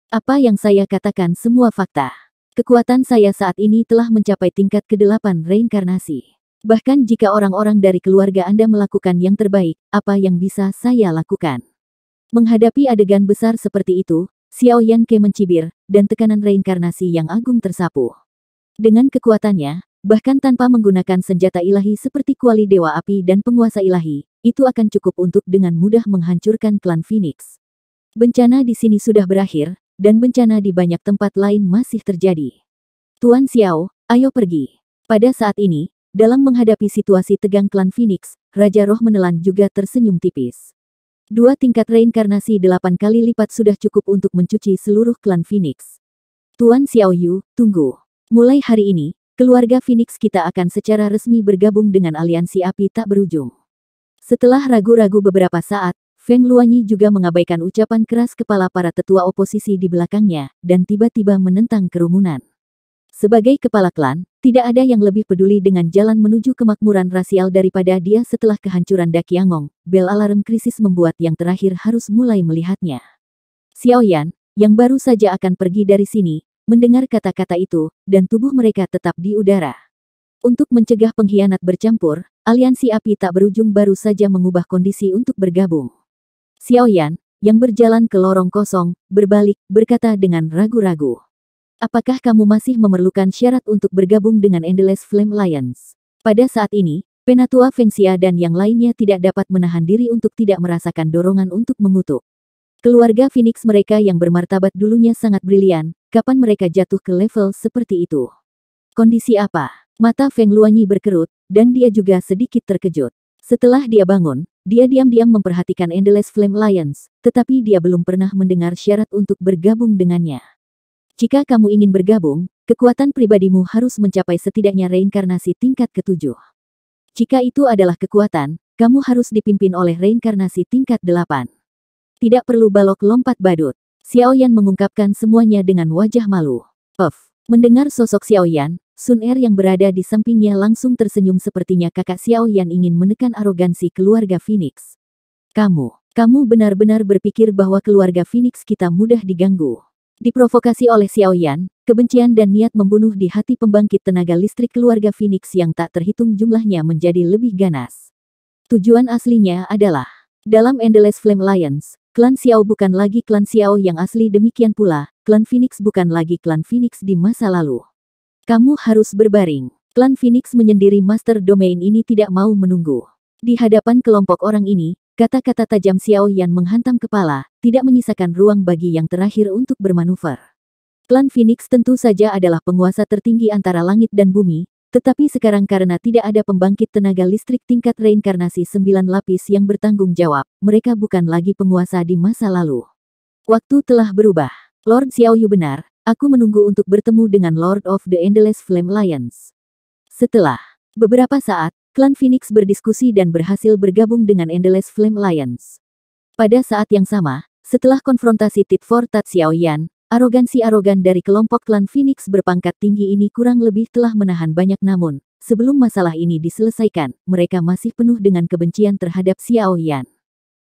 Apa yang saya katakan semua fakta. Kekuatan saya saat ini telah mencapai tingkat kedelapan reinkarnasi. Bahkan jika orang-orang dari keluarga Anda melakukan yang terbaik, apa yang bisa saya lakukan? Menghadapi adegan besar seperti itu, Xiao Yanke mencibir, dan tekanan reinkarnasi yang agung tersapu. Dengan kekuatannya, Bahkan tanpa menggunakan senjata ilahi seperti kuali dewa api dan penguasa ilahi, itu akan cukup untuk dengan mudah menghancurkan klan Phoenix. Bencana di sini sudah berakhir, dan bencana di banyak tempat lain masih terjadi. Tuan Xiao, ayo pergi. Pada saat ini, dalam menghadapi situasi tegang klan Phoenix, Raja Roh Menelan juga tersenyum tipis. Dua tingkat reinkarnasi delapan kali lipat sudah cukup untuk mencuci seluruh klan Phoenix. Tuan Xiao Yu, tunggu. Mulai hari ini, Keluarga Phoenix kita akan secara resmi bergabung dengan aliansi api tak berujung. Setelah ragu-ragu beberapa saat, Feng Luanyi juga mengabaikan ucapan keras kepala para tetua oposisi di belakangnya, dan tiba-tiba menentang kerumunan. Sebagai kepala klan, tidak ada yang lebih peduli dengan jalan menuju kemakmuran rasial daripada dia setelah kehancuran Dakiangong, bel alarm krisis membuat yang terakhir harus mulai melihatnya. Xiaoyan, yang baru saja akan pergi dari sini, Mendengar kata-kata itu, dan tubuh mereka tetap di udara. Untuk mencegah pengkhianat bercampur, aliansi api tak berujung baru saja mengubah kondisi untuk bergabung. Xiaoyan, yang berjalan ke lorong kosong, berbalik, berkata dengan ragu-ragu. Apakah kamu masih memerlukan syarat untuk bergabung dengan Endless Flame Alliance? Pada saat ini, Penatua Fengxia dan yang lainnya tidak dapat menahan diri untuk tidak merasakan dorongan untuk mengutuk. Keluarga Phoenix mereka yang bermartabat dulunya sangat brilian, kapan mereka jatuh ke level seperti itu? Kondisi apa? Mata Feng Luanyi berkerut, dan dia juga sedikit terkejut. Setelah dia bangun, dia diam-diam memperhatikan Endless Flame Lions, tetapi dia belum pernah mendengar syarat untuk bergabung dengannya. Jika kamu ingin bergabung, kekuatan pribadimu harus mencapai setidaknya reinkarnasi tingkat ketujuh. Jika itu adalah kekuatan, kamu harus dipimpin oleh reinkarnasi tingkat delapan. Tidak perlu balok lompat badut. Xiao Yan mengungkapkan semuanya dengan wajah malu. Puff. Mendengar sosok Xiao Yan, Sun Er yang berada di sampingnya langsung tersenyum sepertinya kakak Xiao Yan ingin menekan arogansi keluarga Phoenix. Kamu, kamu benar-benar berpikir bahwa keluarga Phoenix kita mudah diganggu. Diprovokasi oleh Xiao Yan, kebencian dan niat membunuh di hati pembangkit tenaga listrik keluarga Phoenix yang tak terhitung jumlahnya menjadi lebih ganas. Tujuan aslinya adalah, dalam Endless Flame Lions, Klan Xiao bukan lagi klan Xiao yang asli demikian pula, klan Phoenix bukan lagi klan Phoenix di masa lalu. Kamu harus berbaring. Klan Phoenix menyendiri master domain ini tidak mau menunggu. Di hadapan kelompok orang ini, kata-kata tajam Xiao Yan menghantam kepala, tidak menyisakan ruang bagi yang terakhir untuk bermanuver. Klan Phoenix tentu saja adalah penguasa tertinggi antara langit dan bumi, tetapi sekarang karena tidak ada pembangkit tenaga listrik tingkat reinkarnasi sembilan lapis yang bertanggung jawab, mereka bukan lagi penguasa di masa lalu. Waktu telah berubah. Lord Xiaoyu benar, aku menunggu untuk bertemu dengan Lord of the Endless Flame Lions. Setelah beberapa saat, klan Phoenix berdiskusi dan berhasil bergabung dengan Endless Flame Lions. Pada saat yang sama, setelah konfrontasi Tit for Tat Xiaoyan, Arogansi arogan dari kelompok klan Phoenix berpangkat tinggi ini kurang lebih telah menahan banyak namun, sebelum masalah ini diselesaikan, mereka masih penuh dengan kebencian terhadap Xiao Yan.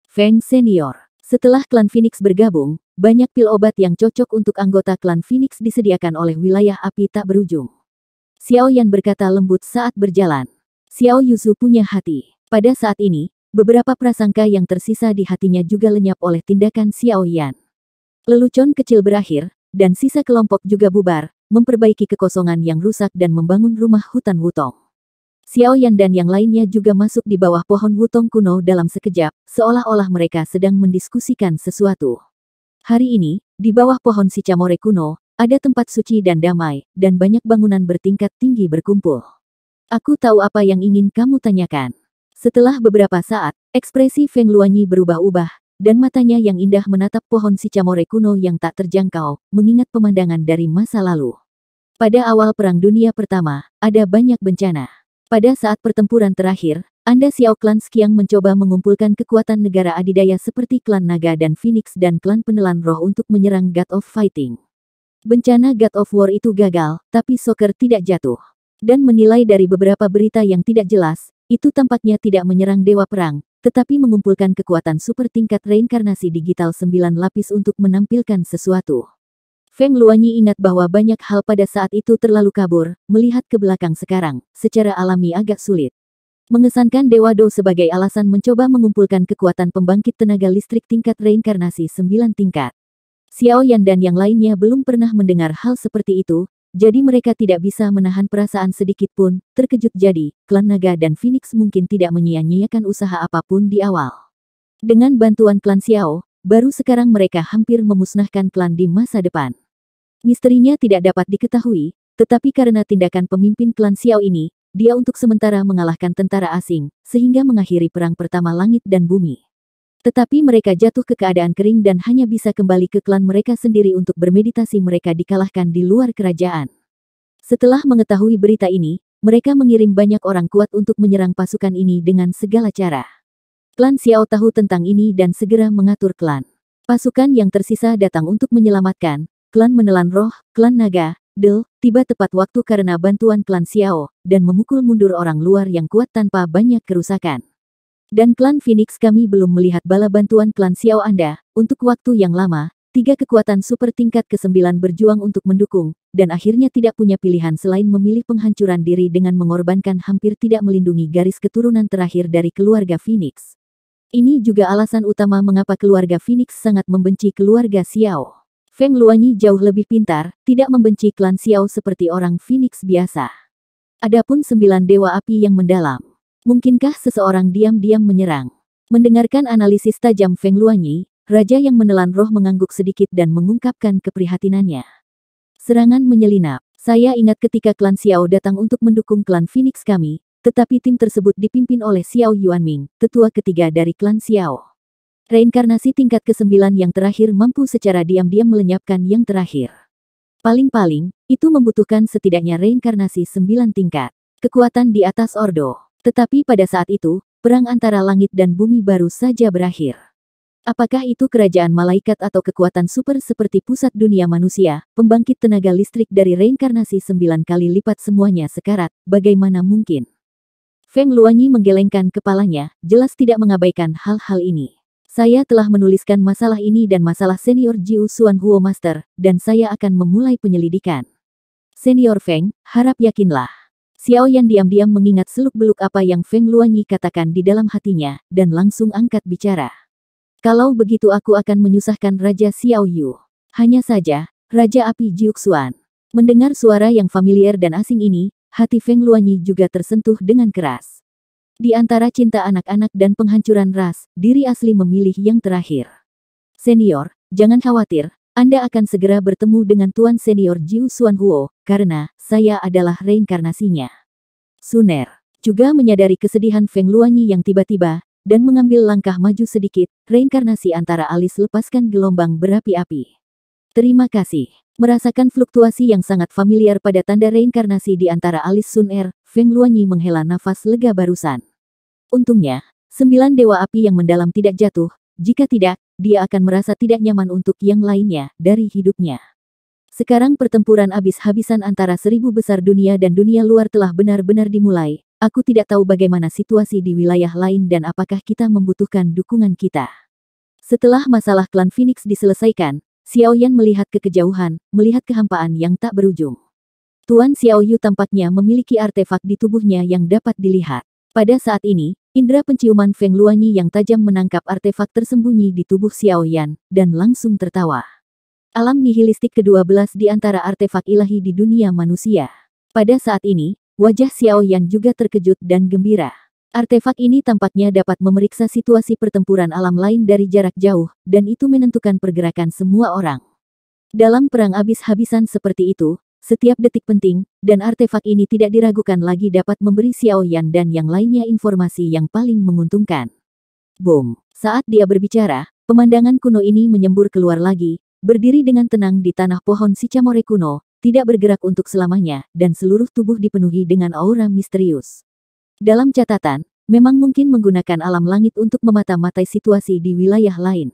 Feng Senior Setelah klan Phoenix bergabung, banyak pil obat yang cocok untuk anggota klan Phoenix disediakan oleh wilayah api tak berujung. Xiao Yan berkata lembut saat berjalan. Xiao Yuzu punya hati. Pada saat ini, beberapa prasangka yang tersisa di hatinya juga lenyap oleh tindakan Xiao Yan. Lelucon kecil berakhir, dan sisa kelompok juga bubar, memperbaiki kekosongan yang rusak dan membangun rumah hutan Wutong. Xiao Yan dan yang lainnya juga masuk di bawah pohon Wutong kuno dalam sekejap, seolah-olah mereka sedang mendiskusikan sesuatu. Hari ini, di bawah pohon si Camore kuno, ada tempat suci dan damai, dan banyak bangunan bertingkat tinggi berkumpul. Aku tahu apa yang ingin kamu tanyakan. Setelah beberapa saat, ekspresi Feng Luanyi berubah-ubah, dan matanya yang indah menatap pohon camore kuno yang tak terjangkau, mengingat pemandangan dari masa lalu. Pada awal Perang Dunia Pertama, ada banyak bencana. Pada saat pertempuran terakhir, Anda Xiao Klan Skiang mencoba mengumpulkan kekuatan negara adidaya seperti klan Naga dan Phoenix dan klan Penelan Roh untuk menyerang God of Fighting. Bencana God of War itu gagal, tapi Soccer tidak jatuh. Dan menilai dari beberapa berita yang tidak jelas, itu tampaknya tidak menyerang Dewa Perang, tetapi mengumpulkan kekuatan super tingkat reinkarnasi digital sembilan lapis untuk menampilkan sesuatu. Feng Luanyi ingat bahwa banyak hal pada saat itu terlalu kabur, melihat ke belakang sekarang, secara alami agak sulit. Mengesankan Dewa Do sebagai alasan mencoba mengumpulkan kekuatan pembangkit tenaga listrik tingkat reinkarnasi sembilan tingkat. Xiao Yan dan yang lainnya belum pernah mendengar hal seperti itu, jadi mereka tidak bisa menahan perasaan sedikit pun, terkejut jadi, klan naga dan Phoenix mungkin tidak menyia-nyiakan usaha apapun di awal. Dengan bantuan klan Xiao, baru sekarang mereka hampir memusnahkan klan di masa depan. Misterinya tidak dapat diketahui, tetapi karena tindakan pemimpin klan Xiao ini, dia untuk sementara mengalahkan tentara asing, sehingga mengakhiri perang pertama langit dan bumi. Tetapi mereka jatuh ke keadaan kering dan hanya bisa kembali ke klan mereka sendiri untuk bermeditasi mereka dikalahkan di luar kerajaan. Setelah mengetahui berita ini, mereka mengirim banyak orang kuat untuk menyerang pasukan ini dengan segala cara. Klan Xiao tahu tentang ini dan segera mengatur klan. Pasukan yang tersisa datang untuk menyelamatkan, klan menelan roh, klan naga, del, tiba tepat waktu karena bantuan klan Xiao, dan memukul mundur orang luar yang kuat tanpa banyak kerusakan dan klan Phoenix kami belum melihat bala bantuan klan Xiao Anda, untuk waktu yang lama, tiga kekuatan super tingkat ke-9 berjuang untuk mendukung, dan akhirnya tidak punya pilihan selain memilih penghancuran diri dengan mengorbankan hampir tidak melindungi garis keturunan terakhir dari keluarga Phoenix. Ini juga alasan utama mengapa keluarga Phoenix sangat membenci keluarga Xiao. Feng Luanyi jauh lebih pintar, tidak membenci klan Xiao seperti orang Phoenix biasa. Adapun sembilan dewa api yang mendalam. Mungkinkah seseorang diam-diam menyerang? Mendengarkan analisis tajam Feng Luanyi, raja yang menelan roh mengangguk sedikit dan mengungkapkan keprihatinannya. Serangan menyelinap. Saya ingat ketika klan Xiao datang untuk mendukung klan Phoenix kami, tetapi tim tersebut dipimpin oleh Xiao Yuanming, tetua ketiga dari klan Xiao. Reinkarnasi tingkat ke-9 yang terakhir mampu secara diam-diam melenyapkan yang terakhir. Paling-paling, itu membutuhkan setidaknya reinkarnasi 9 tingkat. Kekuatan di atas Ordo. Tetapi pada saat itu, perang antara langit dan bumi baru saja berakhir. Apakah itu kerajaan malaikat atau kekuatan super seperti pusat dunia manusia, pembangkit tenaga listrik dari reinkarnasi sembilan kali lipat semuanya sekarat, bagaimana mungkin? Feng Luanyi menggelengkan kepalanya, jelas tidak mengabaikan hal-hal ini. Saya telah menuliskan masalah ini dan masalah senior Jiu Suan Huo Master, dan saya akan memulai penyelidikan. Senior Feng, harap yakinlah. Xiao Yan diam-diam mengingat seluk-beluk apa yang Feng Luanyi katakan di dalam hatinya, dan langsung angkat bicara. Kalau begitu aku akan menyusahkan Raja Xiao Yu. Hanya saja, Raja Api Jiuxuan. Mendengar suara yang familiar dan asing ini, hati Feng Luanyi juga tersentuh dengan keras. Di antara cinta anak-anak dan penghancuran ras, diri asli memilih yang terakhir. Senior, jangan khawatir, anda akan segera bertemu dengan Tuan Senior Jiu Xuan Huo, karena saya adalah reinkarnasinya. Suner juga menyadari kesedihan Feng Luanyi yang tiba-tiba, dan mengambil langkah maju sedikit, reinkarnasi antara alis lepaskan gelombang berapi-api. Terima kasih. Merasakan fluktuasi yang sangat familiar pada tanda reinkarnasi di antara alis Suner, Feng Luanyi menghela nafas lega barusan. Untungnya, sembilan dewa api yang mendalam tidak jatuh, jika tidak, dia akan merasa tidak nyaman untuk yang lainnya dari hidupnya. Sekarang pertempuran habis-habisan antara seribu besar dunia dan dunia luar telah benar-benar dimulai. Aku tidak tahu bagaimana situasi di wilayah lain dan apakah kita membutuhkan dukungan kita. Setelah masalah klan Phoenix diselesaikan, Xiao Yan melihat kekejauhan, melihat kehampaan yang tak berujung. Tuan Xiao Yu tampaknya memiliki artefak di tubuhnya yang dapat dilihat. Pada saat ini, Indra penciuman Feng Luanyi yang tajam menangkap artefak tersembunyi di tubuh Xiao Yan, dan langsung tertawa. Alam nihilistik ke-12 di antara artefak ilahi di dunia manusia. Pada saat ini, wajah Xiao Yan juga terkejut dan gembira. Artefak ini tampaknya dapat memeriksa situasi pertempuran alam lain dari jarak jauh, dan itu menentukan pergerakan semua orang. Dalam perang abis-habisan seperti itu, setiap detik penting, dan artefak ini tidak diragukan lagi dapat memberi Xiao Yan dan yang lainnya informasi yang paling menguntungkan. Boom! Saat dia berbicara, pemandangan kuno ini menyembur keluar lagi, berdiri dengan tenang di tanah pohon si Camore kuno, tidak bergerak untuk selamanya, dan seluruh tubuh dipenuhi dengan aura misterius. Dalam catatan, memang mungkin menggunakan alam langit untuk memata-matai situasi di wilayah lain.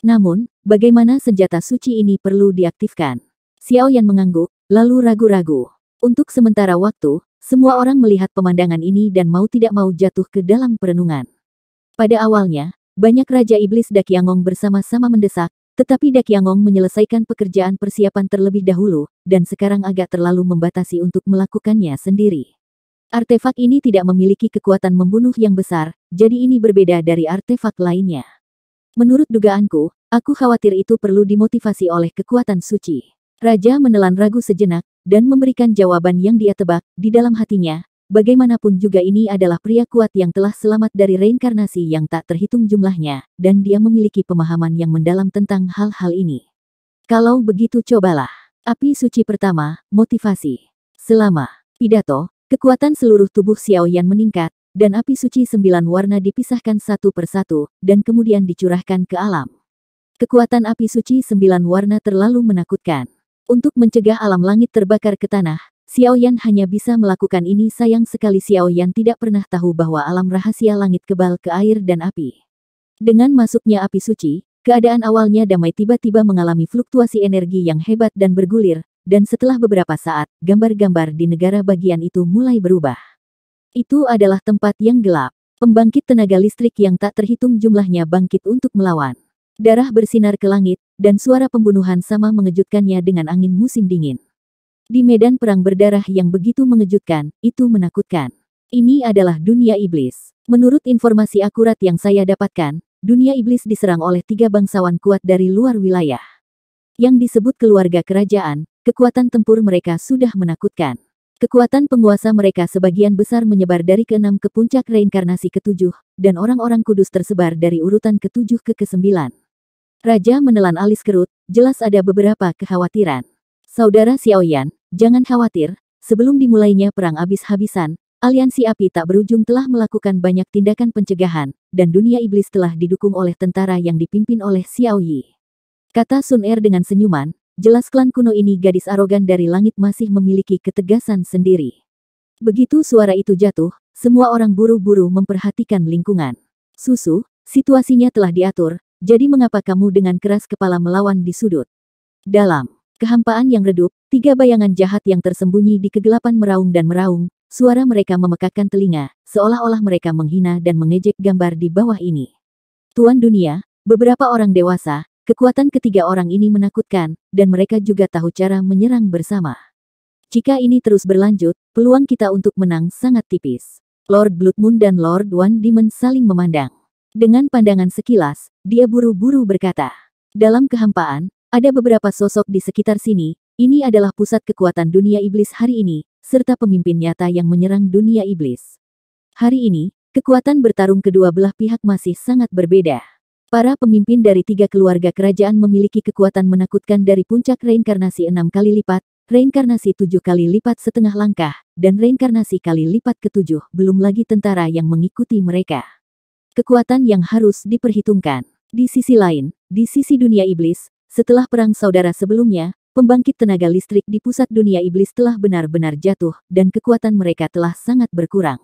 Namun, bagaimana senjata suci ini perlu diaktifkan? Xiao Yan mengangguk, lalu ragu-ragu. Untuk sementara waktu, semua orang melihat pemandangan ini dan mau tidak mau jatuh ke dalam perenungan. Pada awalnya, banyak Raja Iblis Dakiangong bersama-sama mendesak, tetapi Dakiangong menyelesaikan pekerjaan persiapan terlebih dahulu, dan sekarang agak terlalu membatasi untuk melakukannya sendiri. Artefak ini tidak memiliki kekuatan membunuh yang besar, jadi ini berbeda dari artefak lainnya. Menurut dugaanku, aku khawatir itu perlu dimotivasi oleh kekuatan suci. Raja menelan ragu sejenak, dan memberikan jawaban yang dia tebak, di dalam hatinya. Bagaimanapun juga ini adalah pria kuat yang telah selamat dari reinkarnasi yang tak terhitung jumlahnya, dan dia memiliki pemahaman yang mendalam tentang hal-hal ini. Kalau begitu cobalah. Api suci pertama, motivasi. Selama pidato, kekuatan seluruh tubuh xiao yan meningkat, dan api suci sembilan warna dipisahkan satu persatu, dan kemudian dicurahkan ke alam. Kekuatan api suci sembilan warna terlalu menakutkan. Untuk mencegah alam langit terbakar ke tanah, Xiao Yan hanya bisa melakukan ini sayang sekali Xiao Yan tidak pernah tahu bahwa alam rahasia langit kebal ke air dan api. Dengan masuknya api suci, keadaan awalnya damai tiba-tiba mengalami fluktuasi energi yang hebat dan bergulir, dan setelah beberapa saat, gambar-gambar di negara bagian itu mulai berubah. Itu adalah tempat yang gelap. Pembangkit tenaga listrik yang tak terhitung jumlahnya bangkit untuk melawan. Darah bersinar ke langit, dan suara pembunuhan sama mengejutkannya dengan angin musim dingin. Di medan perang berdarah yang begitu mengejutkan, itu menakutkan. Ini adalah dunia iblis. Menurut informasi akurat yang saya dapatkan, dunia iblis diserang oleh tiga bangsawan kuat dari luar wilayah. Yang disebut keluarga kerajaan, kekuatan tempur mereka sudah menakutkan. Kekuatan penguasa mereka sebagian besar menyebar dari keenam ke puncak reinkarnasi ketujuh, dan orang-orang kudus tersebar dari urutan ketujuh ke kesembilan. Raja menelan alis kerut, jelas ada beberapa kekhawatiran. Saudara Xiaoyan, jangan khawatir, sebelum dimulainya perang habis-habisan, Aliansi Api tak berujung telah melakukan banyak tindakan pencegahan, dan dunia iblis telah didukung oleh tentara yang dipimpin oleh Xiao Yi. Kata Sun Er dengan senyuman, jelas klan kuno ini gadis arogan dari langit masih memiliki ketegasan sendiri. Begitu suara itu jatuh, semua orang buru-buru memperhatikan lingkungan. Susu, situasinya telah diatur, jadi mengapa kamu dengan keras kepala melawan di sudut? Dalam kehampaan yang redup, tiga bayangan jahat yang tersembunyi di kegelapan meraung dan meraung, suara mereka memekakkan telinga, seolah-olah mereka menghina dan mengejek gambar di bawah ini. Tuan dunia, beberapa orang dewasa, kekuatan ketiga orang ini menakutkan, dan mereka juga tahu cara menyerang bersama. Jika ini terus berlanjut, peluang kita untuk menang sangat tipis. Lord Blood Moon dan Lord One Demon saling memandang. Dengan pandangan sekilas, dia buru-buru berkata. Dalam kehampaan, ada beberapa sosok di sekitar sini, ini adalah pusat kekuatan dunia iblis hari ini, serta pemimpin nyata yang menyerang dunia iblis. Hari ini, kekuatan bertarung kedua belah pihak masih sangat berbeda. Para pemimpin dari tiga keluarga kerajaan memiliki kekuatan menakutkan dari puncak reinkarnasi enam kali lipat, reinkarnasi tujuh kali lipat setengah langkah, dan reinkarnasi kali lipat ketujuh, belum lagi tentara yang mengikuti mereka. Kekuatan yang harus diperhitungkan. Di sisi lain, di sisi dunia iblis, setelah perang saudara sebelumnya, pembangkit tenaga listrik di pusat dunia iblis telah benar-benar jatuh dan kekuatan mereka telah sangat berkurang.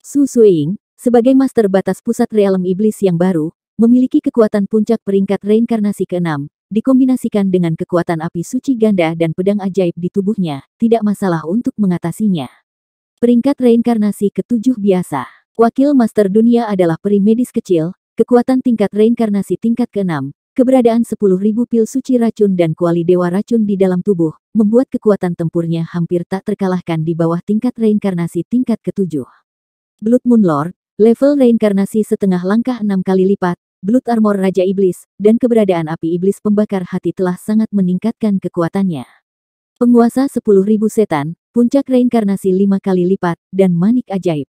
Su Sueying, sebagai master batas pusat realem iblis yang baru, memiliki kekuatan puncak peringkat reinkarnasi ke-6, dikombinasikan dengan kekuatan api suci ganda dan pedang ajaib di tubuhnya, tidak masalah untuk mengatasinya. Peringkat reinkarnasi ke-7 biasa. Wakil master dunia adalah peri medis kecil, Kekuatan tingkat reinkarnasi tingkat ke-6, keberadaan 10.000 pil suci racun dan kuali dewa racun di dalam tubuh, membuat kekuatan tempurnya hampir tak terkalahkan di bawah tingkat reinkarnasi tingkat ke-7. Blood Moon Lord, level reinkarnasi setengah langkah 6 kali lipat, Blood Armor Raja Iblis, dan keberadaan api iblis pembakar hati telah sangat meningkatkan kekuatannya. Penguasa 10.000 setan, puncak reinkarnasi 5 kali lipat, dan manik ajaib.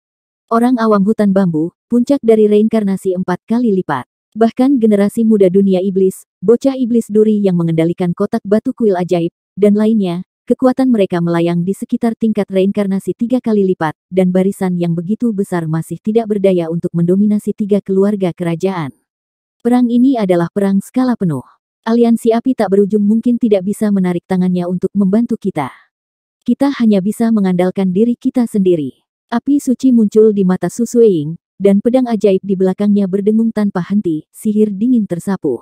Orang awam hutan bambu, puncak dari reinkarnasi empat kali lipat. Bahkan generasi muda dunia iblis, bocah iblis duri yang mengendalikan kotak batu kuil ajaib, dan lainnya, kekuatan mereka melayang di sekitar tingkat reinkarnasi tiga kali lipat, dan barisan yang begitu besar masih tidak berdaya untuk mendominasi tiga keluarga kerajaan. Perang ini adalah perang skala penuh. Aliansi api tak berujung mungkin tidak bisa menarik tangannya untuk membantu kita. Kita hanya bisa mengandalkan diri kita sendiri. Api suci muncul di mata Susueing, dan pedang ajaib di belakangnya berdengung tanpa henti, sihir dingin tersapu.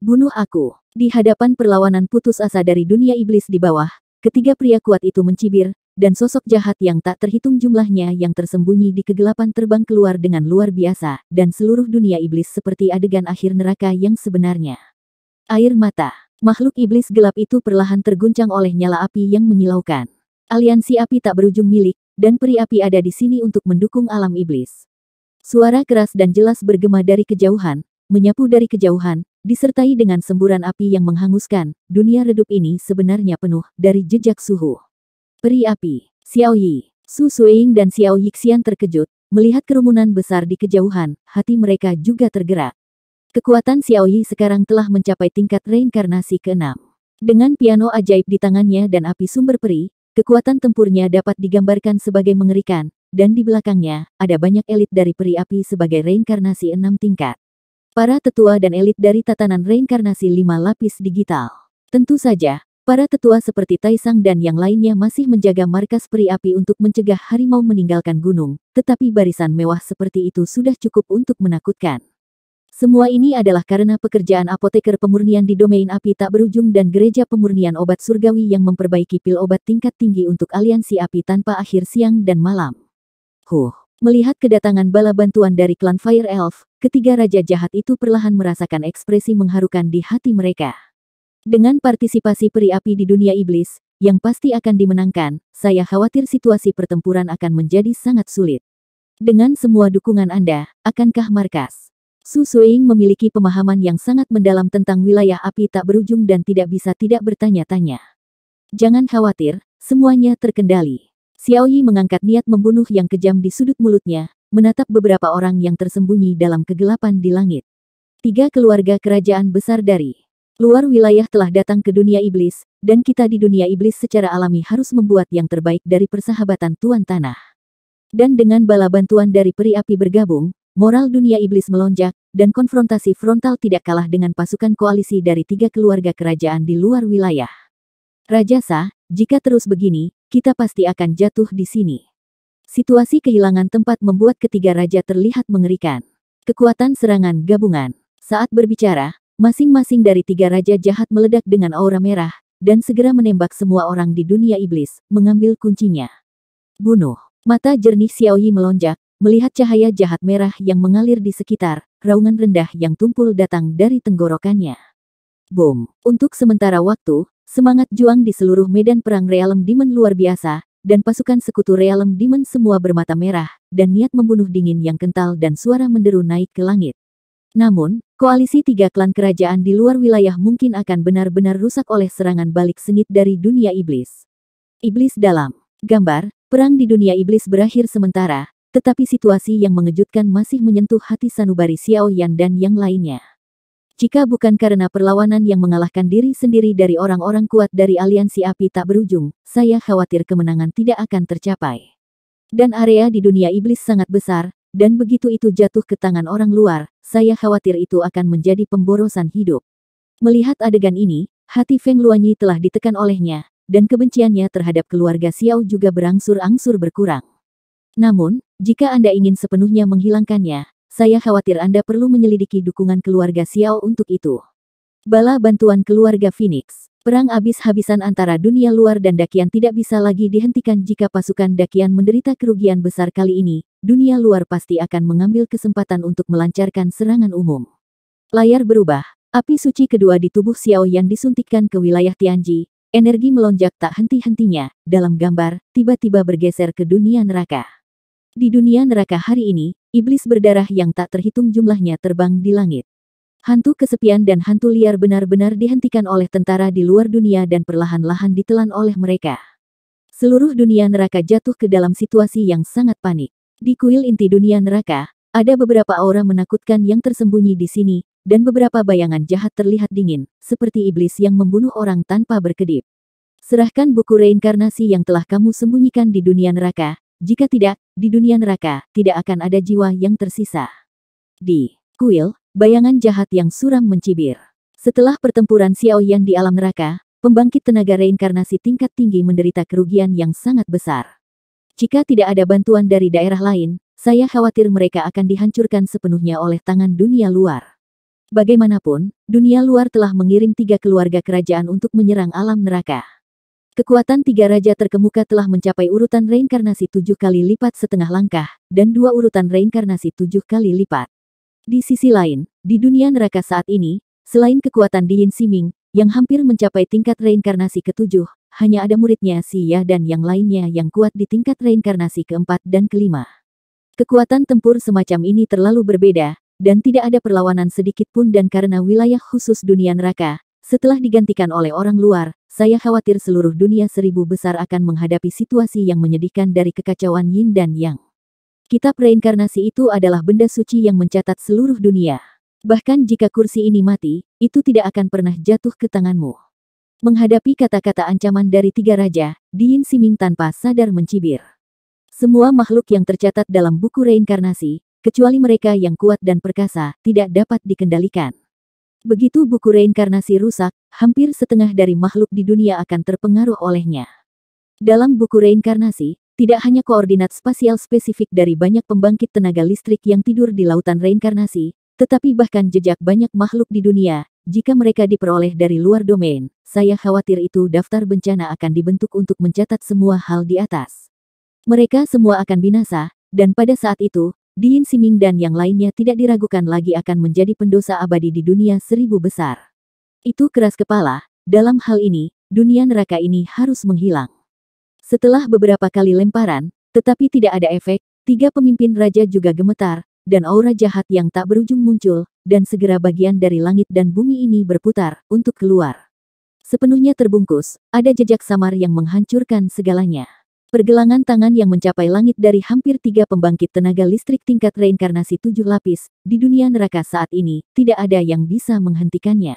Bunuh aku. Di hadapan perlawanan putus asa dari dunia iblis di bawah, ketiga pria kuat itu mencibir, dan sosok jahat yang tak terhitung jumlahnya yang tersembunyi di kegelapan terbang keluar dengan luar biasa, dan seluruh dunia iblis seperti adegan akhir neraka yang sebenarnya. Air mata. Makhluk iblis gelap itu perlahan terguncang oleh nyala api yang menyilaukan. Aliansi api tak berujung milik, dan peri api ada di sini untuk mendukung alam iblis. Suara keras dan jelas bergema dari kejauhan, menyapu dari kejauhan, disertai dengan semburan api yang menghanguskan, dunia redup ini sebenarnya penuh dari jejak suhu. Peri api, Xiao Yi, Su Suying dan Xiao Yixian terkejut, melihat kerumunan besar di kejauhan, hati mereka juga tergerak. Kekuatan Xiao Yi sekarang telah mencapai tingkat reinkarnasi keenam. Dengan piano ajaib di tangannya dan api sumber peri, Kekuatan tempurnya dapat digambarkan sebagai mengerikan, dan di belakangnya, ada banyak elit dari peri api sebagai reinkarnasi enam tingkat. Para tetua dan elit dari tatanan reinkarnasi lima lapis digital. Tentu saja, para tetua seperti Taisang dan yang lainnya masih menjaga markas peri api untuk mencegah harimau meninggalkan gunung, tetapi barisan mewah seperti itu sudah cukup untuk menakutkan. Semua ini adalah karena pekerjaan apoteker pemurnian di domain api tak berujung dan gereja pemurnian obat surgawi yang memperbaiki pil obat tingkat tinggi untuk aliansi api tanpa akhir siang dan malam. Huh, melihat kedatangan bala bantuan dari klan Fire Elf, ketiga raja jahat itu perlahan merasakan ekspresi mengharukan di hati mereka. Dengan partisipasi peri api di dunia iblis, yang pasti akan dimenangkan, saya khawatir situasi pertempuran akan menjadi sangat sulit. Dengan semua dukungan Anda, akankah markas Su Suing memiliki pemahaman yang sangat mendalam tentang wilayah api tak berujung dan tidak bisa tidak bertanya-tanya. Jangan khawatir, semuanya terkendali. Xiao Yi mengangkat niat membunuh yang kejam di sudut mulutnya, menatap beberapa orang yang tersembunyi dalam kegelapan di langit. Tiga keluarga kerajaan besar dari luar wilayah telah datang ke dunia iblis, dan kita di dunia iblis secara alami harus membuat yang terbaik dari persahabatan Tuan Tanah. Dan dengan bala bantuan dari peri api bergabung, Moral dunia iblis melonjak, dan konfrontasi frontal tidak kalah dengan pasukan koalisi dari tiga keluarga kerajaan di luar wilayah. Rajasa, jika terus begini, kita pasti akan jatuh di sini. Situasi kehilangan tempat membuat ketiga raja terlihat mengerikan. Kekuatan serangan gabungan. Saat berbicara, masing-masing dari tiga raja jahat meledak dengan aura merah, dan segera menembak semua orang di dunia iblis, mengambil kuncinya. Bunuh. Mata jernih Xiaoyi melonjak, Melihat cahaya jahat merah yang mengalir di sekitar, raungan rendah yang tumpul datang dari tenggorokannya. Boom! Untuk sementara waktu, semangat juang di seluruh medan perang Realm Demon luar biasa, dan pasukan sekutu Realm Demon semua bermata merah, dan niat membunuh dingin yang kental dan suara menderu naik ke langit. Namun, koalisi tiga klan kerajaan di luar wilayah mungkin akan benar-benar rusak oleh serangan balik sengit dari dunia iblis. Iblis dalam gambar, perang di dunia iblis berakhir sementara, tetapi situasi yang mengejutkan masih menyentuh hati Sanubari Xiao Yan dan yang lainnya. Jika bukan karena perlawanan yang mengalahkan diri sendiri dari orang-orang kuat dari aliansi api tak berujung, saya khawatir kemenangan tidak akan tercapai. Dan area di dunia iblis sangat besar, dan begitu itu jatuh ke tangan orang luar, saya khawatir itu akan menjadi pemborosan hidup. Melihat adegan ini, hati Feng Luanyi telah ditekan olehnya, dan kebenciannya terhadap keluarga Xiao juga berangsur-angsur berkurang. Namun, jika Anda ingin sepenuhnya menghilangkannya, saya khawatir Anda perlu menyelidiki dukungan keluarga Xiao untuk itu. Bala bantuan keluarga Phoenix. Perang habis-habisan antara dunia luar dan Dakian tidak bisa lagi dihentikan jika pasukan Dakian menderita kerugian besar kali ini, dunia luar pasti akan mengambil kesempatan untuk melancarkan serangan umum. Layar berubah, api suci kedua di tubuh Xiao Yan disuntikkan ke wilayah Tianji, energi melonjak tak henti-hentinya, dalam gambar, tiba-tiba bergeser ke dunia neraka. Di dunia neraka hari ini, iblis berdarah yang tak terhitung jumlahnya terbang di langit. Hantu kesepian dan hantu liar benar-benar dihentikan oleh tentara di luar dunia dan perlahan-lahan ditelan oleh mereka. Seluruh dunia neraka jatuh ke dalam situasi yang sangat panik. Di kuil inti dunia neraka, ada beberapa aura menakutkan yang tersembunyi di sini, dan beberapa bayangan jahat terlihat dingin, seperti iblis yang membunuh orang tanpa berkedip. Serahkan buku reinkarnasi yang telah kamu sembunyikan di dunia neraka, jika tidak, di dunia neraka, tidak akan ada jiwa yang tersisa. Di kuil, bayangan jahat yang suram mencibir. Setelah pertempuran Xiao Yan di alam neraka, pembangkit tenaga reinkarnasi tingkat tinggi menderita kerugian yang sangat besar. Jika tidak ada bantuan dari daerah lain, saya khawatir mereka akan dihancurkan sepenuhnya oleh tangan dunia luar. Bagaimanapun, dunia luar telah mengirim tiga keluarga kerajaan untuk menyerang alam neraka. Kekuatan tiga raja terkemuka telah mencapai urutan reinkarnasi tujuh kali lipat setengah langkah, dan dua urutan reinkarnasi tujuh kali lipat. Di sisi lain, di dunia neraka saat ini, selain kekuatan Di Diin Siming, yang hampir mencapai tingkat reinkarnasi ketujuh, hanya ada muridnya Si Ya dan yang lainnya yang kuat di tingkat reinkarnasi keempat dan kelima. Kekuatan tempur semacam ini terlalu berbeda, dan tidak ada perlawanan sedikit pun dan karena wilayah khusus dunia neraka, setelah digantikan oleh orang luar, saya khawatir seluruh dunia seribu besar akan menghadapi situasi yang menyedihkan dari kekacauan yin dan yang. Kitab reinkarnasi itu adalah benda suci yang mencatat seluruh dunia. Bahkan jika kursi ini mati, itu tidak akan pernah jatuh ke tanganmu. Menghadapi kata-kata ancaman dari tiga raja, Diin Siming tanpa sadar mencibir. Semua makhluk yang tercatat dalam buku reinkarnasi, kecuali mereka yang kuat dan perkasa, tidak dapat dikendalikan. Begitu buku reinkarnasi rusak, hampir setengah dari makhluk di dunia akan terpengaruh olehnya. Dalam buku reinkarnasi, tidak hanya koordinat spasial spesifik dari banyak pembangkit tenaga listrik yang tidur di lautan reinkarnasi, tetapi bahkan jejak banyak makhluk di dunia, jika mereka diperoleh dari luar domain, saya khawatir itu daftar bencana akan dibentuk untuk mencatat semua hal di atas. Mereka semua akan binasa, dan pada saat itu, Diin Siming dan yang lainnya tidak diragukan lagi akan menjadi pendosa abadi di dunia seribu besar. Itu keras kepala, dalam hal ini, dunia neraka ini harus menghilang. Setelah beberapa kali lemparan, tetapi tidak ada efek, tiga pemimpin raja juga gemetar, dan aura jahat yang tak berujung muncul, dan segera bagian dari langit dan bumi ini berputar untuk keluar. Sepenuhnya terbungkus, ada jejak samar yang menghancurkan segalanya. Pergelangan tangan yang mencapai langit dari hampir tiga pembangkit tenaga listrik tingkat reinkarnasi tujuh lapis, di dunia neraka saat ini, tidak ada yang bisa menghentikannya.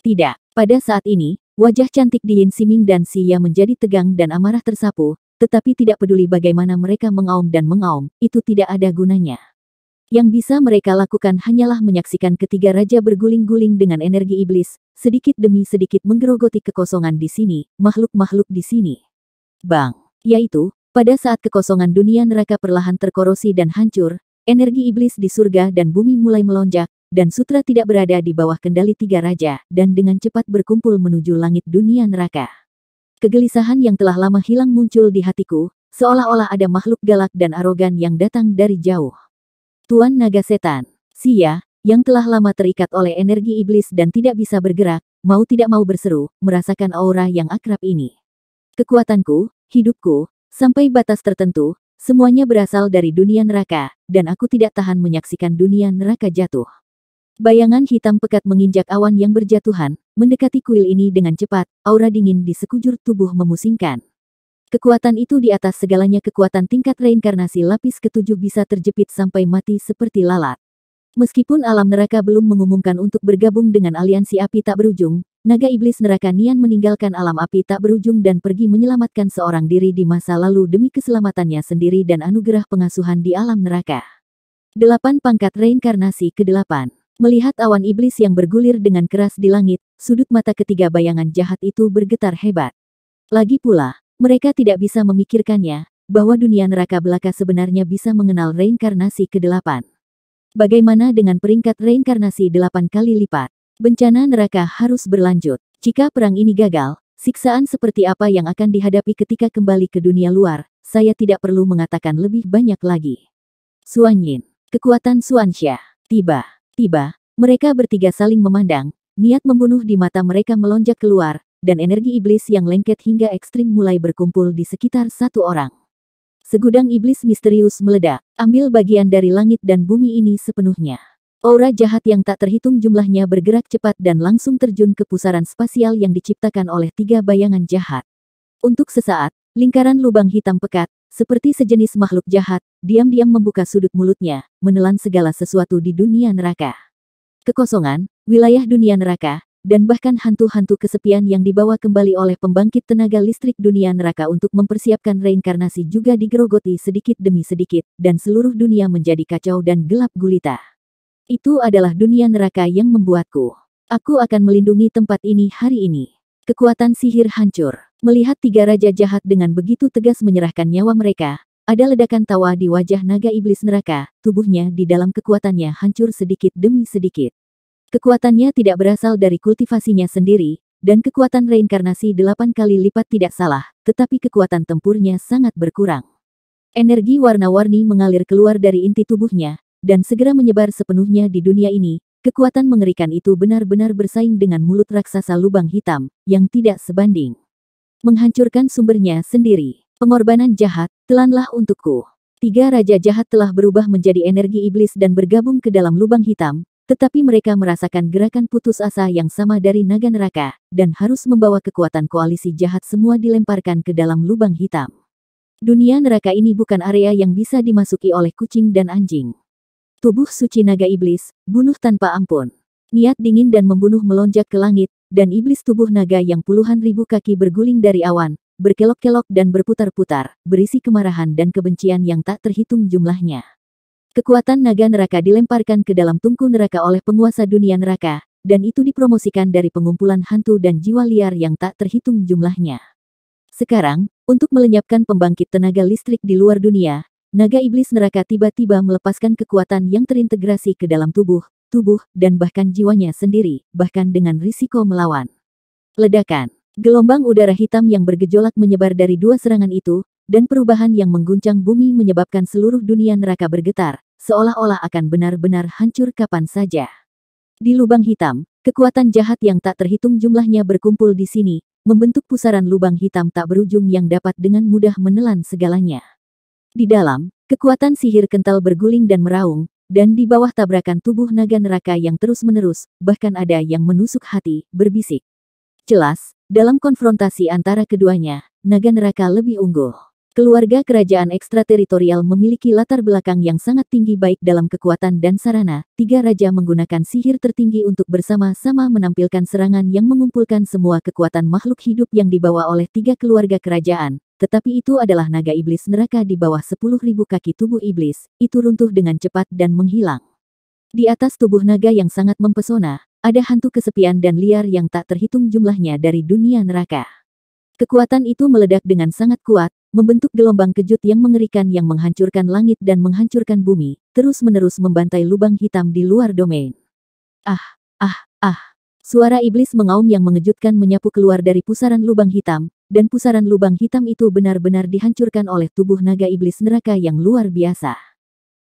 Tidak, pada saat ini, wajah cantik di Yin Siming dan Ya menjadi tegang dan amarah tersapu, tetapi tidak peduli bagaimana mereka mengaum dan mengaum, itu tidak ada gunanya. Yang bisa mereka lakukan hanyalah menyaksikan ketiga raja berguling-guling dengan energi iblis, sedikit demi sedikit menggerogoti kekosongan di sini, makhluk-makhluk di sini. Bang! Yaitu, pada saat kekosongan dunia neraka perlahan terkorosi dan hancur, energi iblis di surga dan bumi mulai melonjak, dan sutra tidak berada di bawah kendali tiga raja, dan dengan cepat berkumpul menuju langit dunia neraka. Kegelisahan yang telah lama hilang muncul di hatiku, seolah-olah ada makhluk galak dan arogan yang datang dari jauh. Tuan Naga Setan, Sia, yang telah lama terikat oleh energi iblis dan tidak bisa bergerak, mau tidak mau berseru, merasakan aura yang akrab ini. Kekuatanku, hidupku, sampai batas tertentu, semuanya berasal dari dunia neraka, dan aku tidak tahan menyaksikan dunia neraka jatuh. Bayangan hitam pekat menginjak awan yang berjatuhan, mendekati kuil ini dengan cepat, aura dingin di sekujur tubuh memusingkan. Kekuatan itu di atas segalanya kekuatan tingkat reinkarnasi lapis ketujuh bisa terjepit sampai mati seperti lalat. Meskipun alam neraka belum mengumumkan untuk bergabung dengan aliansi api tak berujung, Naga iblis neraka Nian meninggalkan alam api tak berujung dan pergi menyelamatkan seorang diri di masa lalu demi keselamatannya sendiri dan anugerah pengasuhan di alam neraka. Delapan pangkat reinkarnasi ke-8. Melihat awan iblis yang bergulir dengan keras di langit, sudut mata ketiga bayangan jahat itu bergetar hebat. Lagi pula, mereka tidak bisa memikirkannya, bahwa dunia neraka belaka sebenarnya bisa mengenal reinkarnasi ke-8. Bagaimana dengan peringkat reinkarnasi delapan kali lipat? Bencana neraka harus berlanjut. Jika perang ini gagal, siksaan seperti apa yang akan dihadapi ketika kembali ke dunia luar, saya tidak perlu mengatakan lebih banyak lagi. Suanyin, kekuatan Xia, tiba, tiba, mereka bertiga saling memandang, niat membunuh di mata mereka melonjak keluar, dan energi iblis yang lengket hingga ekstrim mulai berkumpul di sekitar satu orang. Segudang iblis misterius meledak, ambil bagian dari langit dan bumi ini sepenuhnya. Aura jahat yang tak terhitung jumlahnya bergerak cepat dan langsung terjun ke pusaran spasial yang diciptakan oleh tiga bayangan jahat. Untuk sesaat, lingkaran lubang hitam pekat, seperti sejenis makhluk jahat, diam-diam membuka sudut mulutnya, menelan segala sesuatu di dunia neraka. Kekosongan, wilayah dunia neraka, dan bahkan hantu-hantu kesepian yang dibawa kembali oleh pembangkit tenaga listrik dunia neraka untuk mempersiapkan reinkarnasi juga digerogoti sedikit demi sedikit, dan seluruh dunia menjadi kacau dan gelap gulita. Itu adalah dunia neraka yang membuatku. Aku akan melindungi tempat ini hari ini. Kekuatan sihir hancur. Melihat tiga raja jahat dengan begitu tegas menyerahkan nyawa mereka, ada ledakan tawa di wajah naga iblis neraka, tubuhnya di dalam kekuatannya hancur sedikit demi sedikit. Kekuatannya tidak berasal dari kultivasinya sendiri, dan kekuatan reinkarnasi delapan kali lipat tidak salah, tetapi kekuatan tempurnya sangat berkurang. Energi warna-warni mengalir keluar dari inti tubuhnya, dan segera menyebar sepenuhnya di dunia ini, kekuatan mengerikan itu benar-benar bersaing dengan mulut raksasa lubang hitam, yang tidak sebanding. Menghancurkan sumbernya sendiri. Pengorbanan jahat, telanlah untukku. Tiga raja jahat telah berubah menjadi energi iblis dan bergabung ke dalam lubang hitam, tetapi mereka merasakan gerakan putus asa yang sama dari naga neraka, dan harus membawa kekuatan koalisi jahat semua dilemparkan ke dalam lubang hitam. Dunia neraka ini bukan area yang bisa dimasuki oleh kucing dan anjing. Tubuh suci naga iblis, bunuh tanpa ampun. Niat dingin dan membunuh melonjak ke langit, dan iblis tubuh naga yang puluhan ribu kaki berguling dari awan, berkelok-kelok dan berputar-putar, berisi kemarahan dan kebencian yang tak terhitung jumlahnya. Kekuatan naga neraka dilemparkan ke dalam tungku neraka oleh penguasa dunia neraka, dan itu dipromosikan dari pengumpulan hantu dan jiwa liar yang tak terhitung jumlahnya. Sekarang, untuk melenyapkan pembangkit tenaga listrik di luar dunia, Naga iblis neraka tiba-tiba melepaskan kekuatan yang terintegrasi ke dalam tubuh, tubuh, dan bahkan jiwanya sendiri, bahkan dengan risiko melawan. Ledakan. Gelombang udara hitam yang bergejolak menyebar dari dua serangan itu, dan perubahan yang mengguncang bumi menyebabkan seluruh dunia neraka bergetar, seolah-olah akan benar-benar hancur kapan saja. Di lubang hitam, kekuatan jahat yang tak terhitung jumlahnya berkumpul di sini, membentuk pusaran lubang hitam tak berujung yang dapat dengan mudah menelan segalanya. Di dalam, kekuatan sihir kental berguling dan meraung, dan di bawah tabrakan tubuh naga neraka yang terus-menerus, bahkan ada yang menusuk hati, berbisik. Jelas, dalam konfrontasi antara keduanya, naga neraka lebih unggul. Keluarga kerajaan ekstrateritorial memiliki latar belakang yang sangat tinggi baik dalam kekuatan dan sarana. Tiga raja menggunakan sihir tertinggi untuk bersama-sama menampilkan serangan yang mengumpulkan semua kekuatan makhluk hidup yang dibawa oleh tiga keluarga kerajaan, tetapi itu adalah naga iblis neraka di bawah sepuluh ribu kaki tubuh iblis, itu runtuh dengan cepat dan menghilang. Di atas tubuh naga yang sangat mempesona, ada hantu kesepian dan liar yang tak terhitung jumlahnya dari dunia neraka. Kekuatan itu meledak dengan sangat kuat, membentuk gelombang kejut yang mengerikan yang menghancurkan langit dan menghancurkan bumi, terus-menerus membantai lubang hitam di luar domain. Ah, ah, ah. Suara iblis mengaum yang mengejutkan menyapu keluar dari pusaran lubang hitam, dan pusaran lubang hitam itu benar-benar dihancurkan oleh tubuh naga iblis neraka yang luar biasa.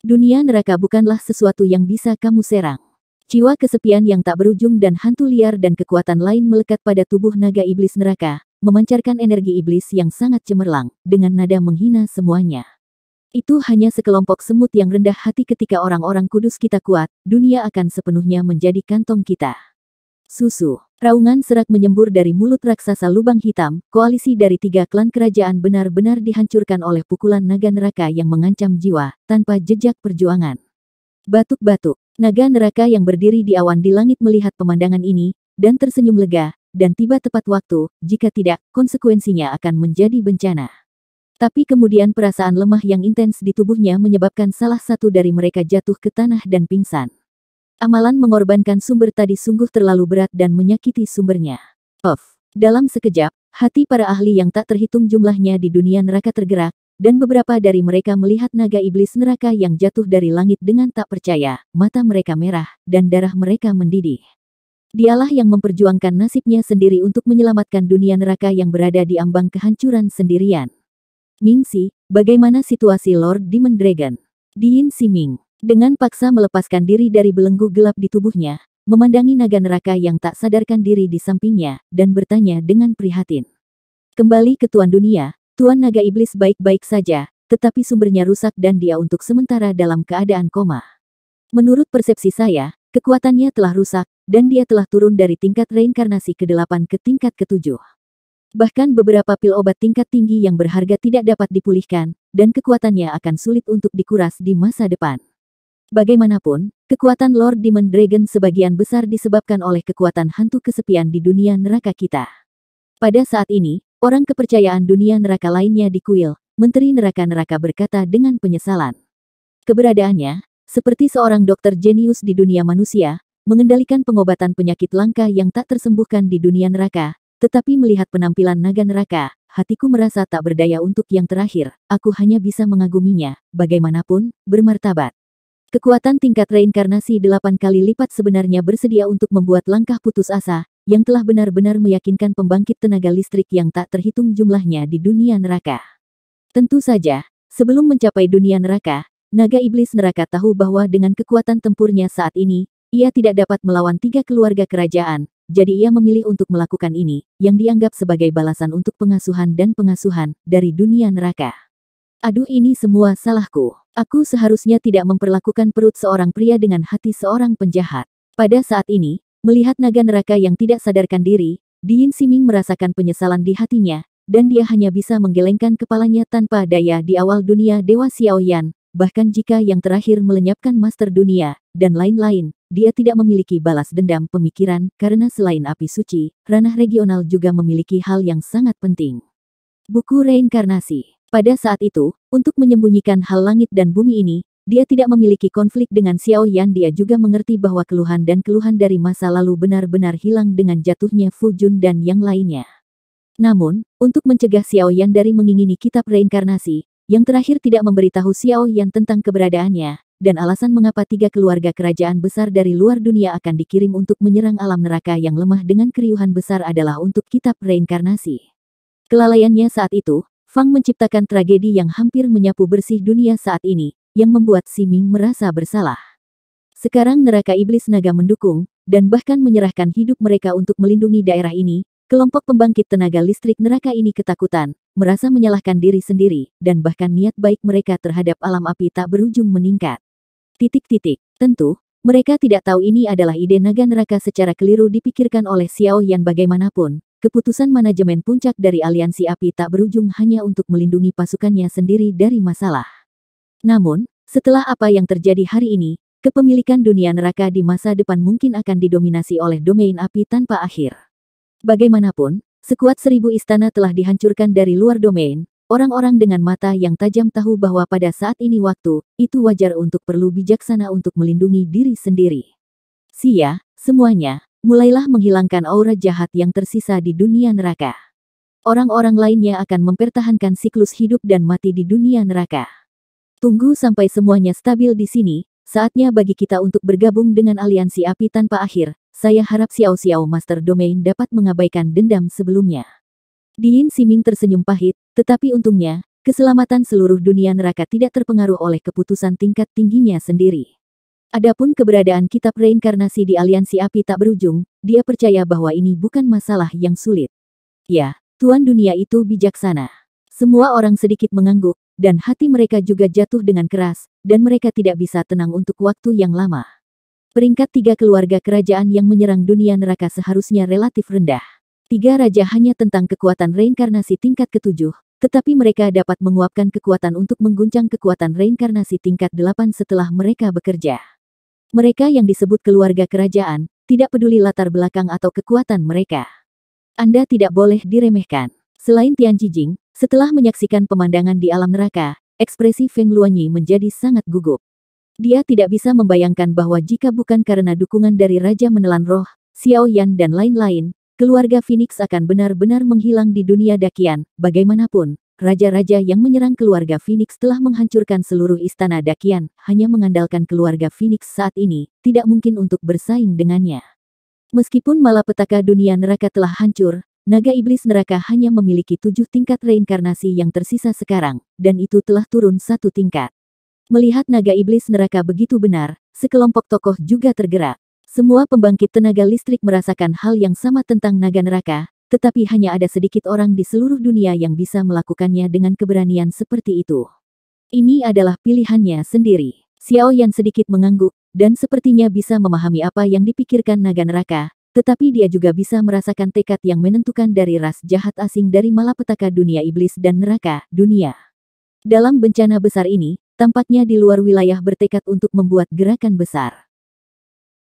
Dunia neraka bukanlah sesuatu yang bisa kamu serang. Jiwa kesepian yang tak berujung dan hantu liar dan kekuatan lain melekat pada tubuh naga iblis neraka, memancarkan energi iblis yang sangat cemerlang, dengan nada menghina semuanya. Itu hanya sekelompok semut yang rendah hati ketika orang-orang kudus kita kuat, dunia akan sepenuhnya menjadi kantong kita. Susu. Raungan serak menyembur dari mulut raksasa lubang hitam, koalisi dari tiga klan kerajaan benar-benar dihancurkan oleh pukulan naga neraka yang mengancam jiwa, tanpa jejak perjuangan. Batuk-batuk, naga neraka yang berdiri di awan di langit melihat pemandangan ini, dan tersenyum lega, dan tiba tepat waktu, jika tidak, konsekuensinya akan menjadi bencana. Tapi kemudian perasaan lemah yang intens di tubuhnya menyebabkan salah satu dari mereka jatuh ke tanah dan pingsan. Amalan mengorbankan sumber tadi sungguh terlalu berat dan menyakiti sumbernya. Of. Dalam sekejap, hati para ahli yang tak terhitung jumlahnya di dunia neraka tergerak, dan beberapa dari mereka melihat naga iblis neraka yang jatuh dari langit dengan tak percaya, mata mereka merah, dan darah mereka mendidih. Dialah yang memperjuangkan nasibnya sendiri untuk menyelamatkan dunia neraka yang berada di ambang kehancuran sendirian. Mingxi, bagaimana situasi Lord Demon Dragon? Diin Ming. Dengan paksa melepaskan diri dari belenggu gelap di tubuhnya, memandangi naga neraka yang tak sadarkan diri di sampingnya, dan bertanya dengan prihatin. Kembali ke Tuan Dunia, Tuan Naga Iblis baik-baik saja, tetapi sumbernya rusak dan dia untuk sementara dalam keadaan koma. Menurut persepsi saya, kekuatannya telah rusak, dan dia telah turun dari tingkat reinkarnasi ke-8 ke tingkat ke-7. Bahkan beberapa pil obat tingkat tinggi yang berharga tidak dapat dipulihkan, dan kekuatannya akan sulit untuk dikuras di masa depan. Bagaimanapun, kekuatan Lord Demon Dragon sebagian besar disebabkan oleh kekuatan hantu kesepian di dunia neraka kita. Pada saat ini, orang kepercayaan dunia neraka lainnya di kuil, Menteri Neraka-Neraka berkata dengan penyesalan. Keberadaannya, seperti seorang dokter jenius di dunia manusia, mengendalikan pengobatan penyakit langka yang tak tersembuhkan di dunia neraka, tetapi melihat penampilan naga neraka, hatiku merasa tak berdaya untuk yang terakhir, aku hanya bisa mengaguminya, bagaimanapun, bermartabat. Kekuatan tingkat reinkarnasi delapan kali lipat sebenarnya bersedia untuk membuat langkah putus asa, yang telah benar-benar meyakinkan pembangkit tenaga listrik yang tak terhitung jumlahnya di dunia neraka. Tentu saja, sebelum mencapai dunia neraka, naga iblis neraka tahu bahwa dengan kekuatan tempurnya saat ini, ia tidak dapat melawan tiga keluarga kerajaan, jadi ia memilih untuk melakukan ini, yang dianggap sebagai balasan untuk pengasuhan dan pengasuhan dari dunia neraka. Aduh ini semua salahku. Aku seharusnya tidak memperlakukan perut seorang pria dengan hati seorang penjahat. Pada saat ini, melihat naga neraka yang tidak sadarkan diri, Diin Siming merasakan penyesalan di hatinya, dan dia hanya bisa menggelengkan kepalanya tanpa daya di awal dunia Dewa Xiaoyan, bahkan jika yang terakhir melenyapkan Master Dunia, dan lain-lain, dia tidak memiliki balas dendam pemikiran karena selain api suci, ranah regional juga memiliki hal yang sangat penting. Buku Reinkarnasi pada saat itu, untuk menyembunyikan hal langit dan bumi ini, dia tidak memiliki konflik dengan Xiao Yan. Dia juga mengerti bahwa keluhan dan keluhan dari masa lalu benar-benar hilang dengan jatuhnya Fu Jun dan yang lainnya. Namun, untuk mencegah Xiao Yan dari mengingini kitab reinkarnasi, yang terakhir tidak memberitahu Xiao Yan tentang keberadaannya, dan alasan mengapa tiga keluarga kerajaan besar dari luar dunia akan dikirim untuk menyerang alam neraka yang lemah dengan keriuhan besar adalah untuk kitab reinkarnasi. Kelalaiannya saat itu, Fang menciptakan tragedi yang hampir menyapu bersih dunia saat ini, yang membuat Si Ming merasa bersalah. Sekarang neraka iblis naga mendukung, dan bahkan menyerahkan hidup mereka untuk melindungi daerah ini, kelompok pembangkit tenaga listrik neraka ini ketakutan, merasa menyalahkan diri sendiri, dan bahkan niat baik mereka terhadap alam api tak berujung meningkat. Titik-titik, tentu, mereka tidak tahu ini adalah ide naga neraka secara keliru dipikirkan oleh Xiao Yan bagaimanapun, Keputusan manajemen puncak dari aliansi api tak berujung hanya untuk melindungi pasukannya sendiri dari masalah. Namun, setelah apa yang terjadi hari ini, kepemilikan dunia neraka di masa depan mungkin akan didominasi oleh domain api tanpa akhir. Bagaimanapun, sekuat seribu istana telah dihancurkan dari luar domain, orang-orang dengan mata yang tajam tahu bahwa pada saat ini waktu, itu wajar untuk perlu bijaksana untuk melindungi diri sendiri. Sia, semuanya, mulailah menghilangkan aura jahat yang tersisa di dunia neraka. Orang-orang lainnya akan mempertahankan siklus hidup dan mati di dunia neraka. Tunggu sampai semuanya stabil di sini, saatnya bagi kita untuk bergabung dengan aliansi api tanpa akhir. Saya harap Xiao Xiao Master Domain dapat mengabaikan dendam sebelumnya. Diin Siming tersenyum pahit, tetapi untungnya, keselamatan seluruh dunia neraka tidak terpengaruh oleh keputusan tingkat tingginya sendiri. Adapun keberadaan kitab reinkarnasi di aliansi api tak berujung, dia percaya bahwa ini bukan masalah yang sulit. Ya, Tuan Dunia itu bijaksana. Semua orang sedikit mengangguk, dan hati mereka juga jatuh dengan keras, dan mereka tidak bisa tenang untuk waktu yang lama. Peringkat tiga keluarga kerajaan yang menyerang dunia neraka seharusnya relatif rendah. Tiga raja hanya tentang kekuatan reinkarnasi tingkat ketujuh, tetapi mereka dapat menguapkan kekuatan untuk mengguncang kekuatan reinkarnasi tingkat delapan setelah mereka bekerja. Mereka yang disebut keluarga kerajaan, tidak peduli latar belakang atau kekuatan mereka. Anda tidak boleh diremehkan. Selain Tian Jijing, setelah menyaksikan pemandangan di alam neraka, ekspresi Feng Luanyi menjadi sangat gugup. Dia tidak bisa membayangkan bahwa jika bukan karena dukungan dari Raja Menelan Roh, Xiao Yan dan lain-lain, keluarga Phoenix akan benar-benar menghilang di dunia dakian, bagaimanapun, raja-raja yang menyerang keluarga Phoenix telah menghancurkan seluruh istana Dakian, hanya mengandalkan keluarga Phoenix saat ini, tidak mungkin untuk bersaing dengannya. Meskipun malapetaka dunia neraka telah hancur, naga iblis neraka hanya memiliki tujuh tingkat reinkarnasi yang tersisa sekarang, dan itu telah turun satu tingkat. Melihat naga iblis neraka begitu benar, sekelompok tokoh juga tergerak. Semua pembangkit tenaga listrik merasakan hal yang sama tentang naga neraka, tetapi hanya ada sedikit orang di seluruh dunia yang bisa melakukannya dengan keberanian seperti itu. Ini adalah pilihannya sendiri. Xiao Yan sedikit mengangguk, dan sepertinya bisa memahami apa yang dipikirkan naga neraka, tetapi dia juga bisa merasakan tekad yang menentukan dari ras jahat asing dari malapetaka dunia iblis dan neraka, dunia. Dalam bencana besar ini, tampaknya di luar wilayah bertekad untuk membuat gerakan besar.